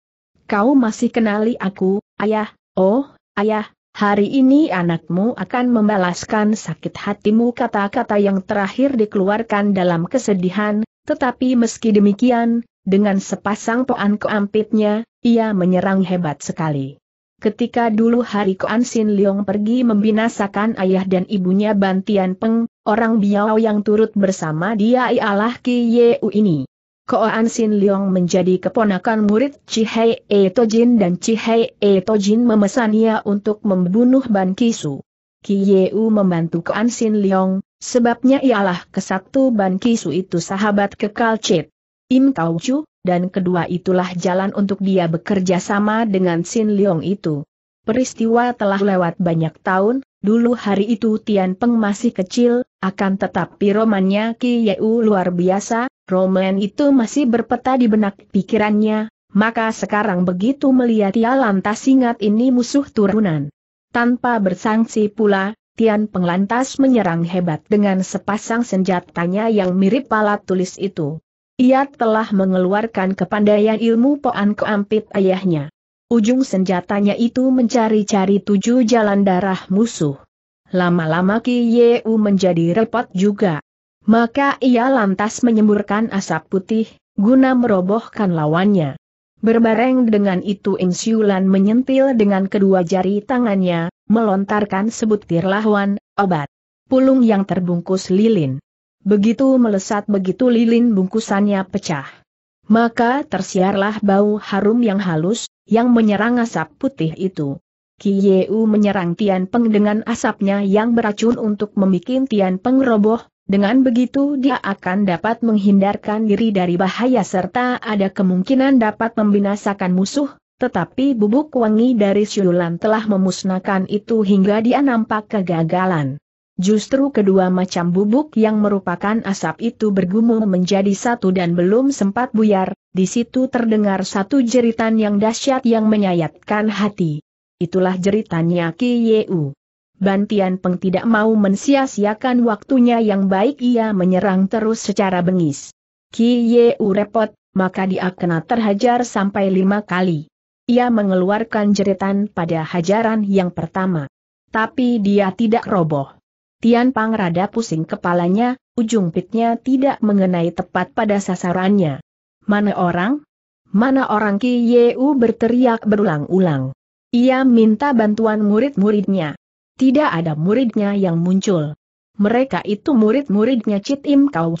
Kau masih kenali aku, ayah, Oh, ayah, hari ini anakmu akan membalaskan sakit hatimu kata-kata yang terakhir dikeluarkan dalam kesedihan, tetapi meski demikian, dengan sepasang poan keampitnya, ia menyerang hebat sekali. Ketika dulu hari Koan Sin Leong pergi membinasakan ayah dan ibunya Bantian Peng, orang Biao yang turut bersama dia ialah Ki Yeu ini. An Sin Leong menjadi keponakan murid Cihai E Tojin dan Cihai E Tojin memesannya untuk membunuh Ban Kisu. Kiyeu membantu An Sin Leong, sebabnya ialah kesatu Ban Kisu itu sahabat kekal Cip. Im Kau Chu, dan kedua itulah jalan untuk dia bekerja sama dengan Sin Leong itu. Peristiwa telah lewat banyak tahun, dulu hari itu Tian Peng masih kecil, akan tetapi romannya Ki luar biasa, Roman itu masih berpeta di benak pikirannya, maka sekarang begitu melihat ia lantas ingat ini musuh turunan. Tanpa bersangsi pula, Tian Peng lantas menyerang hebat dengan sepasang senjatanya yang mirip palat tulis itu. Ia telah mengeluarkan kepandaian ilmu Poan Keampit ayahnya. Ujung senjatanya itu mencari-cari tujuh jalan darah musuh. Lama-lama Ki Yeu menjadi repot juga. Maka ia lantas menyemburkan asap putih, guna merobohkan lawannya. Berbareng dengan itu Siulan menyentil dengan kedua jari tangannya, melontarkan sebutir lawan, obat. Pulung yang terbungkus lilin. Begitu melesat begitu lilin bungkusannya pecah. Maka tersiarlah bau harum yang halus, yang menyerang asap putih itu. Kieu menyerang Tian Peng dengan asapnya yang beracun untuk membuat Tian Peng roboh, dengan begitu dia akan dapat menghindarkan diri dari bahaya serta ada kemungkinan dapat membinasakan musuh, tetapi bubuk wangi dari siulan telah memusnahkan itu hingga dia nampak kegagalan. Justru kedua macam bubuk yang merupakan asap itu bergumul menjadi satu dan belum sempat buyar, di situ terdengar satu jeritan yang dahsyat yang menyayatkan hati. Itulah jeritannya Ki Yeu. Bantian Peng tidak mau mensia-siakan waktunya yang baik ia menyerang terus secara bengis. Ki U repot, maka dia kena terhajar sampai lima kali. Ia mengeluarkan jeritan pada hajaran yang pertama. Tapi dia tidak roboh. Tian Pang rada pusing kepalanya, ujung pitnya tidak mengenai tepat pada sasarannya. Mana orang? Mana orang Ki U berteriak berulang-ulang. Ia minta bantuan murid-muridnya tidak ada muridnya yang muncul. Mereka itu murid-muridnya Cit Im Kau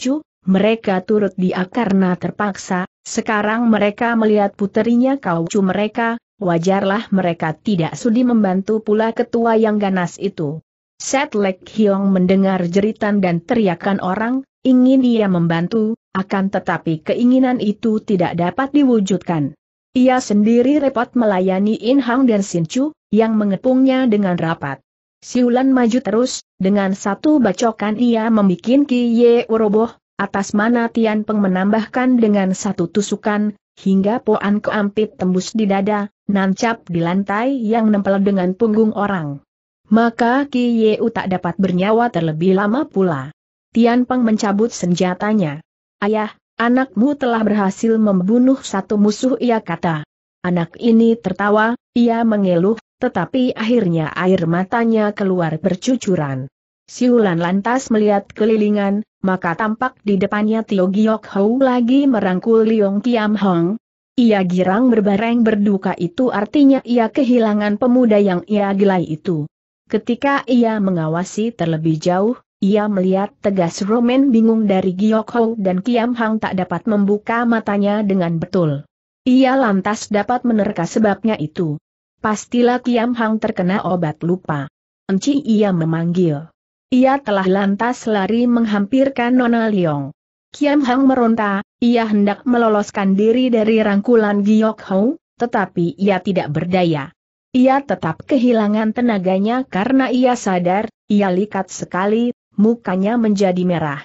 mereka turut dia karena terpaksa, sekarang mereka melihat puterinya Kau mereka, wajarlah mereka tidak sudi membantu pula ketua yang ganas itu. Setlek Hiong mendengar jeritan dan teriakan orang, ingin ia membantu, akan tetapi keinginan itu tidak dapat diwujudkan. Ia sendiri repot melayani In Hang dan Sin Chu, yang mengepungnya dengan rapat. Siulan maju terus, dengan satu bacokan ia membuat Ye roboh, atas mana Tian Peng menambahkan dengan satu tusukan, hingga Poan Keampit tembus di dada, nancap di lantai yang nempel dengan punggung orang. Maka Kiye tak dapat bernyawa terlebih lama pula. Tian Peng mencabut senjatanya. Ayah, anakmu telah berhasil membunuh satu musuh ia kata. Anak ini tertawa, ia mengeluh, tetapi akhirnya air matanya keluar bercucuran. Siulan lantas melihat kelilingan, maka tampak di depannya Tio Giok Hou lagi merangkul Liong Kiam Hong. Ia girang berbareng berduka itu artinya ia kehilangan pemuda yang ia gilai itu. Ketika ia mengawasi terlebih jauh, ia melihat tegas Roman bingung dari Giok Hou dan Kiam Hang tak dapat membuka matanya dengan betul. Ia lantas dapat menerka sebabnya itu. Pastilah Kiam Hang terkena obat lupa. Enci ia memanggil. Ia telah lantas lari menghampirkan Nona Liong. Kiam Hang meronta, ia hendak meloloskan diri dari rangkulan Giok Hou, tetapi ia tidak berdaya. Ia tetap kehilangan tenaganya karena ia sadar, ia likat sekali, mukanya menjadi merah.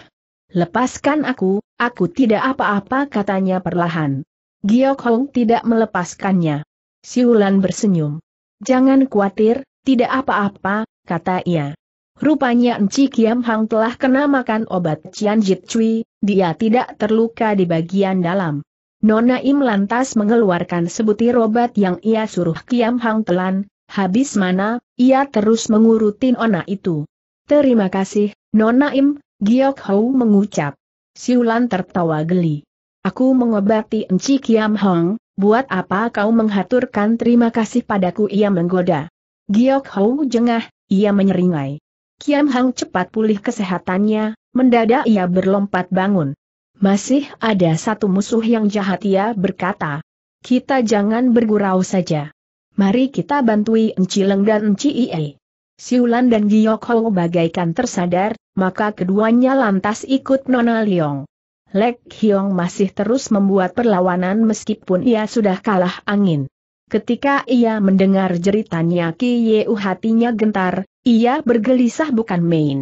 Lepaskan aku, aku tidak apa-apa katanya perlahan. Giok Hong tidak melepaskannya. Siulan bersenyum. Jangan khawatir, tidak apa-apa, kata ia. Rupanya Enci Kiam Hang telah kena makan obat Cian Jit Cui, dia tidak terluka di bagian dalam. Nona Im lantas mengeluarkan sebutir obat yang ia suruh Kiam Hang telan, habis mana, ia terus mengurutin Nona itu. Terima kasih, Nona Im, Giok Hou mengucap. Siulan tertawa geli. Aku mengobati Enci Kiam Hang, buat apa kau menghaturkan terima kasih padaku ia menggoda. Giok Hou jengah, ia menyeringai. Kiam Hang cepat pulih kesehatannya, mendadak ia berlompat bangun. Masih ada satu musuh yang jahat ia berkata. Kita jangan bergurau saja. Mari kita bantui Enci Leng dan Enci Ie. Siulan dan Giok Hou bagaikan tersadar, maka keduanya lantas ikut Nona Leong. Lek Hyung masih terus membuat perlawanan meskipun ia sudah kalah angin. Ketika ia mendengar jeritannya Ki Yeu hatinya gentar, ia bergelisah bukan main.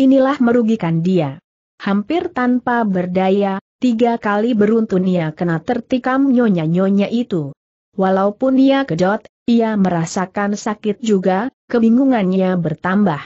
Inilah merugikan dia. Hampir tanpa berdaya, tiga kali beruntun ia kena tertikam nyonya-nyonya itu. Walaupun ia kejot, ia merasakan sakit juga, kebingungannya bertambah.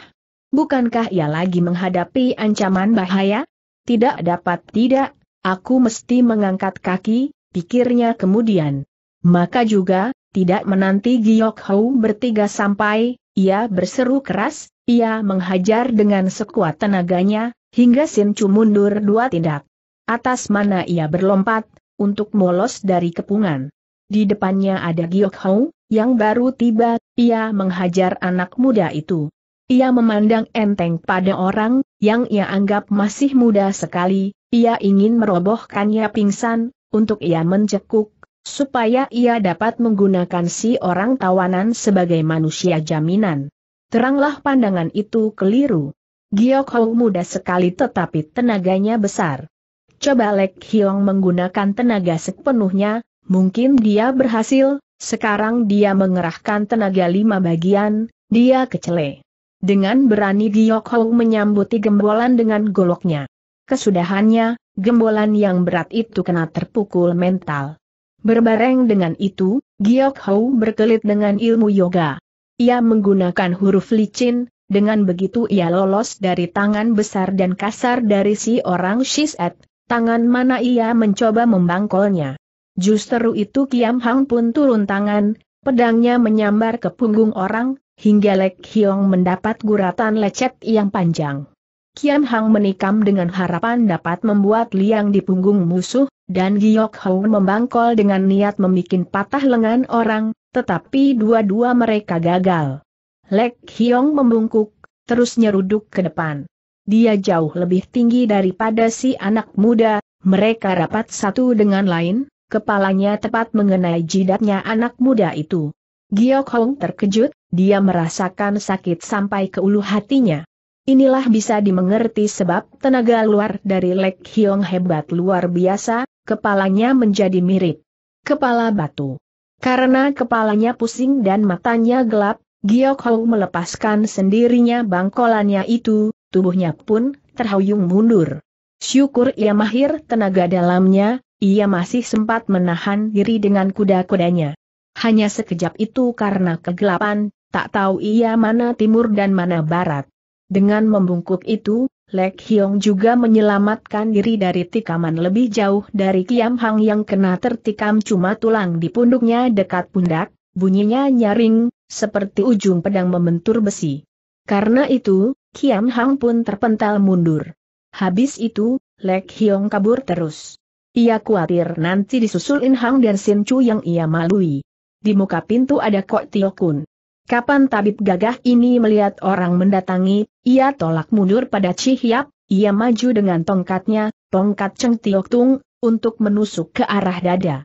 Bukankah ia lagi menghadapi ancaman bahaya? Tidak dapat tidak, aku mesti mengangkat kaki, pikirnya kemudian. Maka juga, tidak menanti Giok Hou bertiga sampai, ia berseru keras, ia menghajar dengan sekuat tenaganya, hingga Sin Chu mundur dua tindak. Atas mana ia berlompat, untuk molos dari kepungan. Di depannya ada Giok Hou, yang baru tiba, ia menghajar anak muda itu. Ia memandang enteng pada orang, yang ia anggap masih muda sekali, ia ingin merobohkannya pingsan, untuk ia mencekuk, supaya ia dapat menggunakan si orang tawanan sebagai manusia jaminan. Teranglah pandangan itu keliru. Giok Hou muda sekali tetapi tenaganya besar. Coba Lek Hiong menggunakan tenaga sepenuhnya, mungkin dia berhasil, sekarang dia mengerahkan tenaga lima bagian, dia kecele. Dengan berani Giok Hou menyambuti gembolan dengan goloknya. Kesudahannya, gembolan yang berat itu kena terpukul mental. Berbareng dengan itu, Giok Hou berkelit dengan ilmu yoga. Ia menggunakan huruf licin, dengan begitu ia lolos dari tangan besar dan kasar dari si orang Shiset, tangan mana ia mencoba membangkolnya. Justru itu Kiam Hang pun turun tangan, pedangnya menyambar ke punggung orang, hingga Lek Hiong mendapat guratan lecet yang panjang. Kian Hang menikam dengan harapan dapat membuat liang di punggung musuh, dan Giok Hou membangkol dengan niat membuat patah lengan orang, tetapi dua-dua mereka gagal. Lek Hiong membungkuk, terus nyeruduk ke depan. Dia jauh lebih tinggi daripada si anak muda, mereka rapat satu dengan lain, kepalanya tepat mengenai jidatnya anak muda itu. Giok Hong terkejut, dia merasakan sakit sampai ke ulu hatinya. Inilah bisa dimengerti sebab tenaga luar dari Lek Hyong hebat luar biasa, kepalanya menjadi mirip kepala batu. Karena kepalanya pusing dan matanya gelap, Giok Hou melepaskan sendirinya bangkolannya itu, tubuhnya pun terhuyung mundur. Syukur ia mahir tenaga dalamnya, ia masih sempat menahan diri dengan kuda-kudanya. Hanya sekejap itu karena kegelapan, Tak tahu ia mana timur dan mana barat. Dengan membungkuk itu, Lek Hiong juga menyelamatkan diri dari tikaman lebih jauh dari Kiam Hang yang kena tertikam cuma tulang di punduknya dekat pundak, bunyinya nyaring, seperti ujung pedang membentur besi. Karena itu, Kiam Hang pun terpental mundur. Habis itu, Lek Hiong kabur terus. Ia khawatir nanti disusul In Hang dan Sin Chu yang ia malui. Di muka pintu ada Kok Tio Kun. Kapan tabib gagah ini melihat orang mendatangi, ia tolak mundur pada Cihiap, ia maju dengan tongkatnya, tongkat Cheng Tiok Tung, untuk menusuk ke arah dada.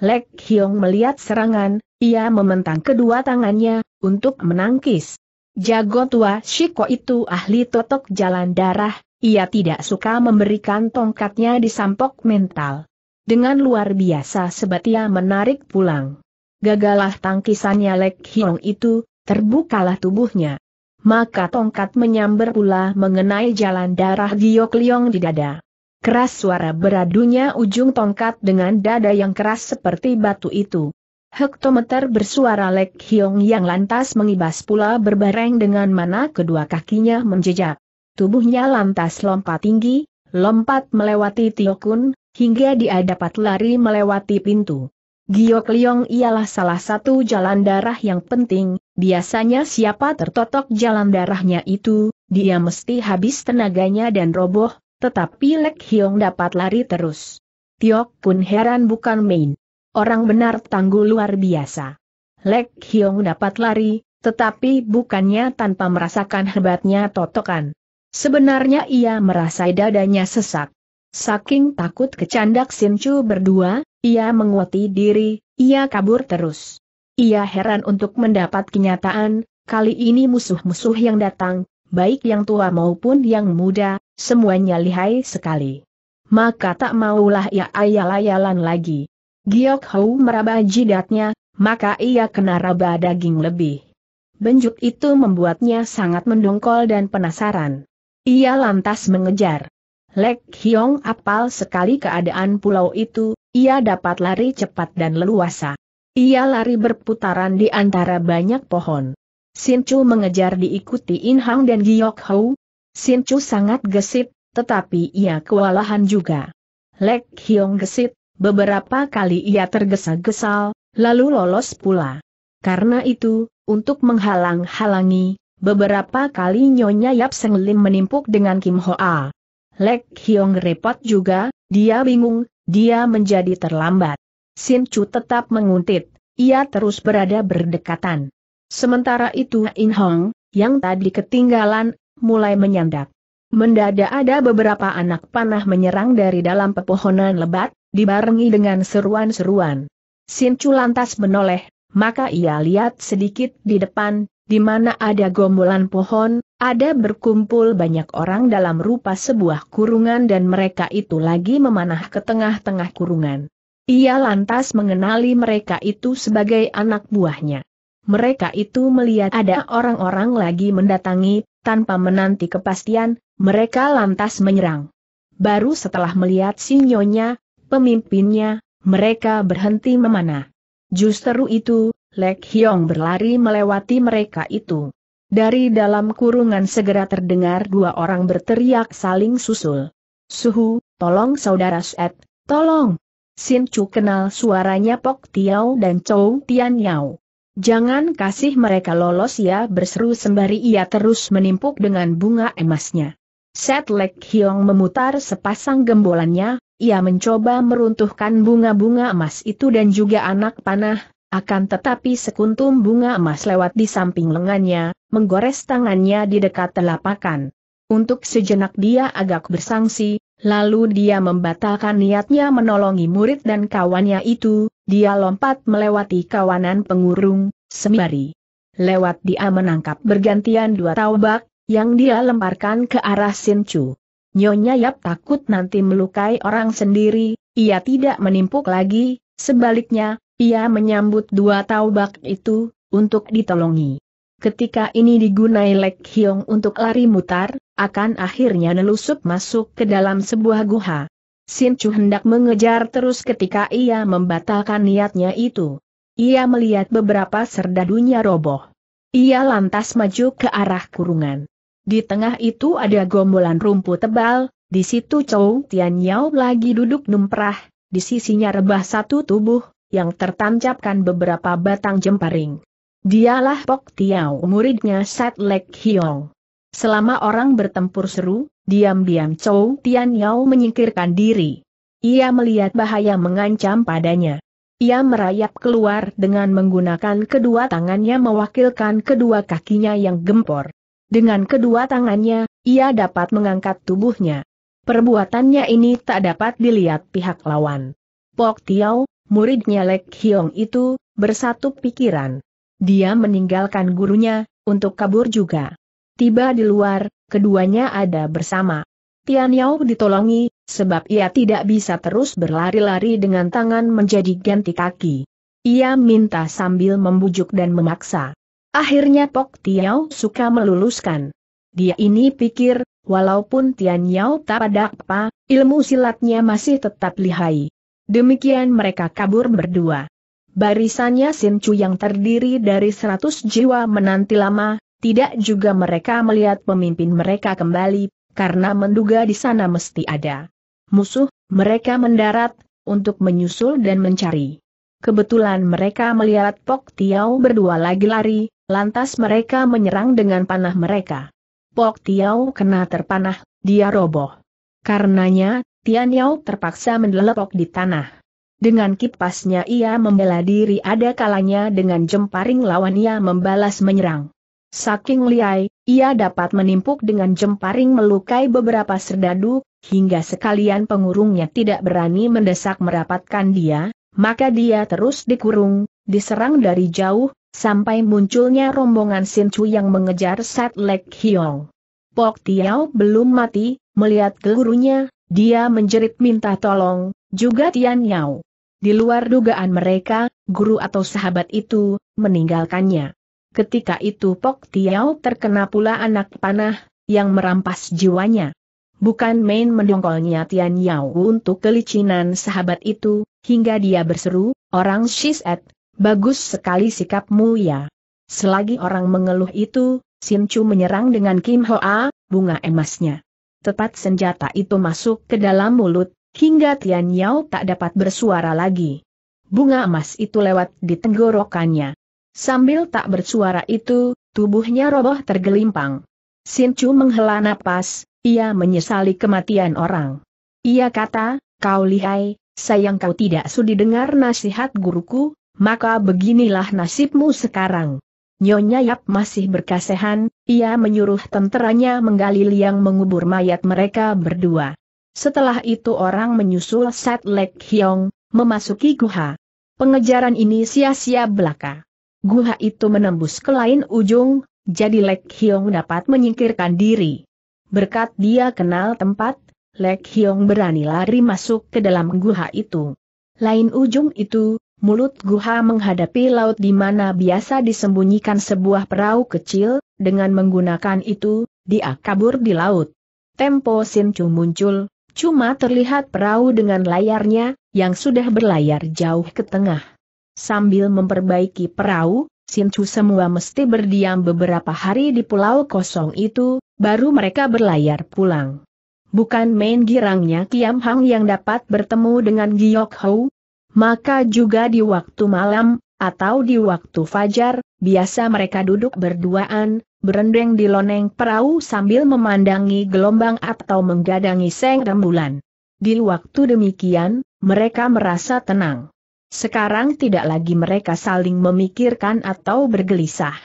Lek Hiong melihat serangan, ia mementang kedua tangannya, untuk menangkis. Jago tua Shiko itu ahli totok jalan darah, ia tidak suka memberikan tongkatnya di sampok mental. Dengan luar biasa ia menarik pulang. Gagalah tangkisannya Lek Hiong itu, terbukalah tubuhnya. Maka tongkat menyamber pula mengenai jalan darah Giok Liong di dada. Keras suara beradunya ujung tongkat dengan dada yang keras seperti batu itu. Hektometer bersuara Lek Hiong yang lantas mengibas pula berbareng dengan mana kedua kakinya menjejak. Tubuhnya lantas lompat tinggi, lompat melewati Tiokun, hingga dia dapat lari melewati pintu. Giok Leong ialah salah satu jalan darah yang penting, biasanya siapa tertotok jalan darahnya itu, dia mesti habis tenaganya dan roboh, tetapi Lek Hiong dapat lari terus. Tiok pun heran bukan main. Orang benar tangguh luar biasa. Lek Hiong dapat lari, tetapi bukannya tanpa merasakan hebatnya totokan. Sebenarnya ia merasai dadanya sesak. Saking takut kecandak Sinchu berdua, ia menguati diri, ia kabur terus. Ia heran untuk mendapat kenyataan, kali ini musuh-musuh yang datang, baik yang tua maupun yang muda, semuanya lihai sekali. Maka tak maulah ia ayal-ayalan lagi. Giok Hou meraba jidatnya, maka ia kena raba daging lebih. Benjuk itu membuatnya sangat mendongkol dan penasaran. Ia lantas mengejar. Lek Hiong apal sekali keadaan pulau itu, ia dapat lari cepat dan leluasa. Ia lari berputaran di antara banyak pohon. Sinchu mengejar diikuti In Hang dan Giok Hou. Sinchu sangat gesit, tetapi ia kewalahan juga. Lek Hiong gesit, beberapa kali ia tergesa-gesal, lalu lolos pula. Karena itu, untuk menghalang-halangi, beberapa kali Nyonya Yap Seng Lim menimpuk dengan Kim Hoa. Lek Hiong repot juga, dia bingung, dia menjadi terlambat. Sin Chu tetap menguntit, ia terus berada berdekatan. Sementara itu In Hong, yang tadi ketinggalan, mulai menyandak. Mendadak ada beberapa anak panah menyerang dari dalam pepohonan lebat, dibarengi dengan seruan-seruan. Sin Chu lantas menoleh, maka ia lihat sedikit di depan, di mana ada gombolan pohon, ada berkumpul banyak orang dalam rupa sebuah kurungan dan mereka itu lagi memanah ke tengah-tengah kurungan. Ia lantas mengenali mereka itu sebagai anak buahnya. Mereka itu melihat ada orang-orang lagi mendatangi, tanpa menanti kepastian, mereka lantas menyerang. Baru setelah melihat sinyonya, pemimpinnya, mereka berhenti memanah. Justru itu, Lek Hiong berlari melewati mereka itu. Dari dalam kurungan segera terdengar dua orang berteriak saling susul. Suhu, tolong saudara Set, tolong. Sin Chu kenal suaranya Pok Tiao dan Chou Tian Yao. Jangan kasih mereka lolos ya berseru sembari ia terus menimpuk dengan bunga emasnya. Set Lek Hiong memutar sepasang gembolannya, ia mencoba meruntuhkan bunga-bunga emas itu dan juga anak panah, akan tetapi sekuntum bunga emas lewat di samping lengannya, menggores tangannya di dekat telapakan. Untuk sejenak dia agak bersangsi, lalu dia membatalkan niatnya menolongi murid dan kawannya itu, dia lompat melewati kawanan pengurung, sembari. Lewat dia menangkap bergantian dua taubak, yang dia lemparkan ke arah Sinchu. Nyonya Yap takut nanti melukai orang sendiri, ia tidak menimpuk lagi, sebaliknya, ia menyambut dua taubak itu, untuk ditolongi. Ketika ini digunai Lek Hiong untuk lari mutar, akan akhirnya nelusup masuk ke dalam sebuah guha. Sin Chu hendak mengejar terus ketika ia membatalkan niatnya itu. Ia melihat beberapa serdadunya roboh. Ia lantas maju ke arah kurungan. Di tengah itu ada gombolan rumput tebal, di situ Chow Tian Yao lagi duduk numprah, di sisinya rebah satu tubuh, yang tertancapkan beberapa batang jemparing. Dialah Pok Tiao muridnya Sat Lek Hiong. Selama orang bertempur seru, diam-diam Chow Tian Yao menyingkirkan diri. Ia melihat bahaya mengancam padanya. Ia merayap keluar dengan menggunakan kedua tangannya mewakilkan kedua kakinya yang gempor. Dengan kedua tangannya, ia dapat mengangkat tubuhnya. Perbuatannya ini tak dapat dilihat pihak lawan. Pok Tiao, muridnya Lek Hiong itu, bersatu pikiran. Dia meninggalkan gurunya, untuk kabur juga. Tiba di luar, keduanya ada bersama. Tian Yao ditolongi, sebab ia tidak bisa terus berlari-lari dengan tangan menjadi ganti kaki. Ia minta sambil membujuk dan memaksa. Akhirnya Pok Tiao suka meluluskan. Dia ini pikir, walaupun Tian Yao tak ada apa, ilmu silatnya masih tetap lihai. Demikian mereka kabur berdua. Barisannya Sincu yang terdiri dari seratus jiwa menanti lama, tidak juga mereka melihat pemimpin mereka kembali, karena menduga di sana mesti ada musuh, mereka mendarat, untuk menyusul dan mencari. Kebetulan mereka melihat Pok Tiao berdua lagi lari, lantas mereka menyerang dengan panah mereka. Pok Tiao kena terpanah, dia roboh. Karenanya, Tian Yao terpaksa mendelepok di tanah. Dengan kipasnya ia membela diri ada kalanya dengan jemparing lawan ia membalas menyerang. Saking liai, ia dapat menimpuk dengan jemparing melukai beberapa serdadu, hingga sekalian pengurungnya tidak berani mendesak merapatkan dia, maka dia terus dikurung, diserang dari jauh, sampai munculnya rombongan Chu yang mengejar Sat Lek Hiong. Pok Tiao belum mati, melihat gurunya, dia menjerit minta tolong, juga Tian Yao. Di luar dugaan mereka, guru atau sahabat itu, meninggalkannya. Ketika itu Pok Tiao terkena pula anak panah, yang merampas jiwanya. Bukan main mendongkolnya Tian Yao untuk kelicinan sahabat itu, hingga dia berseru, orang shizet, bagus sekali sikapmu ya. Selagi orang mengeluh itu, Sin Chu menyerang dengan Kim Hoa, bunga emasnya tepat senjata itu masuk ke dalam mulut, hingga Tian Yao tak dapat bersuara lagi. Bunga emas itu lewat di tenggorokannya. Sambil tak bersuara itu, tubuhnya roboh tergelimpang. Sin Chu menghela napas, ia menyesali kematian orang. Ia kata, kau lihai, sayang kau tidak sudi dengar nasihat guruku, maka beginilah nasibmu sekarang. Nyonya Yap masih berkasehan, ia menyuruh tenteranya menggali liang mengubur mayat mereka berdua. Setelah itu orang menyusul Sat Lek Hyong, memasuki guha. Pengejaran ini sia-sia belaka. Guha itu menembus ke lain ujung, jadi Lek Hyong dapat menyingkirkan diri. Berkat dia kenal tempat, Lek Hyong berani lari masuk ke dalam guha itu. Lain ujung itu, mulut guha menghadapi laut di mana biasa disembunyikan sebuah perahu kecil, dengan menggunakan itu, dia kabur di laut. Tempo Sinchu muncul, cuma terlihat perahu dengan layarnya, yang sudah berlayar jauh ke tengah. Sambil memperbaiki perahu, Sinchu semua mesti berdiam beberapa hari di pulau kosong itu, baru mereka berlayar pulang. Bukan main girangnya Kiam Hang yang dapat bertemu dengan Giok Hou, maka juga di waktu malam, atau di waktu fajar, biasa mereka duduk berduaan, berendeng di loneng perahu sambil memandangi gelombang atau menggadangi seng rembulan. Di waktu demikian, mereka merasa tenang. Sekarang tidak lagi mereka saling memikirkan atau bergelisah.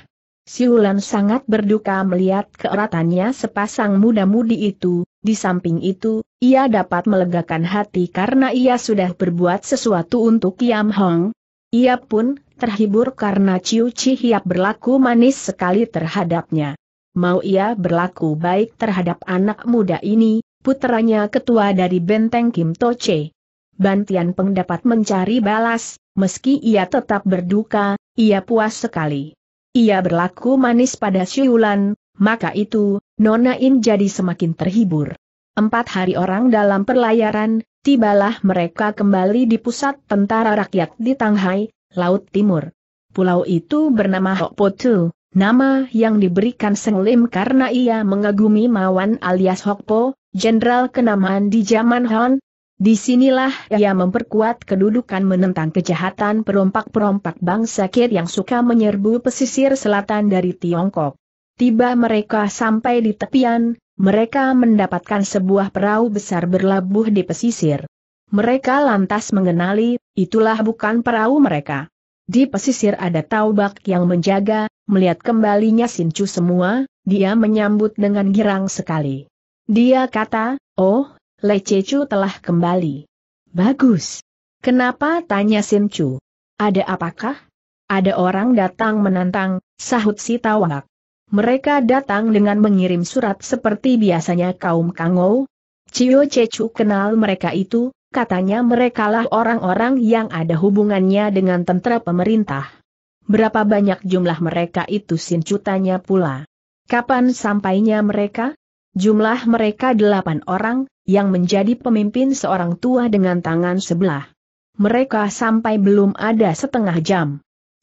Siulan sangat berduka melihat keeratannya sepasang muda-mudi itu, di samping itu, ia dapat melegakan hati karena ia sudah berbuat sesuatu untuk Kiam Hong. Ia pun terhibur karena Ciu Chi Hiap berlaku manis sekali terhadapnya. Mau ia berlaku baik terhadap anak muda ini, puteranya ketua dari benteng Kim Toche. Bantian pendapat mencari balas, meski ia tetap berduka, ia puas sekali ia berlaku manis pada Siulan, maka itu, Nona In jadi semakin terhibur. Empat hari orang dalam perlayaran, tibalah mereka kembali di pusat tentara rakyat di Tanghai, Laut Timur. Pulau itu bernama Hokpotu, nama yang diberikan Seng Lim karena ia mengagumi Mawan alias Hokpo, jenderal kenamaan di zaman Han, Disinilah ia memperkuat kedudukan menentang kejahatan perompak-perompak bangsa Kir yang suka menyerbu pesisir selatan dari Tiongkok. Tiba mereka sampai di tepian, mereka mendapatkan sebuah perahu besar berlabuh di pesisir. Mereka lantas mengenali, itulah bukan perahu mereka. Di pesisir ada taubak yang menjaga, melihat kembalinya Sincu semua, dia menyambut dengan girang sekali. Dia kata, oh, Lececu telah kembali. Bagus. Kenapa tanya Sincu? Ada apakah? Ada orang datang menantang, sahut si Tawak. Mereka datang dengan mengirim surat seperti biasanya kaum Kangou. Cio Cecu kenal mereka itu, katanya merekalah orang-orang yang ada hubungannya dengan tentara pemerintah. Berapa banyak jumlah mereka itu Sincu tanya pula. Kapan sampainya mereka? Jumlah mereka delapan orang, yang menjadi pemimpin seorang tua dengan tangan sebelah. Mereka sampai belum ada setengah jam.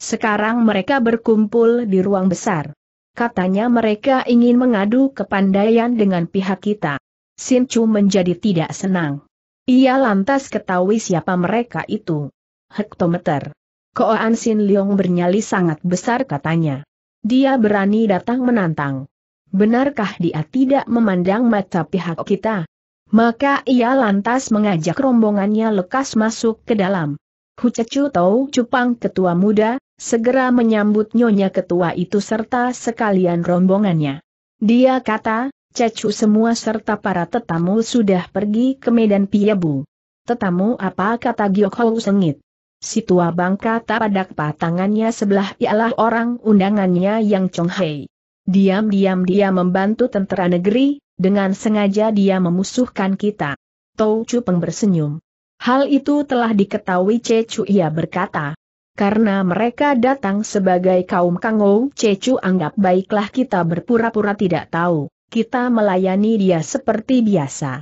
Sekarang mereka berkumpul di ruang besar. Katanya mereka ingin mengadu kepandaian dengan pihak kita. Sin Chu menjadi tidak senang. Ia lantas ketahui siapa mereka itu. Hektometer. Koan Sin Leong bernyali sangat besar katanya. Dia berani datang menantang benarkah dia tidak memandang mata pihak kita? Maka ia lantas mengajak rombongannya lekas masuk ke dalam. Hucecu Tau Cupang ketua muda, segera menyambut nyonya ketua itu serta sekalian rombongannya. Dia kata, Cecu semua serta para tetamu sudah pergi ke Medan Piyabu. Tetamu apa kata Hou sengit? Si tua bangka tak padak patangannya sebelah ialah orang undangannya yang Chong Hei. Diam-diam dia membantu tentara negeri, dengan sengaja dia memusuhkan kita. Tou Chu Peng bersenyum. Hal itu telah diketahui Chu ia berkata. Karena mereka datang sebagai kaum Kangou, Cecu anggap baiklah kita berpura-pura tidak tahu, kita melayani dia seperti biasa.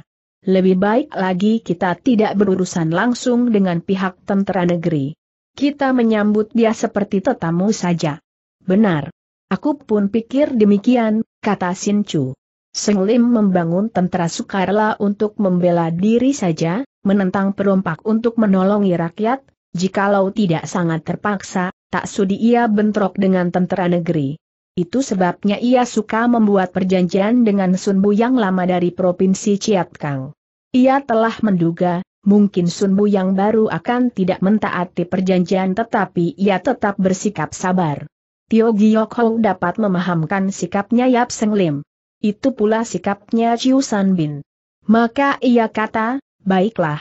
Lebih baik lagi kita tidak berurusan langsung dengan pihak tentara negeri. Kita menyambut dia seperti tetamu saja. Benar. Aku pun pikir demikian, kata Sin Chu. Seng Lim membangun tentara sukarela untuk membela diri saja, menentang perompak untuk menolongi rakyat, jikalau tidak sangat terpaksa, tak sudi ia bentrok dengan tentara negeri. Itu sebabnya ia suka membuat perjanjian dengan Sun yang lama dari Provinsi Kang. Ia telah menduga, mungkin Sun yang baru akan tidak mentaati perjanjian tetapi ia tetap bersikap sabar. Tio Giok Ho dapat memahamkan sikapnya Yap Seng Lim. Itu pula sikapnya Chiu San Bin. Maka ia kata, baiklah.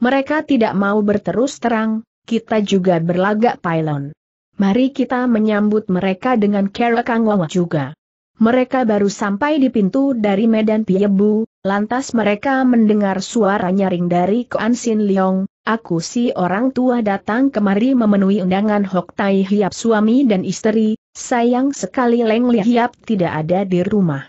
Mereka tidak mau berterus terang, kita juga berlagak pylon. Mari kita menyambut mereka dengan kang wong juga. Mereka baru sampai di pintu dari Medan Piebu, lantas mereka mendengar suara nyaring dari Koan Sin Leong, Aku si orang tua datang kemari memenuhi undangan Hok Tai Hiap suami dan istri, sayang sekali Leng Li Hiap tidak ada di rumah.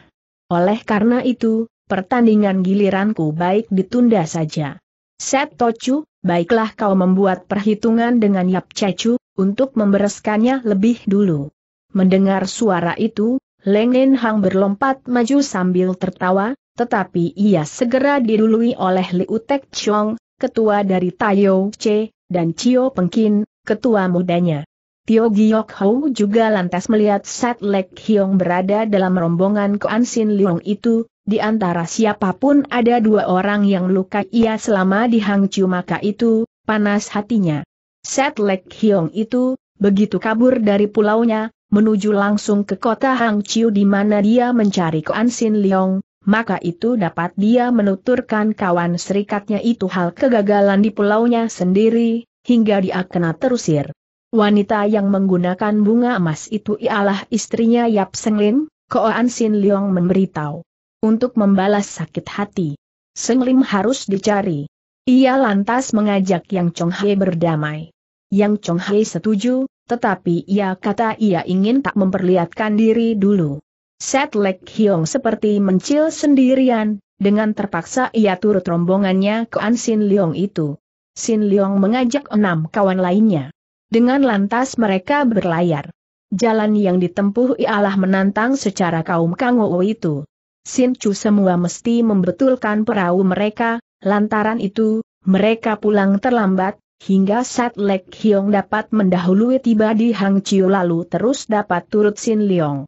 Oleh karena itu, pertandingan giliranku baik ditunda saja. Set Tochu, baiklah kau membuat perhitungan dengan Yap Cecu, untuk membereskannya lebih dulu. Mendengar suara itu, Leng Nen Hang berlompat maju sambil tertawa, tetapi ia segera didului oleh Liu Tek Chong, ketua dari Tayo C, dan Cio Pengkin, ketua mudanya. Tio Giok Hou juga lantas melihat Sat Lek Hiong berada dalam rombongan Koan Sin Leong itu, di antara siapapun ada dua orang yang luka ia selama di Hang Chiu maka itu, panas hatinya. Sat Lek Hiong itu, begitu kabur dari pulaunya, menuju langsung ke kota Hang Chiu di mana dia mencari Koan Sin Leong, maka itu dapat dia menuturkan kawan serikatnya itu hal kegagalan di pulaunya sendiri, hingga dia kena terusir. Wanita yang menggunakan bunga emas itu ialah istrinya Yap Seng Senglin, Koan Sin Leong memberitahu. Untuk membalas sakit hati, Seng Lim harus dicari. Ia lantas mengajak Yang Chong Hei berdamai. Yang Chong Hei setuju, tetapi ia kata ia ingin tak memperlihatkan diri dulu. Setlek Hiong seperti mencil sendirian, dengan terpaksa ia turut rombongannya ke An Sin Leong itu. Sin Leong mengajak enam kawan lainnya. Dengan lantas mereka berlayar. Jalan yang ditempuh ialah menantang secara kaum Kang Wo itu. Sin Chu semua mesti membetulkan perahu mereka, lantaran itu, mereka pulang terlambat, hingga Setlek Hiong dapat mendahului tiba di Hang Chiu lalu terus dapat turut Sin Leong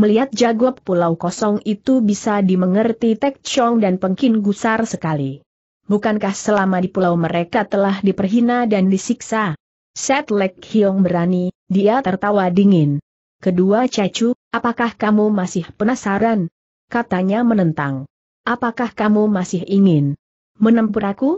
melihat jago pulau kosong itu bisa dimengerti Tek Chong dan Pengkin Gusar sekali. Bukankah selama di pulau mereka telah diperhina dan disiksa? Set Lek Hiong berani, dia tertawa dingin. Kedua Cecu, apakah kamu masih penasaran? Katanya menentang. Apakah kamu masih ingin menempur aku?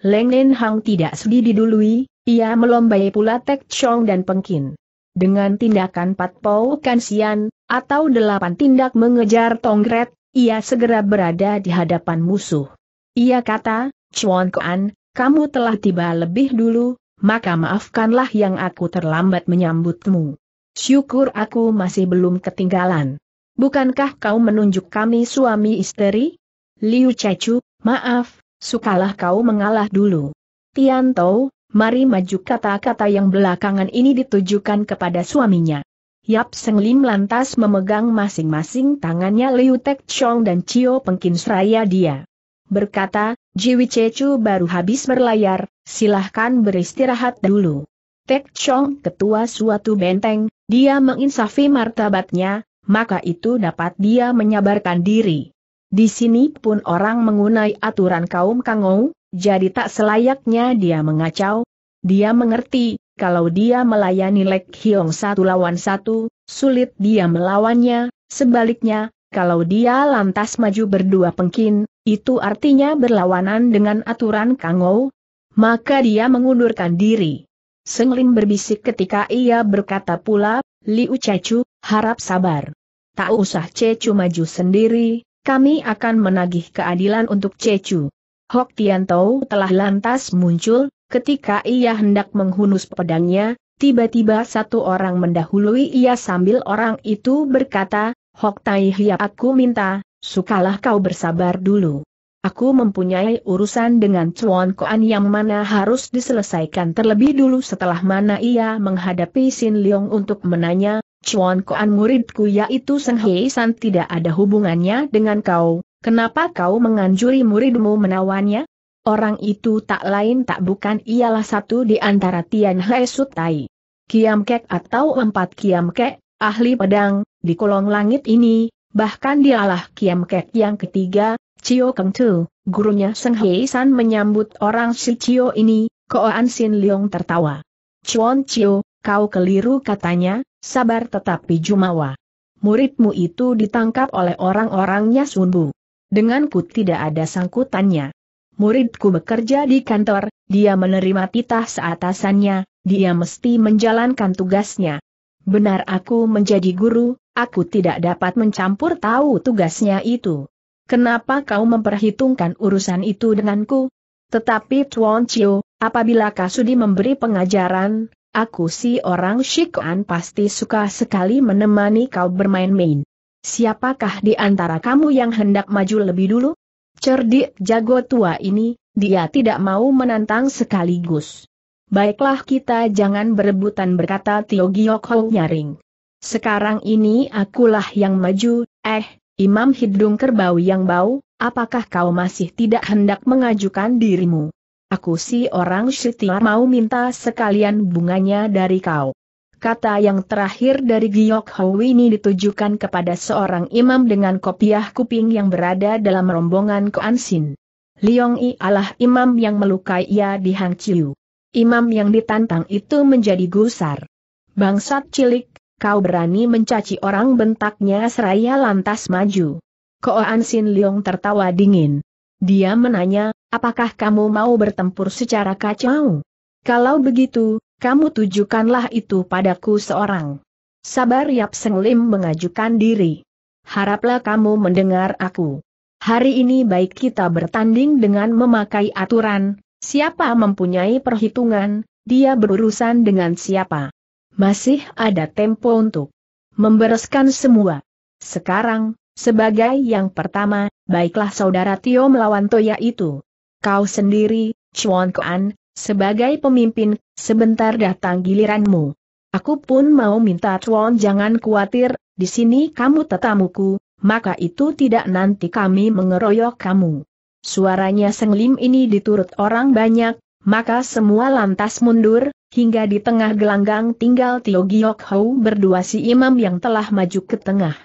Leng Nen Hang tidak sedih didului, ia melombai pula Tek Chong dan Pengkin. Dengan tindakan Pat Pau Kansian, atau delapan tindak mengejar Tongret, ia segera berada di hadapan musuh. Ia kata, Chuan Kuan, kamu telah tiba lebih dulu, maka maafkanlah yang aku terlambat menyambutmu. Syukur aku masih belum ketinggalan. Bukankah kau menunjuk kami suami istri? Liu Cecu, maaf, sukalah kau mengalah dulu. Tian Tou, mari maju kata-kata yang belakangan ini ditujukan kepada suaminya. Yap Seng Lim lantas memegang masing-masing tangannya Liu Tek Chong dan Cio Pengkin Seraya dia. Berkata, Jiwi Cecu baru habis berlayar, silahkan beristirahat dulu. Tek Chong ketua suatu benteng, dia menginsafi martabatnya, maka itu dapat dia menyabarkan diri. Di sini pun orang mengunai aturan kaum Kangou, jadi tak selayaknya dia mengacau. Dia mengerti, kalau dia melayani Lek Hiong satu lawan satu, sulit dia melawannya, sebaliknya, kalau dia lantas maju berdua pengkin, itu artinya berlawanan dengan aturan Kangou, maka dia mengundurkan diri. Senglin berbisik ketika ia berkata pula, Liu Cecu, harap sabar. Tak usah Cecu maju sendiri, kami akan menagih keadilan untuk Cecu. Hok Tian Tau telah lantas muncul, Ketika ia hendak menghunus pedangnya, tiba-tiba satu orang mendahului ia sambil orang itu berkata, Hok Tai Hia aku minta, sukalah kau bersabar dulu. Aku mempunyai urusan dengan Chuan Koan yang mana harus diselesaikan terlebih dulu setelah mana ia menghadapi Sin Leong untuk menanya, Chuan Koan muridku yaitu Seng Hei San tidak ada hubungannya dengan kau, kenapa kau menganjuri muridmu menawannya? Orang itu tak lain tak bukan ialah satu di antara Tian He Sutai. Kiam Kek atau empat Kiam Kek, ahli pedang, di kolong langit ini, bahkan dialah Kiam Kek yang ketiga, Chio Keng Tu, gurunya Seng Hei San menyambut orang si Chio ini, Koan Sin Leong tertawa. Chuan Chio, kau keliru katanya, sabar tetapi jumawa. Muridmu itu ditangkap oleh orang-orangnya Dengan Denganku tidak ada sangkutannya muridku bekerja di kantor, dia menerima titah seatasannya, dia mesti menjalankan tugasnya. Benar aku menjadi guru, aku tidak dapat mencampur tahu tugasnya itu. Kenapa kau memperhitungkan urusan itu denganku? Tetapi Tuan Chiu, apabila Kasudi memberi pengajaran, aku si orang Shikuan pasti suka sekali menemani kau bermain-main. Siapakah di antara kamu yang hendak maju lebih dulu? Cerdik jago tua ini, dia tidak mau menantang sekaligus. Baiklah kita jangan berebutan berkata Tio Giok nyaring. Sekarang ini akulah yang maju, eh, Imam Hidung Kerbau yang bau, apakah kau masih tidak hendak mengajukan dirimu? Aku si orang syitir mau minta sekalian bunganya dari kau. Kata yang terakhir dari Giok Hou ini ditujukan kepada seorang imam dengan kopiah kuping yang berada dalam rombongan Koansin. Liong I adalah imam yang melukai ia di Hang Chiu. Imam yang ditantang itu menjadi gusar. Bangsat cilik, kau berani mencaci orang bentaknya seraya lantas maju. Koansin Liong tertawa dingin. Dia menanya, apakah kamu mau bertempur secara kacau? Kalau begitu, kamu tujukanlah itu padaku seorang. Sabar Yap Seng Lim mengajukan diri. Haraplah kamu mendengar aku. Hari ini baik kita bertanding dengan memakai aturan, siapa mempunyai perhitungan, dia berurusan dengan siapa. Masih ada tempo untuk membereskan semua. Sekarang, sebagai yang pertama, baiklah saudara Tio melawan Toya itu. Kau sendiri, Chuan Kuan, sebagai pemimpin, sebentar datang giliranmu. Aku pun mau minta Chuan jangan khawatir, di sini kamu tetamuku, maka itu tidak nanti kami mengeroyok kamu. Suaranya senglim ini diturut orang banyak, maka semua lantas mundur, hingga di tengah gelanggang tinggal Tio Giok Hou berdua si imam yang telah maju ke tengah.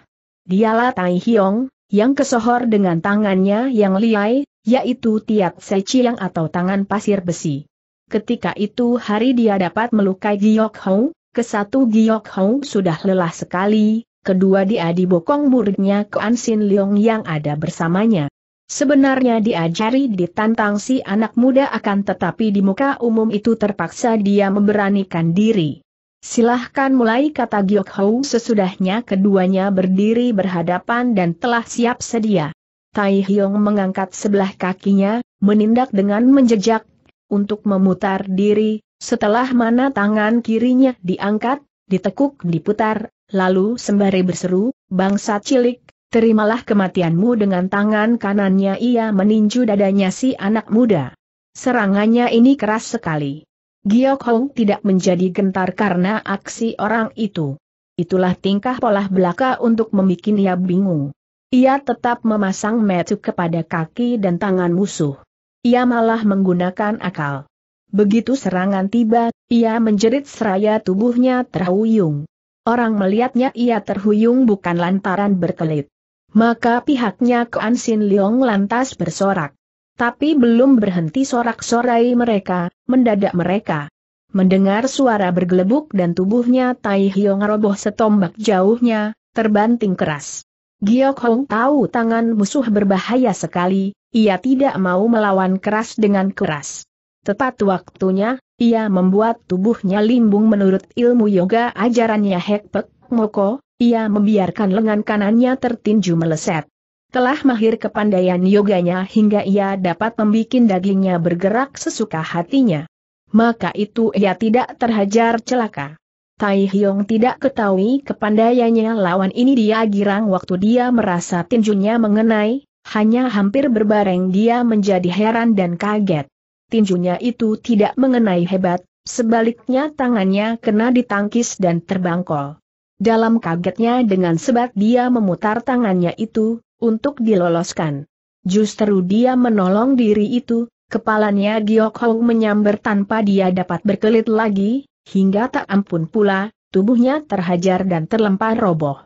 Dialah Tai Hiong, yang kesohor dengan tangannya yang liai, yaitu Tiat Sechiang atau tangan pasir besi. Ketika itu hari dia dapat melukai Giok Hou, kesatu Giok Hou sudah lelah sekali, kedua dia dibokong muridnya ke Sin Leong yang ada bersamanya. Sebenarnya diajari ditantang si anak muda akan tetapi di muka umum itu terpaksa dia memberanikan diri. Silahkan mulai kata Giok Hou sesudahnya keduanya berdiri berhadapan dan telah siap sedia. Tai Hyong mengangkat sebelah kakinya, menindak dengan menjejak untuk memutar diri, setelah mana tangan kirinya diangkat, ditekuk diputar, lalu sembari berseru, bangsa cilik, terimalah kematianmu dengan tangan kanannya ia meninju dadanya si anak muda. Serangannya ini keras sekali. Giok Hong tidak menjadi gentar karena aksi orang itu. Itulah tingkah polah belaka untuk membuat ia bingung. Ia tetap memasang metu kepada kaki dan tangan musuh. Ia malah menggunakan akal. Begitu serangan tiba, ia menjerit seraya tubuhnya terhuyung. Orang melihatnya ia terhuyung bukan lantaran berkelit. Maka pihaknya Kuan Sin Leong lantas bersorak. Tapi belum berhenti sorak-sorai mereka, mendadak mereka. Mendengar suara bergelebuk dan tubuhnya Tai Hiong roboh setombak jauhnya, terbanting keras. Giok Hong tahu tangan musuh berbahaya sekali, ia tidak mau melawan keras dengan keras. Tepat waktunya, ia membuat tubuhnya limbung menurut ilmu yoga ajarannya Hekpek Moko, ia membiarkan lengan kanannya tertinju meleset. Telah mahir kepandaian yoganya hingga ia dapat membuat dagingnya bergerak sesuka hatinya. Maka itu ia tidak terhajar celaka. Tai Hyong tidak ketahui kepandaiannya lawan ini dia girang waktu dia merasa tinjunya mengenai, hanya hampir berbareng dia menjadi heran dan kaget. Tinjunya itu tidak mengenai hebat, sebaliknya tangannya kena ditangkis dan terbangkol. Dalam kagetnya dengan sebat dia memutar tangannya itu, untuk diloloskan. Justru dia menolong diri itu, kepalanya Giok Hong menyambar tanpa dia dapat berkelit lagi, Hingga tak ampun pula, tubuhnya terhajar dan terlempar roboh.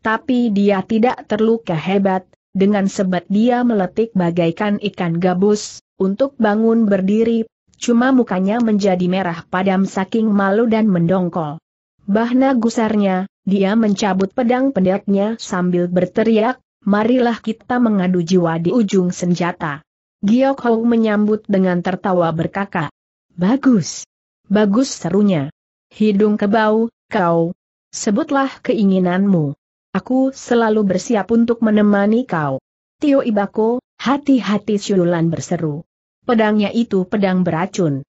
Tapi dia tidak terluka hebat, dengan sebat dia meletik bagaikan ikan gabus, untuk bangun berdiri, cuma mukanya menjadi merah padam saking malu dan mendongkol. Bahna gusarnya, dia mencabut pedang pendeknya sambil berteriak, marilah kita mengadu jiwa di ujung senjata. Giyok Hou menyambut dengan tertawa berkakak. Bagus. Bagus serunya. Hidung kebau, kau. Sebutlah keinginanmu. Aku selalu bersiap untuk menemani kau. Tio Ibako, hati-hati siulan berseru. Pedangnya itu pedang beracun.